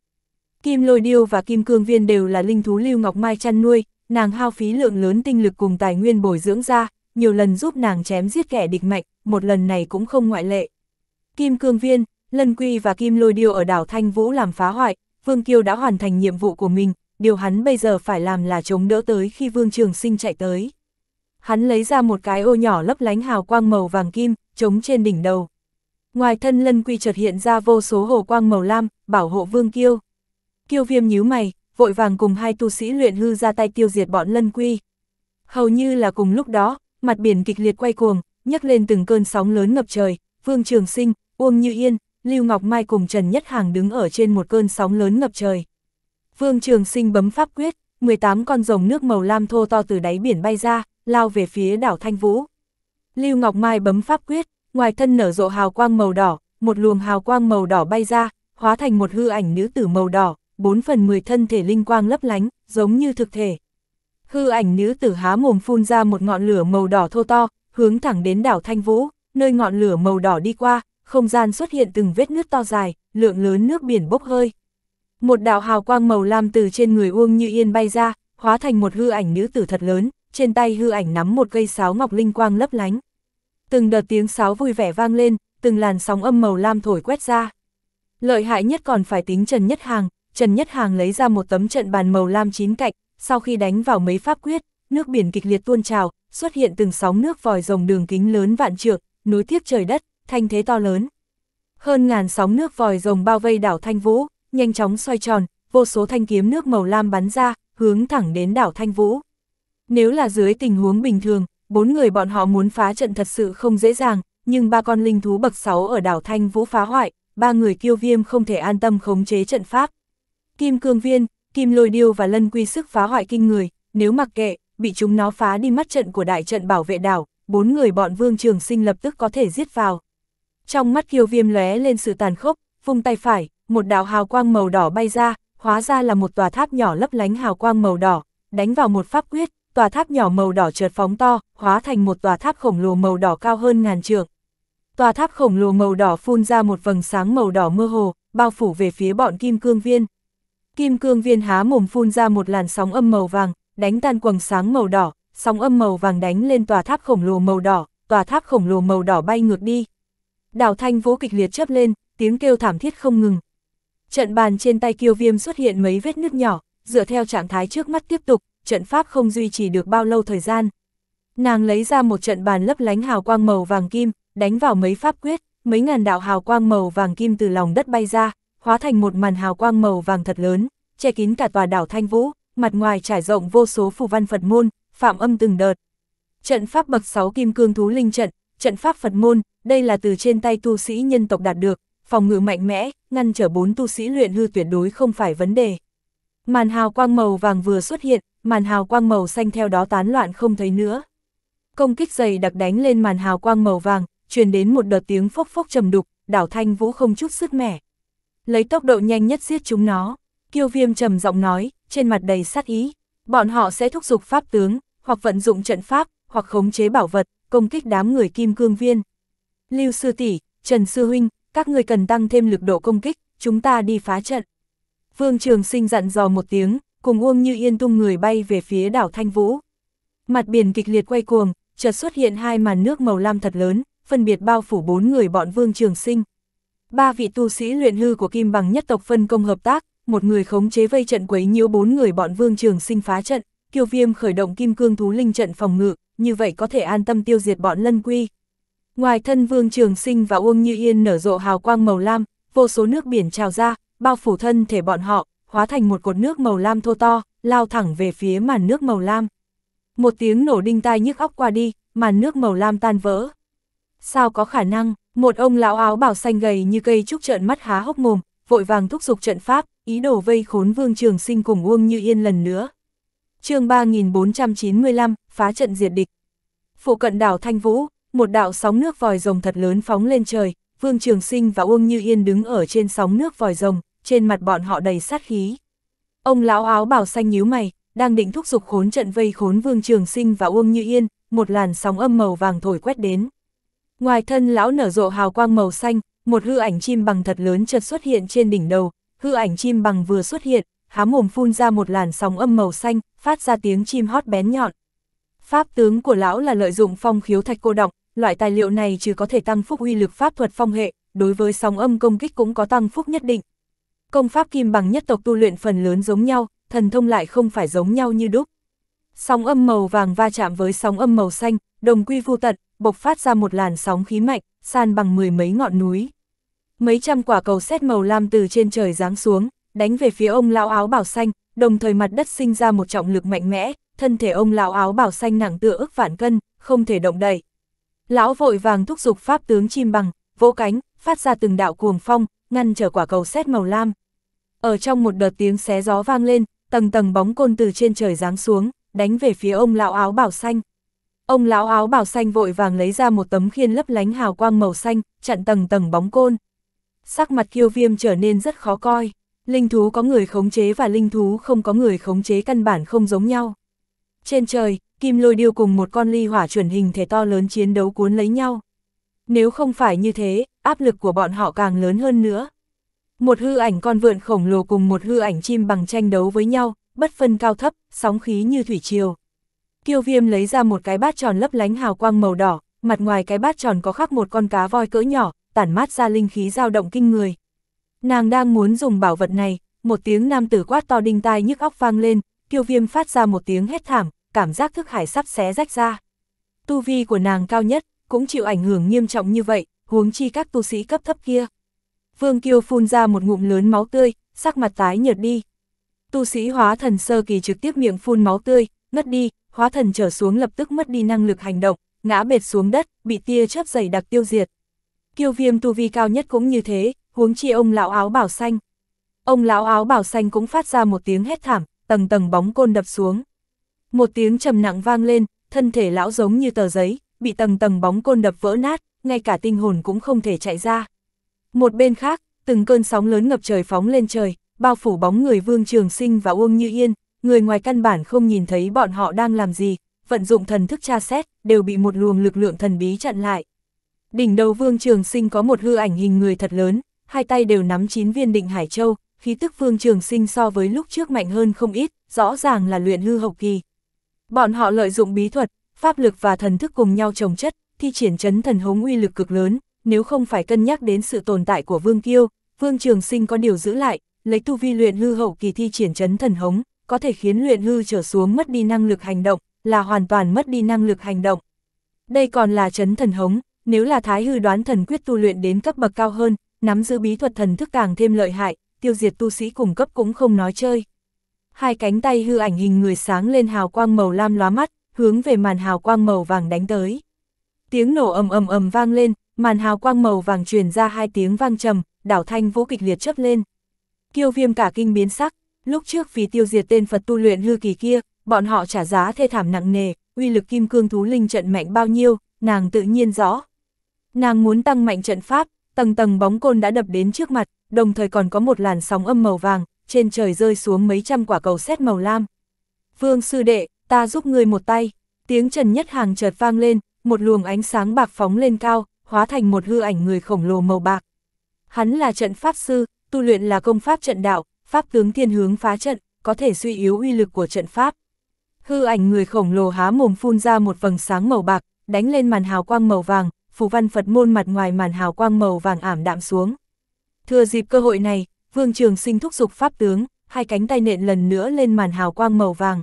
Kim lôi điêu và kim cương viên đều là linh thú Lưu Ngọc Mai chăn nuôi, nàng hao phí lượng lớn tinh lực cùng tài nguyên bồi dưỡng ra, nhiều lần giúp nàng chém giết kẻ địch mạnh, một lần này cũng không ngoại lệ. Kim cương viên, lân quy và kim lôi điêu ở đảo Thanh Vũ làm phá hoại, Vương Kiêu đã hoàn thành nhiệm vụ của mình, điều hắn bây giờ phải làm là chống đỡ tới khi Vương Trường Sinh chạy tới hắn lấy ra một cái ô nhỏ lấp lánh hào quang màu vàng kim, chống trên đỉnh đầu. Ngoài thân lân quy chợt hiện ra vô số hồ quang màu lam, bảo hộ vương kiêu. Kiêu viêm nhíu mày, vội vàng cùng hai tu sĩ luyện hư ra tay tiêu diệt bọn lân quy. Hầu như là cùng lúc đó, mặt biển kịch liệt quay cuồng, nhấc lên từng cơn sóng lớn ngập trời, Vương Trường Sinh, Uông Như Yên, Lưu Ngọc Mai cùng Trần Nhất Hàng đứng ở trên một cơn sóng lớn ngập trời. Vương Trường Sinh bấm pháp quyết, 18 con rồng nước màu lam thô to từ đáy biển bay ra, lao về phía đảo Thanh Vũ. Lưu Ngọc Mai bấm pháp quyết, ngoài thân nở rộ hào quang màu đỏ, một luồng hào quang màu đỏ bay ra, hóa thành một hư ảnh nữ tử màu đỏ, 4 phần 10 thân thể linh quang lấp lánh, giống như thực thể. Hư ảnh nữ tử há mồm phun ra một ngọn lửa màu đỏ thô to, hướng thẳng đến đảo Thanh Vũ, nơi ngọn lửa màu đỏ đi qua, không gian xuất hiện từng vết nước to dài, lượng lớn nước biển bốc hơi. Một đạo hào quang màu lam từ trên người Uông Như Yên bay ra, hóa thành một hư ảnh nữ tử thật lớn, trên tay hư ảnh nắm một cây sáo ngọc linh quang lấp lánh. Từng đợt tiếng sáo vui vẻ vang lên, từng làn sóng âm màu lam thổi quét ra. Lợi hại nhất còn phải tính Trần Nhất Hàng, Trần Nhất Hàng lấy ra một tấm trận bàn màu lam chín cạnh, sau khi đánh vào mấy pháp quyết, nước biển kịch liệt tuôn trào, xuất hiện từng sóng nước vòi rồng đường kính lớn vạn trượng, nối tiếp trời đất, thanh thế to lớn. Hơn ngàn sóng nước vòi rồng bao vây đảo Thanh Vũ, nhanh chóng xoay tròn, vô số thanh kiếm nước màu lam bắn ra, hướng thẳng đến đảo Thanh Vũ. Nếu là dưới tình huống bình thường, bốn người bọn họ muốn phá trận thật sự không dễ dàng, nhưng ba con linh thú bậc 6 ở đảo Thanh Vũ phá hoại, ba người kiêu viêm không thể an tâm khống chế trận pháp. Kim cương viên, kim lôi điêu và lân quy sức phá hoại kinh người, nếu mặc kệ, bị chúng nó phá đi mắt trận của đại trận bảo vệ đảo, bốn người bọn vương trường sinh lập tức có thể giết vào. Trong mắt kiêu viêm lóe lên sự tàn khốc, vung tay phải, một đạo hào quang màu đỏ bay ra, hóa ra là một tòa tháp nhỏ lấp lánh hào quang màu đỏ, đánh vào một pháp quyết, tòa tháp nhỏ màu đỏ chợt phóng to, hóa thành một tòa tháp khổng lồ màu đỏ cao hơn ngàn trượng. Tòa tháp khổng lồ màu đỏ phun ra một vầng sáng màu đỏ mơ hồ, bao phủ về phía bọn kim cương viên. Kim cương viên há mồm phun ra một làn sóng âm màu vàng, đánh tan quầng sáng màu đỏ, sóng âm màu vàng đánh lên tòa tháp khổng lồ màu đỏ, tòa tháp khổng lồ màu đỏ bay ngược đi. Đào thanh vỗ kịch liệt chớp lên, tiếng kêu thảm thiết không ngừng, Trận bàn trên tay kiêu viêm xuất hiện mấy vết nứt nhỏ, dựa theo trạng thái trước mắt tiếp tục, trận pháp không duy trì được bao lâu thời gian. Nàng lấy ra một trận bàn lấp lánh hào quang màu vàng kim, đánh vào mấy pháp quyết, mấy ngàn đạo hào quang màu vàng kim từ lòng đất bay ra, hóa thành một màn hào quang màu vàng thật lớn, che kín cả tòa đảo Thanh Vũ, mặt ngoài trải rộng vô số phù văn Phật môn, phạm âm từng đợt. Trận pháp bậc 6 kim cương thú linh trận, trận pháp Phật môn, đây là từ trên tay tu sĩ nhân tộc đạt được, phòng ngự mạnh mẽ, ngăn trở bốn tu sĩ luyện hư tuyệt đối không phải vấn đề. Màn hào quang màu vàng vừa xuất hiện, màn hào quang màu xanh theo đó tán loạn không thấy nữa. Công kích dày đặc đánh lên màn hào quang màu vàng, truyền đến một đợt tiếng phốc phốc trầm đục, đảo thanh vũ không chút sức mẻ. Lấy tốc độ nhanh nhất giết chúng nó, kiêu viêm trầm giọng nói, trên mặt đầy sát ý. Bọn họ sẽ thúc giục pháp tướng, hoặc vận dụng trận pháp, hoặc khống chế bảo vật, công kích đám người kim cương viên. Lưu sư tỷ, Trần sư huynh, các người cần tăng thêm lực độ công kích, chúng ta đi phá trận. Vương Trường Sinh dặn dò một tiếng, cùng Uông Như Yên tung người bay về phía đảo Thanh Vũ. Mặt biển kịch liệt quay cuồng, chợt xuất hiện hai màn nước màu lam thật lớn, phân biệt bao phủ bốn người bọn Vương Trường Sinh. Ba vị tu sĩ luyện hư của Kim Bằng nhất tộc phân công hợp tác, một người khống chế vây trận quấy nhiễu bốn người bọn Vương Trường Sinh phá trận, Kiều Viêm khởi động Kim Cương Thú Linh trận phòng ngự, như vậy có thể an tâm tiêu diệt bọn Lân Quy. Ngoài thân Vương Trường Sinh và Uông Như Yên nở rộ hào quang màu lam, vô số nước biển trào ra, bao phủ thân thể bọn họ, hóa thành một cột nước màu lam thô to, lao thẳng về phía màn nước màu lam. Một tiếng nổ đinh tai nhức óc qua đi, màn nước màu lam tan vỡ. Sao có khả năng, một ông lão áo bảo xanh gầy như cây trúc trợn mắt há hốc mồm, vội vàng thúc giục trận pháp, ý đồ vây khốn Vương Trường Sinh cùng Uông Như Yên lần nữa. Chương 3495, phá trận diệt địch. Phụ cận đảo Thanh Vũ, một đạo sóng nước vòi rồng thật lớn phóng lên trời, Vương Trường Sinh và Uông Như Yên đứng ở trên sóng nước vòi rồng, trên mặt bọn họ đầy sát khí. Ông lão áo bảo xanh nhíu mày, đang định thúc giục khốn trận vây khốn Vương Trường Sinh và Uông Như Yên, một làn sóng âm màu vàng thổi quét đến. Ngoài thân lão nở rộ hào quang màu xanh, một hư ảnh chim bằng thật lớn chợt xuất hiện trên đỉnh đầu, hư ảnh chim bằng vừa xuất hiện, há mồm phun ra một làn sóng âm màu xanh, phát ra tiếng chim hót bén nhọn. Pháp tướng của lão là lợi dụng phong khiếu thạch cô động loại tài liệu này trừ có thể tăng phúc uy lực pháp thuật phong hệ, đối với sóng âm công kích cũng có tăng phúc nhất định. Công pháp kim bằng nhất tộc tu luyện phần lớn giống nhau, thần thông lại không phải giống nhau như đúc. Sóng âm màu vàng va chạm với sóng âm màu xanh, đồng quy vu tận, bộc phát ra một làn sóng khí mạnh, san bằng mười mấy ngọn núi. Mấy trăm quả cầu xét màu lam từ trên trời giáng xuống, đánh về phía ông lão áo bảo xanh, đồng thời mặt đất sinh ra một trọng lực mạnh mẽ, thân thể ông lão áo bảo xanh nặng tựa ức vạn cân, không thể động đậy. Lão vội vàng thúc giục pháp tướng chim bằng, vỗ cánh, phát ra từng đạo cuồng phong, ngăn trở quả cầu xét màu lam. Ở trong một đợt tiếng xé gió vang lên, tầng tầng bóng côn từ trên trời giáng xuống, đánh về phía ông lão áo bảo xanh. Ông lão áo bảo xanh vội vàng lấy ra một tấm khiên lấp lánh hào quang màu xanh, chặn tầng tầng bóng côn. Sắc mặt kiêu viêm trở nên rất khó coi. Linh thú có người khống chế và linh thú không có người khống chế căn bản không giống nhau. Trên trời, kim lôi điêu cùng một con ly hỏa chuẩn hình thể to lớn chiến đấu cuốn lấy nhau. Nếu không phải như thế, áp lực của bọn họ càng lớn hơn nữa. Một hư ảnh con vượn khổng lồ cùng một hư ảnh chim bằng tranh đấu với nhau, bất phân cao thấp, sóng khí như thủy triều. Kiêu viêm lấy ra một cái bát tròn lấp lánh hào quang màu đỏ, mặt ngoài cái bát tròn có khắc một con cá voi cỡ nhỏ, tản mát ra linh khí dao động kinh người. Nàng đang muốn dùng bảo vật này, một tiếng nam tử quát to đinh tai nhức óc vang lên, kiêu viêm phát ra một tiếng hét thảm, cảm giác thức hải sắp xé rách ra. Tu vi của nàng cao nhất, cũng chịu ảnh hưởng nghiêm trọng như vậy, huống chi các tu sĩ cấp thấp kia. Vương Kiêu phun ra một ngụm lớn máu tươi, sắc mặt tái nhợt đi. Tu sĩ hóa thần sơ kỳ trực tiếp miệng phun máu tươi, ngất đi, hóa thần trở xuống lập tức mất đi năng lực hành động, ngã bệt xuống đất, bị tia chớp dày đặc tiêu diệt. Kiêu viêm tu vi cao nhất cũng như thế, huống chi ông lão áo bảo xanh. Ông lão áo bảo xanh cũng phát ra một tiếng hét thảm, tầng tầng bóng côn đập xuống. Một tiếng trầm nặng vang lên, thân thể lão giống như tờ giấy, bị tầng tầng bóng côn đập vỡ nát, ngay cả tinh hồn cũng không thể chạy ra. Một bên khác, từng cơn sóng lớn ngập trời phóng lên trời, bao phủ bóng người Vương Trường Sinh và Uông Như Yên, người ngoài căn bản không nhìn thấy bọn họ đang làm gì, vận dụng thần thức tra xét, đều bị một luồng lực lượng thần bí chặn lại. Đỉnh đầu Vương Trường Sinh có một hư ảnh hình người thật lớn, hai tay đều nắm chín viên định hải châu, khí tức Vương Trường Sinh so với lúc trước mạnh hơn không ít, rõ ràng là luyện hư hậu kỳ. Bọn họ lợi dụng bí thuật, pháp lực và thần thức cùng nhau trồng chất, thi triển chấn thần hống uy lực cực lớn, nếu không phải cân nhắc đến sự tồn tại của Vương Kiêu, Vương Trường Sinh có điều giữ lại, lấy tu vi luyện hư hậu kỳ thi triển chấn thần hống, có thể khiến luyện hư trở xuống mất đi năng lực hành động, là hoàn toàn mất đi năng lực hành động. Đây còn là chấn thần hống, nếu là thái hư đoán thần quyết tu luyện đến cấp bậc cao hơn, nắm giữ bí thuật thần thức càng thêm lợi hại, tiêu diệt tu sĩ cùng cấp cũng không nói chơi hai cánh tay hư ảnh hình người sáng lên hào quang màu lam lóa mắt, hướng về màn hào quang màu vàng đánh tới. Tiếng nổ ầm ầm ầm vang lên, màn hào quang màu vàng truyền ra hai tiếng vang trầm, đảo thanh vũ kịch liệt chớp lên. Kiêu viêm cả kinh biến sắc, lúc trước vì tiêu diệt tên Phật tu luyện hư kỳ kia, bọn họ trả giá thê thảm nặng nề, uy lực kim cương thú linh trận mạnh bao nhiêu, nàng tự nhiên rõ. Nàng muốn tăng mạnh trận pháp, tầng tầng bóng côn đã đập đến trước mặt, đồng thời còn có một làn sóng âm màu vàng, trên trời rơi xuống mấy trăm quả cầu sét màu lam. Vương sư đệ, ta giúp ngươi một tay. Tiếng Trần Nhất Hàng chợt vang lên, một luồng ánh sáng bạc phóng lên cao, hóa thành một hư ảnh người khổng lồ màu bạc. Hắn là trận pháp sư, tu luyện là công pháp trận đạo, pháp tướng thiên hướng phá trận, có thể suy yếu uy lực của trận pháp. Hư ảnh người khổng lồ há mồm phun ra một vầng sáng màu bạc, đánh lên màn hào quang màu vàng, phù văn Phật môn mặt ngoài màn hào quang màu vàng ảm đạm xuống. Thừa dịp cơ hội này, Vương Trường Sinh thúc giục pháp tướng, hai cánh tay nện lần nữa lên màn hào quang màu vàng.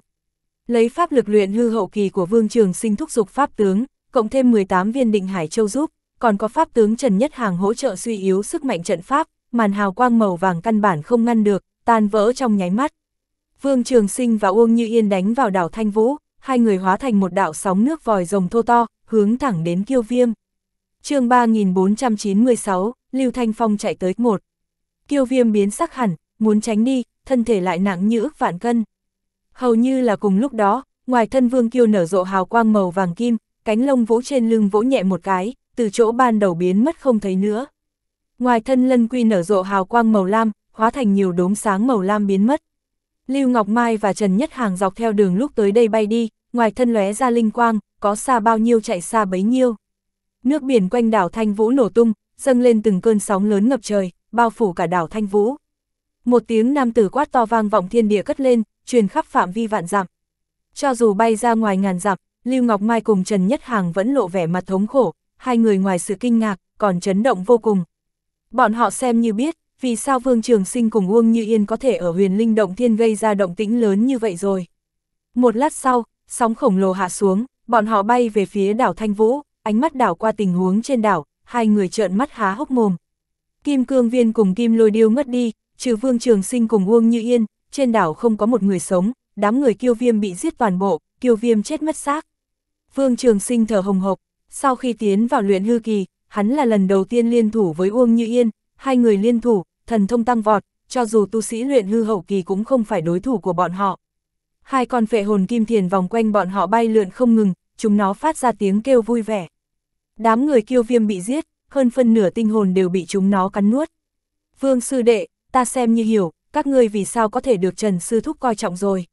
Lấy pháp lực luyện hư hậu kỳ của Vương Trường Sinh thúc giục pháp tướng, cộng thêm 18 viên định hải châu giúp, còn có pháp tướng Trần Nhất Hàng hỗ trợ suy yếu sức mạnh trận pháp, màn hào quang màu vàng căn bản không ngăn được, tan vỡ trong nháy mắt. Vương Trường Sinh và Uông Như Yên đánh vào đảo Thanh Vũ, hai người hóa thành một đạo sóng nước vòi rồng thô to, hướng thẳng đến Kiêu Viêm. Chương 3496, Lưu Thanh Phong chạy tới một kiêu viêm biến sắc hẳn, muốn tránh đi, thân thể lại nặng như ức vạn cân. Hầu như là cùng lúc đó, ngoài thân vương kiêu nở rộ hào quang màu vàng kim, cánh lông vỗ trên lưng vỗ nhẹ một cái, từ chỗ ban đầu biến mất không thấy nữa. Ngoài thân lân quy nở rộ hào quang màu lam, hóa thành nhiều đốm sáng màu lam biến mất. Lưu Ngọc Mai và Trần Nhất Hàng dọc theo đường lúc tới đây bay đi, ngoài thân lóe ra linh quang, có xa bao nhiêu chạy xa bấy nhiêu. Nước biển quanh đảo Thanh Vũ nổ tung, dâng lên từng cơn sóng lớn ngập trời bao phủ cả đảo Thanh Vũ. Một tiếng nam tử quát to vang vọng thiên địa cất lên, truyền khắp phạm vi vạn dặm. Cho dù bay ra ngoài ngàn dặm, Lưu Ngọc Mai cùng Trần Nhất Hàng vẫn lộ vẻ mặt thống khổ, hai người ngoài sự kinh ngạc, còn chấn động vô cùng. Bọn họ xem như biết, vì sao Vương Trường Sinh cùng Uông Như Yên có thể ở huyền linh động thiên gây ra động tĩnh lớn như vậy rồi. Một lát sau, sóng khổng lồ hạ xuống, bọn họ bay về phía đảo Thanh Vũ, ánh mắt đảo qua tình huống trên đảo, hai người trợn mắt há hốc mồm. Kim Cương Viên cùng Kim Lôi Điêu mất đi, trừ Vương Trường Sinh cùng Uông Như Yên, trên đảo không có một người sống, đám người Kiêu Viêm bị giết toàn bộ, Kiêu Viêm chết mất xác. Vương Trường Sinh thở hồng hộc, sau khi tiến vào luyện hư kỳ, hắn là lần đầu tiên liên thủ với Uông Như Yên, hai người liên thủ, thần thông tăng vọt, cho dù tu sĩ luyện hư hậu kỳ cũng không phải đối thủ của bọn họ. Hai con phệ hồn kim thiền vòng quanh bọn họ bay lượn không ngừng, chúng nó phát ra tiếng kêu vui vẻ. Đám người kiêu viêm bị giết, hơn phân nửa tinh hồn đều bị chúng nó cắn nuốt. Vương sư đệ, ta xem như hiểu, các ngươi vì sao có thể được Trần Sư Thúc coi trọng rồi.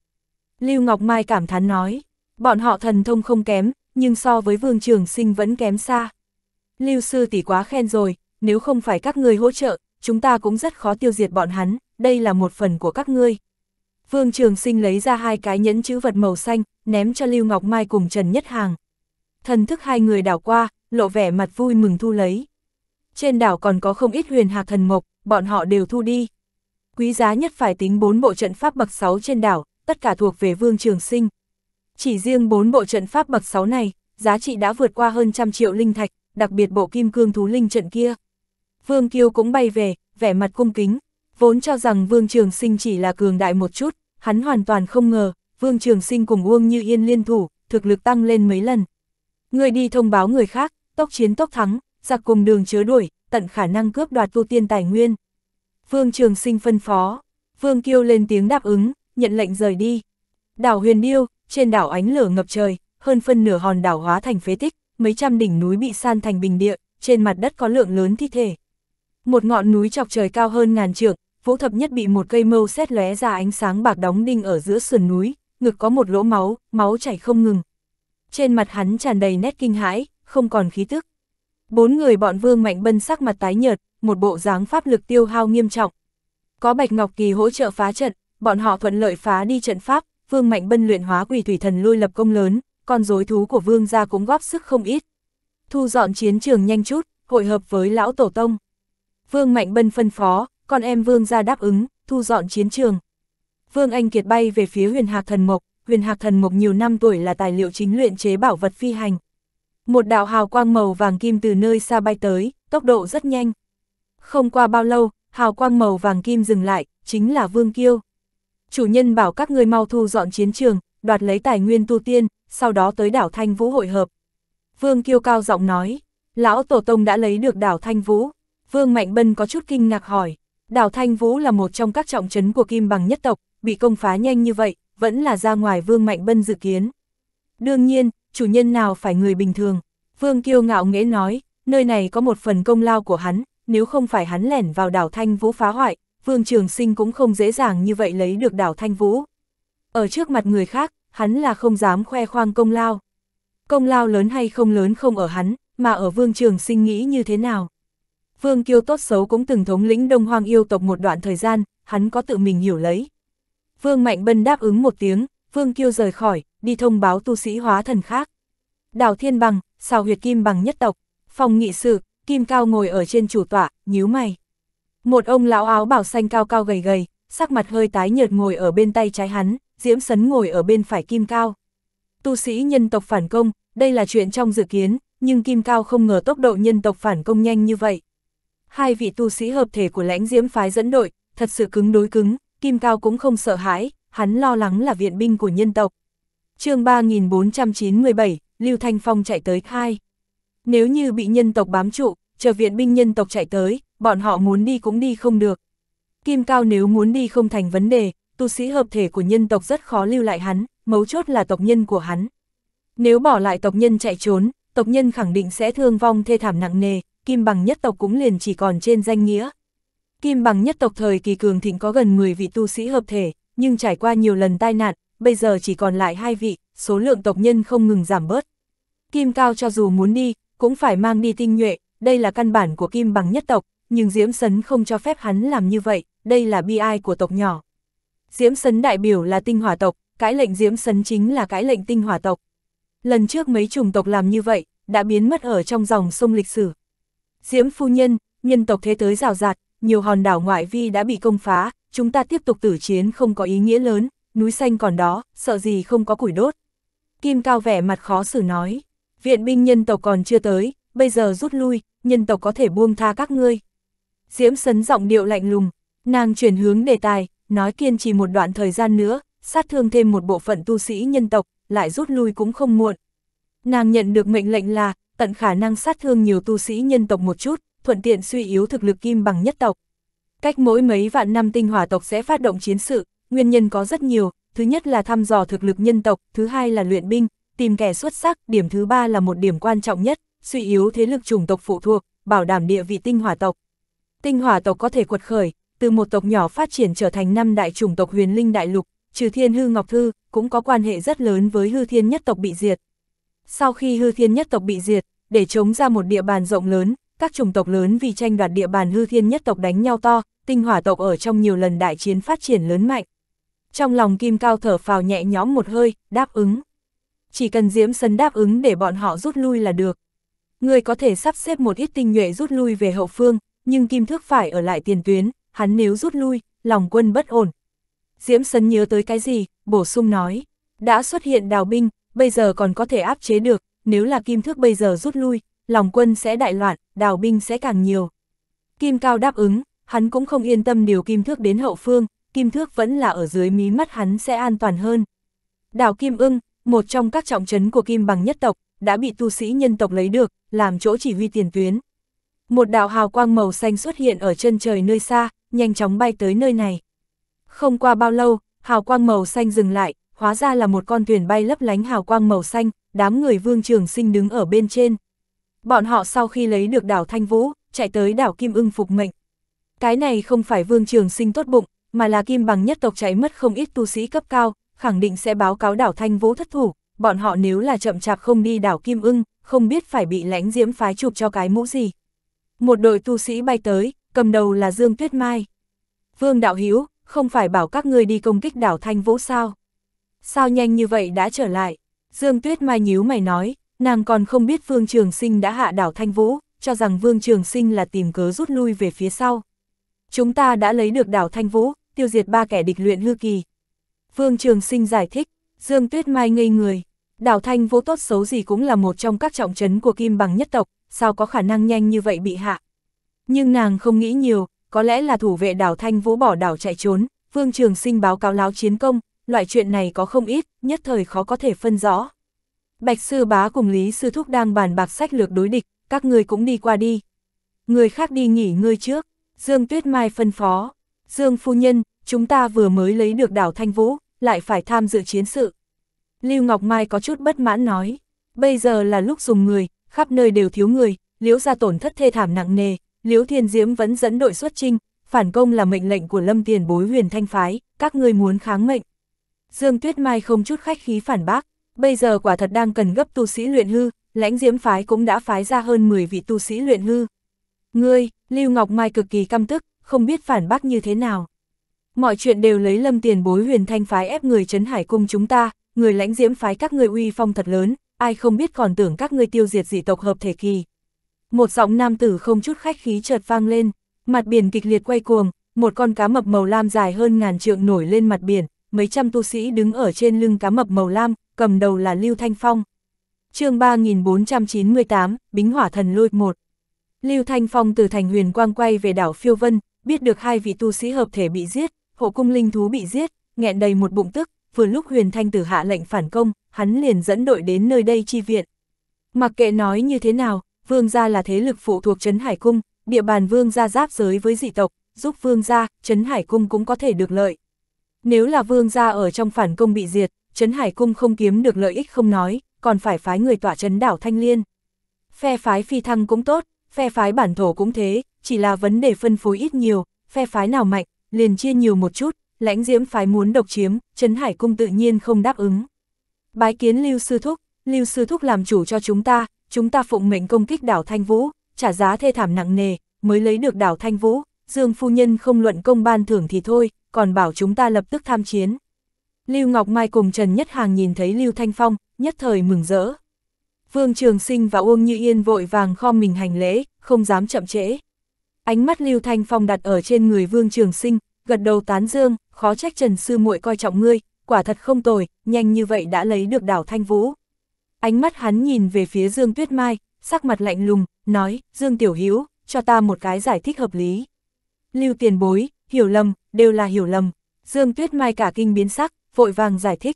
Lưu Ngọc Mai cảm thán nói, bọn họ thần thông không kém, nhưng so với Vương Trường Sinh vẫn kém xa. Lưu Sư tỷ quá khen rồi, nếu không phải các ngươi hỗ trợ, chúng ta cũng rất khó tiêu diệt bọn hắn, đây là một phần của các ngươi. Vương Trường Sinh lấy ra hai cái nhẫn chữ vật màu xanh, ném cho Lưu Ngọc Mai cùng Trần Nhất Hàng. Thần thức hai người đảo qua, lộ vẻ mặt vui mừng thu lấy. Trên đảo còn có không ít huyền hạc thần mộc, bọn họ đều thu đi. Quý giá nhất phải tính bốn bộ trận pháp bậc 6 trên đảo, tất cả thuộc về Vương Trường Sinh. Chỉ riêng bốn bộ trận pháp bậc 6 này, giá trị đã vượt qua hơn trăm triệu linh thạch, đặc biệt bộ kim cương thú linh trận kia. Vương Kiêu cũng bay về, vẻ mặt cung kính, vốn cho rằng Vương Trường Sinh chỉ là cường đại một chút, hắn hoàn toàn không ngờ, Vương Trường Sinh cùng Uông Như Yên liên thủ, thực lực tăng lên mấy lần. Người đi thông báo người khác, tốc chiến tốc thắng, giặc cùng đường chớ đuổi, tận khả năng cướp đoạt tu tiên tài nguyên. Vương Trường Sinh phân phó, Vương Kiêu lên tiếng đáp ứng, nhận lệnh rời đi. Đảo Huyền Điêu, trên đảo ánh lửa ngập trời, hơn phân nửa hòn đảo hóa thành phế tích, mấy trăm đỉnh núi bị san thành bình địa, trên mặt đất có lượng lớn thi thể. Một ngọn núi chọc trời cao hơn ngàn trượng, Vũ Thập Nhất bị một cây mâu xét lóe ra ánh sáng bạc đóng đinh ở giữa sườn núi, ngực có một lỗ máu, máu chảy không ngừng trên mặt hắn tràn đầy nét kinh hãi, không còn khí tức. Bốn người bọn Vương Mạnh Bân sắc mặt tái nhợt, một bộ dáng pháp lực tiêu hao nghiêm trọng. Có Bạch Ngọc Kỳ hỗ trợ phá trận, bọn họ thuận lợi phá đi trận pháp, Vương Mạnh Bân luyện hóa quỷ thủy thần lui lập công lớn, con rối thú của Vương gia cũng góp sức không ít. Thu dọn chiến trường nhanh chút, hội hợp với lão tổ tông. Vương Mạnh Bân phân phó, con em Vương gia đáp ứng, thu dọn chiến trường. Vương Anh Kiệt bay về phía huyền hạc thần mộc, huyền hạc thần mục nhiều năm tuổi là tài liệu chính luyện chế bảo vật phi hành. Một đạo hào quang màu vàng kim từ nơi xa bay tới, tốc độ rất nhanh. Không qua bao lâu, hào quang màu vàng kim dừng lại, chính là Vương Kiêu. Chủ nhân bảo các ngươi mau thu dọn chiến trường, đoạt lấy tài nguyên tu tiên, sau đó tới đảo Thanh Vũ hội hợp. Vương Kiêu cao giọng nói, lão tổ tông đã lấy được đảo Thanh Vũ. Vương Mạnh Bân có chút kinh ngạc hỏi, đảo Thanh Vũ là một trong các trọng trấn của Kim Bằng nhất tộc, bị công phá nhanh như vậy, vẫn là ra ngoài Vương Mạnh Bân dự kiến. Đương nhiên, chủ nhân nào phải người bình thường. Vương Kiêu ngạo nghễ nói, nơi này có một phần công lao của hắn, nếu không phải hắn lẻn vào đảo Thanh Vũ phá hoại, Vương Trường Sinh cũng không dễ dàng như vậy lấy được đảo Thanh Vũ. Ở trước mặt người khác, hắn là không dám khoe khoang công lao. Công lao lớn hay không lớn không ở hắn, mà ở Vương Trường Sinh nghĩ như thế nào. Vương Kiêu tốt xấu cũng từng thống lĩnh Đông Hoang yêu tộc một đoạn thời gian, hắn có tự mình hiểu lấy. Vương Mạnh Bân đáp ứng một tiếng, Vương Kiêu rời khỏi, đi thông báo tu sĩ hóa thần khác. Đào Thiên Bằng, xào huyệt kim bằng nhất tộc, phòng nghị sự, Kim Cao ngồi ở trên chủ tọa, nhíu mày. Một ông lão áo bảo xanh cao cao gầy gầy, sắc mặt hơi tái nhợt ngồi ở bên tay trái hắn, Diễm Sấn ngồi ở bên phải Kim Cao. Tu sĩ nhân tộc phản công, đây là chuyện trong dự kiến, nhưng Kim Cao không ngờ tốc độ nhân tộc phản công nhanh như vậy. Hai vị tu sĩ hợp thể của lãnh diễm phái dẫn đội, thật sự cứng đối cứng, Kim Cao cũng không sợ hãi, hắn lo lắng là viện binh của nhân tộc. chương 3497, Lưu Thanh Phong chạy tới khai. Nếu như bị nhân tộc bám trụ, chờ viện binh nhân tộc chạy tới, bọn họ muốn đi cũng đi không được. Kim Cao nếu muốn đi không thành vấn đề, tu sĩ hợp thể của nhân tộc rất khó lưu lại hắn, mấu chốt là tộc nhân của hắn. Nếu bỏ lại tộc nhân chạy trốn, tộc nhân khẳng định sẽ thương vong thê thảm nặng nề, kim bằng nhất tộc cũng liền chỉ còn trên danh nghĩa, Kim bằng nhất tộc thời kỳ cường thịnh có gần 10 vị tu sĩ hợp thể, nhưng trải qua nhiều lần tai nạn, bây giờ chỉ còn lại hai vị, số lượng tộc nhân không ngừng giảm bớt. Kim cao cho dù muốn đi, cũng phải mang đi tinh nhuệ, đây là căn bản của kim bằng nhất tộc, nhưng Diễm Sấn không cho phép hắn làm như vậy, đây là bi ai của tộc nhỏ. Diễm Sấn đại biểu là tinh hỏa tộc, cái lệnh Diễm Sấn chính là cái lệnh tinh hỏa tộc. Lần trước mấy chủng tộc làm như vậy, đã biến mất ở trong dòng sông lịch sử. Diễm phu nhân, nhân tộc thế tới rào rạt, nhiều hòn đảo ngoại vi đã bị công phá, chúng ta tiếp tục tử chiến không có ý nghĩa lớn, núi xanh còn đó, sợ gì không có củi đốt. Kim Cao vẻ mặt khó xử nói, viện binh nhân tộc còn chưa tới, bây giờ rút lui, nhân tộc có thể buông tha các ngươi. Diễm sấn giọng điệu lạnh lùng, nàng chuyển hướng đề tài, nói kiên trì một đoạn thời gian nữa, sát thương thêm một bộ phận tu sĩ nhân tộc, lại rút lui cũng không muộn. Nàng nhận được mệnh lệnh là, tận khả năng sát thương nhiều tu sĩ nhân tộc một chút, thuận tiện suy yếu thực lực kim bằng nhất tộc. Cách mỗi mấy vạn năm tinh hỏa tộc sẽ phát động chiến sự, nguyên nhân có rất nhiều, thứ nhất là thăm dò thực lực nhân tộc, thứ hai là luyện binh, tìm kẻ xuất sắc, điểm thứ ba là một điểm quan trọng nhất, suy yếu thế lực chủng tộc phụ thuộc, bảo đảm địa vị tinh hỏa tộc. Tinh hỏa tộc có thể quật khởi, từ một tộc nhỏ phát triển trở thành năm đại chủng tộc huyền linh đại lục, trừ thiên hư ngọc thư, cũng có quan hệ rất lớn với hư thiên nhất tộc bị diệt. Sau khi hư thiên nhất tộc bị diệt, để chống ra một địa bàn rộng lớn, các chủng tộc lớn vì tranh đoạt địa bàn hư thiên nhất tộc đánh nhau to, tinh hỏa tộc ở trong nhiều lần đại chiến phát triển lớn mạnh. Trong lòng Kim Cao thở phào nhẹ nhõm một hơi, đáp ứng. Chỉ cần Diễm Sân đáp ứng để bọn họ rút lui là được. Người có thể sắp xếp một ít tinh nhuệ rút lui về hậu phương, nhưng Kim Thước phải ở lại tiền tuyến, hắn nếu rút lui, lòng quân bất ổn. Diễm Sân nhớ tới cái gì, bổ sung nói. Đã xuất hiện đào binh, bây giờ còn có thể áp chế được, nếu là Kim Thước bây giờ rút lui, lòng quân sẽ đại loạn, đào binh sẽ càng nhiều. Kim Cao đáp ứng, hắn cũng không yên tâm điều Kim Thước đến hậu phương, Kim Thước vẫn là ở dưới mí mắt hắn sẽ an toàn hơn. Đào Kim ưng, một trong các trọng trấn của Kim bằng nhất tộc, đã bị tu sĩ nhân tộc lấy được, làm chỗ chỉ huy tiền tuyến. Một đạo hào quang màu xanh xuất hiện ở chân trời nơi xa, nhanh chóng bay tới nơi này. Không qua bao lâu, hào quang màu xanh dừng lại, hóa ra là một con thuyền bay lấp lánh hào quang màu xanh, đám người vương trường sinh đứng ở bên trên. Bọn họ sau khi lấy được đảo Thanh Vũ, chạy tới đảo Kim ưng phục mệnh. Cái này không phải vương trường sinh tốt bụng, mà là kim bằng nhất tộc cháy mất không ít tu sĩ cấp cao, khẳng định sẽ báo cáo đảo Thanh Vũ thất thủ, bọn họ nếu là chậm chạp không đi đảo Kim ưng, không biết phải bị lãnh diễm phái chụp cho cái mũ gì. Một đội tu sĩ bay tới, cầm đầu là Dương Tuyết Mai. Vương Đạo Hiếu, không phải bảo các ngươi đi công kích đảo Thanh Vũ sao? Sao nhanh như vậy đã trở lại? Dương Tuyết Mai nhíu mày nói, Nàng còn không biết Vương Trường Sinh đã hạ đảo Thanh Vũ, cho rằng Vương Trường Sinh là tìm cớ rút lui về phía sau. Chúng ta đã lấy được đảo Thanh Vũ, tiêu diệt ba kẻ địch luyện hư kỳ. Vương Trường Sinh giải thích, Dương Tuyết Mai ngây người. Đảo Thanh Vũ tốt xấu gì cũng là một trong các trọng trấn của Kim Bằng nhất tộc, sao có khả năng nhanh như vậy bị hạ. Nhưng nàng không nghĩ nhiều, có lẽ là thủ vệ đảo Thanh Vũ bỏ đảo chạy trốn, Vương Trường Sinh báo cáo láo chiến công, loại chuyện này có không ít, nhất thời khó có thể phân rõ. Bạch Sư Bá cùng Lý Sư Thúc đang bàn bạc sách lược đối địch, các người cũng đi qua đi. Người khác đi nghỉ ngơi trước, Dương Tuyết Mai phân phó. Dương Phu Nhân, chúng ta vừa mới lấy được đảo Thanh Vũ, lại phải tham dự chiến sự. Lưu Ngọc Mai có chút bất mãn nói, bây giờ là lúc dùng người, khắp nơi đều thiếu người, liễu ra tổn thất thê thảm nặng nề, liễu thiên diễm vẫn dẫn đội xuất trinh, phản công là mệnh lệnh của lâm tiền bối huyền thanh phái, các người muốn kháng mệnh. Dương Tuyết Mai không chút khách khí phản bác, bây giờ quả thật đang cần gấp tu sĩ luyện hư, lãnh diễm phái cũng đã phái ra hơn 10 vị tu sĩ luyện hư. Ngươi, Lưu Ngọc Mai cực kỳ căm tức, không biết phản bác như thế nào. Mọi chuyện đều lấy lâm tiền bối huyền thanh phái ép người trấn hải cung chúng ta, người lãnh diễm phái các người uy phong thật lớn, ai không biết còn tưởng các người tiêu diệt dị tộc hợp thể kỳ. Một giọng nam tử không chút khách khí chợt vang lên, mặt biển kịch liệt quay cuồng, một con cá mập màu lam dài hơn ngàn trượng nổi lên mặt biển, mấy trăm tu sĩ đứng ở trên lưng cá mập màu lam, cầm đầu là Lưu Thanh Phong. chương 3498, Bính Hỏa Thần Lôi 1 Lưu Thanh Phong từ thành huyền quang quay về đảo Phiêu Vân, biết được hai vị tu sĩ hợp thể bị giết, hộ cung linh thú bị giết, nghẹn đầy một bụng tức, vừa lúc huyền thanh tử hạ lệnh phản công, hắn liền dẫn đội đến nơi đây chi viện. Mặc kệ nói như thế nào, vương gia là thế lực phụ thuộc Trấn Hải Cung, địa bàn vương gia giáp giới với dị tộc, giúp vương gia, Trấn Hải Cung cũng có thể được lợi. Nếu là vương gia ở trong phản công bị diệt, Trấn Hải Cung không kiếm được lợi ích không nói, còn phải phái người tỏa trấn đảo Thanh Liên. Phe phái phi thăng cũng tốt, phe phái bản thổ cũng thế, chỉ là vấn đề phân phối ít nhiều, phe phái nào mạnh, liền chia nhiều một chút, lãnh diễm phái muốn độc chiếm, Trấn Hải Cung tự nhiên không đáp ứng. Bái kiến Lưu Sư Thúc, Lưu Sư Thúc làm chủ cho chúng ta, chúng ta phụng mệnh công kích đảo Thanh Vũ, trả giá thê thảm nặng nề, mới lấy được đảo Thanh Vũ, Dương Phu Nhân không luận công ban thưởng thì thôi, còn bảo chúng ta lập tức tham chiến. Lưu Ngọc Mai cùng Trần Nhất Hàng nhìn thấy Lưu Thanh Phong, nhất thời mừng rỡ. Vương Trường Sinh và Uông Như Yên vội vàng khom mình hành lễ, không dám chậm trễ. Ánh mắt Lưu Thanh Phong đặt ở trên người Vương Trường Sinh, gật đầu tán dương, khó trách Trần Sư muội coi trọng ngươi, quả thật không tồi, nhanh như vậy đã lấy được đảo Thanh Vũ. Ánh mắt hắn nhìn về phía Dương Tuyết Mai, sắc mặt lạnh lùng, nói, Dương Tiểu Hiếu, cho ta một cái giải thích hợp lý. Lưu tiền bối, hiểu lầm, đều là hiểu lầm. Dương Tuyết Mai cả kinh biến sắc, vội vàng giải thích.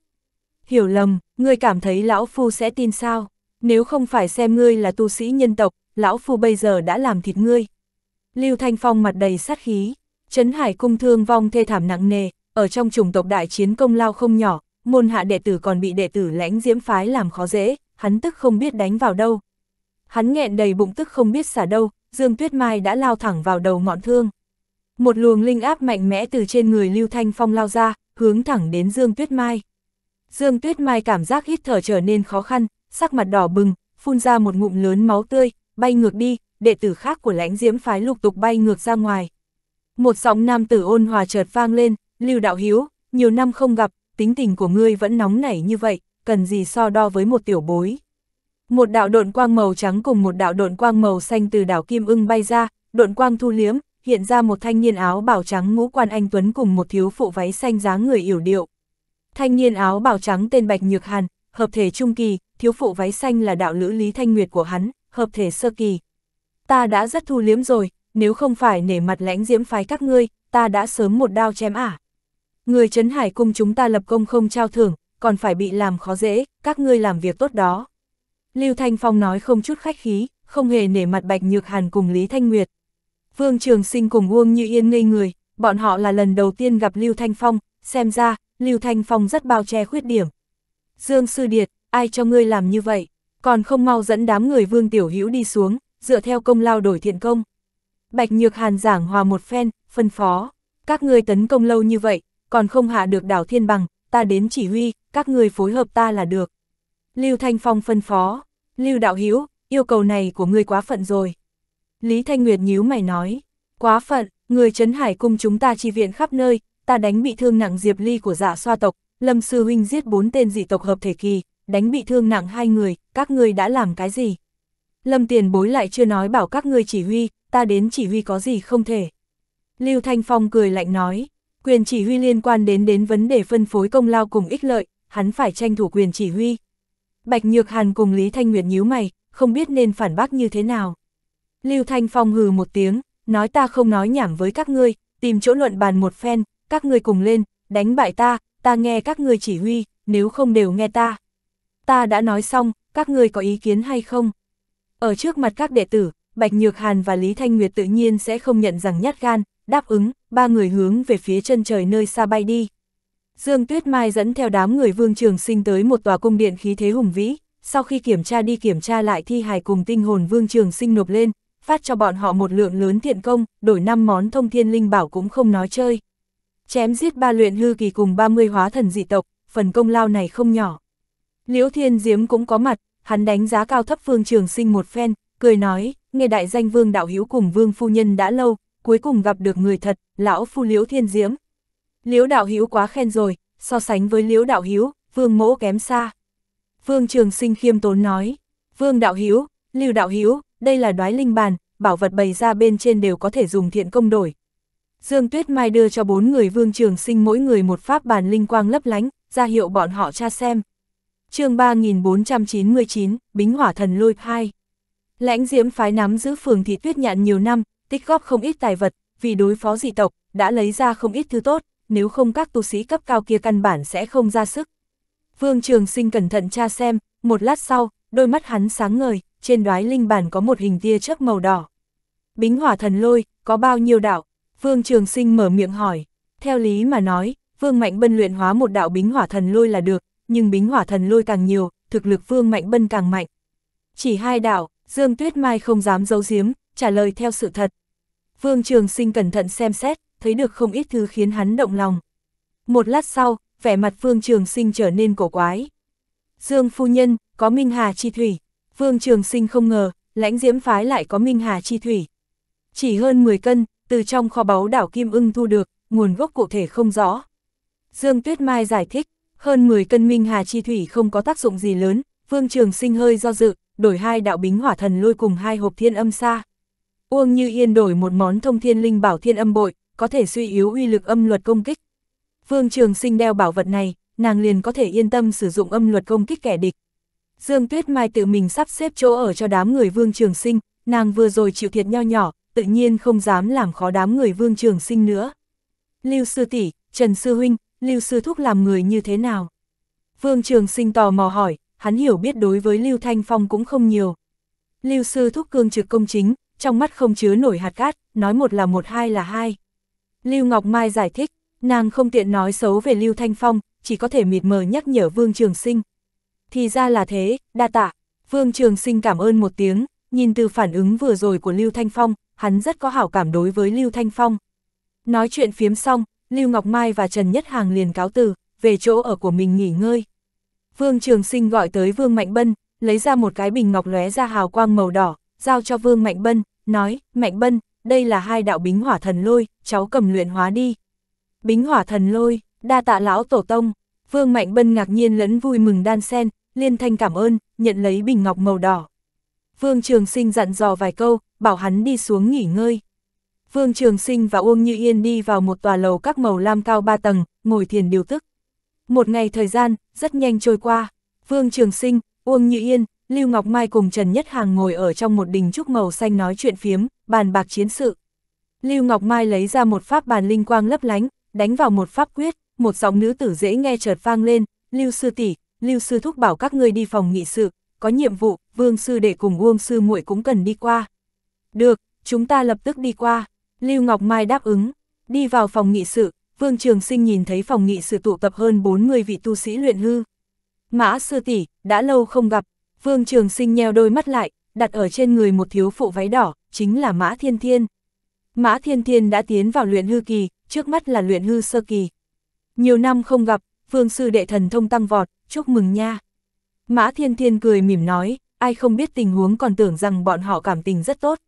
Hiểu lầm, ngươi cảm thấy lão phu sẽ tin sao? Nếu không phải xem ngươi là tu sĩ nhân tộc, lão phu bây giờ đã làm thịt ngươi. Lưu Thanh Phong mặt đầy sát khí, Trấn Hải cung thương vong thê thảm nặng nề, ở trong chủng tộc đại chiến công lao không nhỏ, môn hạ đệ tử còn bị đệ tử lãnh diễm phái làm khó dễ, hắn tức không biết đánh vào đâu. Hắn nghẹn đầy bụng tức không biết xả đâu, Dương Tuyết Mai đã lao thẳng vào đầu ngọn thương. Một luồng linh áp mạnh mẽ từ trên người Lưu Thanh Phong lao ra, hướng thẳng đến Dương Tuyết Mai. Dương Tuyết Mai cảm giác hít thở trở nên khó khăn, sắc mặt đỏ bừng, phun ra một ngụm lớn máu tươi, bay ngược đi, đệ tử khác của lãnh diễm phái lục tục bay ngược ra ngoài. Một sóng nam tử ôn hòa chợt vang lên, Lưu Đạo Hiếu, nhiều năm không gặp, tính tình của ngươi vẫn nóng nảy như vậy, cần gì so đo với một tiểu bối. Một đạo độn quang màu trắng cùng một đạo độn quang màu xanh từ đảo Kim ưng bay ra, độn quang thu liếm, hiện ra một thanh niên áo bảo trắng ngũ quan anh Tuấn cùng một thiếu phụ váy xanh dáng người yểu điệu. Thanh niên áo bảo trắng tên Bạch Nhược Hàn, hợp thể trung kỳ, thiếu phụ váy xanh là đạo lữ Lý Thanh Nguyệt của hắn, hợp thể sơ kỳ. Ta đã rất thu liếm rồi, nếu không phải nể mặt lãnh diễm phái các ngươi, ta đã sớm một đao chém ả. Người Trấn Hải cung chúng ta lập công không trao thưởng, còn phải bị làm khó dễ, các ngươi làm việc tốt đó. Lưu Thanh Phong nói không chút khách khí, không hề nể mặt Bạch Nhược Hàn cùng Lý Thanh Nguyệt. Vương Trường Sinh cùng Uông Như Yên ngây người, bọn họ là lần đầu tiên gặp Lưu Thanh Phong, xem ra, Lưu Thanh Phong rất bao che khuyết điểm. Dương Sư Điệt, ai cho ngươi làm như vậy, còn không mau dẫn đám người Vương Tiểu Hữu đi xuống, dựa theo công lao đổi thiện công. Bạch Nhược Hàn giảng hòa một phen, phân phó, các ngươi tấn công lâu như vậy, còn không hạ được đảo Thiên Bằng, ta đến chỉ huy, các ngươi phối hợp ta là được. Lưu Thanh Phong phân phó, Lưu Đạo Hữu yêu cầu này của ngươi quá phận rồi. Lý Thanh Nguyệt nhíu mày nói, quá phận, người Trấn Hải cung chúng ta chi viện khắp nơi, ta đánh bị thương nặng Diệp Ly của giả dạ xoa tộc, Lâm Sư Huynh giết bốn tên dị tộc hợp thể kỳ, đánh bị thương nặng hai người, các ngươi đã làm cái gì? Lâm Tiền bối lại chưa nói bảo các ngươi chỉ huy, ta đến chỉ huy có gì không thể. Lưu Thanh Phong cười lạnh nói, quyền chỉ huy liên quan đến đến vấn đề phân phối công lao cùng ích lợi, hắn phải tranh thủ quyền chỉ huy. Bạch Nhược Hàn cùng Lý Thanh Nguyệt nhíu mày, không biết nên phản bác như thế nào. Lưu Thanh Phong hừ một tiếng, nói ta không nói nhảm với các ngươi, tìm chỗ luận bàn một phen, các ngươi cùng lên, đánh bại ta, ta nghe các ngươi chỉ huy, nếu không đều nghe ta. Ta đã nói xong, các ngươi có ý kiến hay không? Ở trước mặt các đệ tử, Bạch Nhược Hàn và Lý Thanh Nguyệt tự nhiên sẽ không nhận rằng nhát gan, đáp ứng, ba người hướng về phía chân trời nơi xa bay đi. Dương Tuyết Mai dẫn theo đám người Vương Trường Sinh tới một tòa cung điện khí thế hùng vĩ, sau khi kiểm tra đi kiểm tra lại thi hài cùng tinh hồn Vương Trường Sinh nộp lên, phát cho bọn họ một lượng lớn thiện công, đổi năm món thông thiên linh bảo cũng không nói chơi. Chém giết ba luyện hư kỳ cùng 30 hóa thần dị tộc, phần công lao này không nhỏ. Liễu Thiên Diếm cũng có mặt, hắn đánh giá cao thấp Vương Trường Sinh một phen, cười nói, nghe đại danh Vương Đạo hiếu cùng Vương Phu Nhân đã lâu, cuối cùng gặp được người thật, lão Phu Liễu Thiên Diếm. Liễu Đạo hiếu quá khen rồi, so sánh với Liễu Đạo hiếu Vương Mỗ kém xa. Vương Trường Sinh khiêm tốn nói, Vương Đạo hiếu Lưu Đạo hiếu đây là đoái linh bàn, bảo vật bày ra bên trên đều có thể dùng thiện công đổi. Dương Tuyết Mai đưa cho bốn người vương trường sinh mỗi người một pháp bàn linh quang lấp lánh, ra hiệu bọn họ tra xem. chương 3499, Bính Hỏa Thần Lôi 2 Lãnh diễm phái nắm giữ phường thị tuyết nhạn nhiều năm, tích góp không ít tài vật, vì đối phó dị tộc, đã lấy ra không ít thứ tốt, nếu không các tu sĩ cấp cao kia căn bản sẽ không ra sức. Vương Trường Sinh cẩn thận tra xem, một lát sau, đôi mắt hắn sáng ngời, trên đoái linh bản có một hình tia chớp màu đỏ. Bính hỏa thần lôi, có bao nhiêu đạo? Vương Trường Sinh mở miệng hỏi. Theo lý mà nói, Vương Mạnh Bân luyện hóa một đạo bính hỏa thần lôi là được, nhưng bính hỏa thần lôi càng nhiều, thực lực Vương Mạnh Bân càng mạnh. Chỉ hai đạo, Dương Tuyết Mai không dám giấu giếm, trả lời theo sự thật. Vương Trường Sinh cẩn thận xem xét, thấy được không ít thứ khiến hắn động lòng. Một lát sau, vẻ mặt Vương Trường Sinh trở nên cổ quái. Dương Phu Nhân, có Minh Hà Chi Thủy, Vương Trường Sinh không ngờ, lãnh diễm phái lại có minh hà chi thủy. Chỉ hơn 10 cân, từ trong kho báu đảo Kim ưng thu được, nguồn gốc cụ thể không rõ. Dương Tuyết Mai giải thích, hơn 10 cân minh hà chi thủy không có tác dụng gì lớn, Vương Trường Sinh hơi do dự, đổi hai đạo bính hỏa thần lôi cùng hai hộp thiên âm xa. Uông Như Yên đổi một món thông thiên linh bảo thiên âm bội, có thể suy yếu uy lực âm luật công kích. Vương Trường Sinh đeo bảo vật này, nàng liền có thể yên tâm sử dụng âm luật công kích kẻ địch, Dương Tuyết Mai tự mình sắp xếp chỗ ở cho đám người Vương Trường Sinh, nàng vừa rồi chịu thiệt nho nhỏ, tự nhiên không dám làm khó đám người Vương Trường Sinh nữa. Lưu Sư tỷ, Trần Sư Huynh, Lưu Sư Thúc làm người như thế nào? Vương Trường Sinh tò mò hỏi, hắn hiểu biết đối với Lưu Thanh Phong cũng không nhiều. Lưu Sư Thúc cương trực công chính, trong mắt không chứa nổi hạt cát, nói một là một hai là hai. Lưu Ngọc Mai giải thích, nàng không tiện nói xấu về Lưu Thanh Phong, chỉ có thể mịt mờ nhắc nhở Vương Trường Sinh, thì ra là thế, đa tạ. Vương Trường Sinh cảm ơn một tiếng, nhìn từ phản ứng vừa rồi của Lưu Thanh Phong, hắn rất có hảo cảm đối với Lưu Thanh Phong. Nói chuyện phiếm xong, Lưu Ngọc Mai và Trần Nhất Hàng liền cáo từ, về chỗ ở của mình nghỉ ngơi. Vương Trường Sinh gọi tới Vương Mạnh Bân, lấy ra một cái bình ngọc lóe ra hào quang màu đỏ, giao cho Vương Mạnh Bân, nói, Mạnh Bân, đây là hai đạo bính hỏa thần lôi, cháu cầm luyện hóa đi. Bính hỏa thần lôi, đa tạ lão tổ tông, Vương Mạnh Bân ngạc nhiên lẫn vui mừng đan sen, liên thanh cảm ơn, nhận lấy bình ngọc màu đỏ. Vương Trường Sinh dặn dò vài câu, bảo hắn đi xuống nghỉ ngơi. Vương Trường Sinh và Uông Như Yên đi vào một tòa lầu các màu lam cao ba tầng, ngồi thiền điều tức. Một ngày thời gian, rất nhanh trôi qua. Vương Trường Sinh, Uông Như Yên, Lưu Ngọc Mai cùng Trần Nhất Hàng ngồi ở trong một đình trúc màu xanh nói chuyện phiếm, bàn bạc chiến sự. Lưu Ngọc Mai lấy ra một pháp bàn linh quang lấp lánh, đánh vào một pháp quyết, một giọng nữ tử dễ nghe chợt vang lên, "Lưu sư tỷ, Lưu sư thúc bảo các ngươi đi phòng nghị sự, có nhiệm vụ, Vương sư để cùng Uông sư muội cũng cần đi qua. Được, chúng ta lập tức đi qua. Lưu Ngọc Mai đáp ứng, đi vào phòng nghị sự, Vương Trường Sinh nhìn thấy phòng nghị sự tụ tập hơn 40 vị tu sĩ luyện hư. Mã sư tỷ, đã lâu không gặp, Vương Trường Sinh nheo đôi mắt lại, đặt ở trên người một thiếu phụ váy đỏ, chính là Mã Thiên Thiên. Mã Thiên Thiên đã tiến vào luyện hư kỳ, trước mắt là luyện hư sơ kỳ. Nhiều năm không gặp, vương sư đệ thần thông tăng vọt, chúc mừng nha. Mã Thiên Thiên cười mỉm nói, ai không biết tình huống còn tưởng rằng bọn họ cảm tình rất tốt.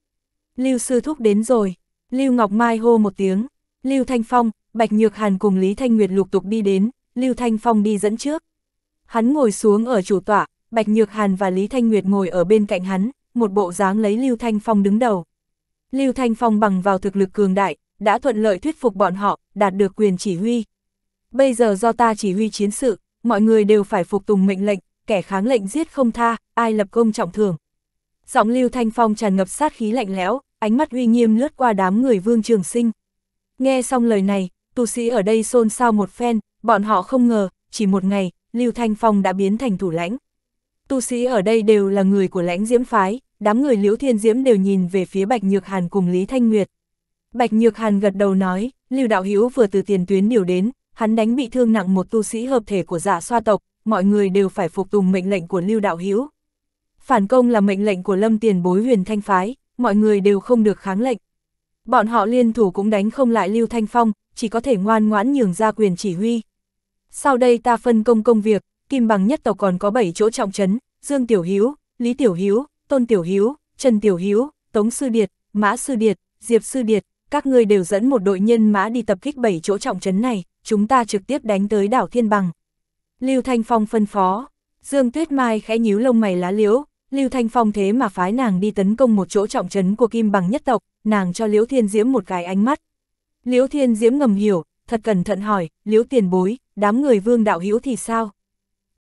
Lưu sư thúc đến rồi, Lưu Ngọc Mai hô một tiếng, Lưu Thanh Phong, Bạch Nhược Hàn cùng Lý Thanh Nguyệt lục tục đi đến, Lưu Thanh Phong đi dẫn trước. Hắn ngồi xuống ở chủ tọa, Bạch Nhược Hàn và Lý Thanh Nguyệt ngồi ở bên cạnh hắn, một bộ dáng lấy Lưu Thanh Phong đứng đầu. Lưu Thanh Phong bằng vào thực lực cường đại, đã thuận lợi thuyết phục bọn họ, đạt được quyền chỉ huy bây giờ do ta chỉ huy chiến sự, mọi người đều phải phục tùng mệnh lệnh, kẻ kháng lệnh giết không tha, ai lập công trọng thưởng. Giọng Lưu Thanh Phong tràn ngập sát khí lạnh lẽo, ánh mắt uy nghiêm lướt qua đám người Vương Trường Sinh. Nghe xong lời này, tu sĩ ở đây xôn xao một phen, bọn họ không ngờ, chỉ một ngày, Lưu Thanh Phong đã biến thành thủ lãnh. Tu sĩ ở đây đều là người của lãnh diễm phái, đám người Liễu Thiên Diễm đều nhìn về phía Bạch Nhược Hàn cùng Lý Thanh Nguyệt. Bạch Nhược Hàn gật đầu nói, Lưu Đạo Hữu vừa từ tiền tuyến điều đến, hắn đánh bị thương nặng một tu sĩ hợp thể của dạ xoa tộc, mọi người đều phải phục tùng mệnh lệnh của Lưu Đạo Hiếu. Phản công là mệnh lệnh của Lâm Tiền Bối Huyền Thanh phái, mọi người đều không được kháng lệnh. Bọn họ liên thủ cũng đánh không lại Lưu Thanh Phong, chỉ có thể ngoan ngoãn nhường ra quyền chỉ huy. Sau đây ta phân công công việc, Kim Bằng nhất tộc còn có 7 chỗ trọng trấn, Dương Tiểu Hiếu, Lý Tiểu Hiếu, Tôn Tiểu Hiếu, Trần Tiểu Hiếu, Tống Sư Điệt, Mã Sư Điệt, Diệp Sư Điệt, các ngươi đều dẫn một đội nhân mã đi tập kích 7 chỗ trọng trấn này chúng ta trực tiếp đánh tới đảo Thiên Bằng. Lưu Thanh Phong phân phó, Dương Tuyết Mai khẽ nhíu lông mày lá liễu, Lưu Thanh Phong thế mà phái nàng đi tấn công một chỗ trọng trấn của Kim Bằng nhất tộc, nàng cho Liễu Thiên Diễm một cái ánh mắt. Liễu Thiên Diễm ngầm hiểu, thật cẩn thận hỏi, Liễu Tiền Bối, đám người Vương Đạo Hữu thì sao?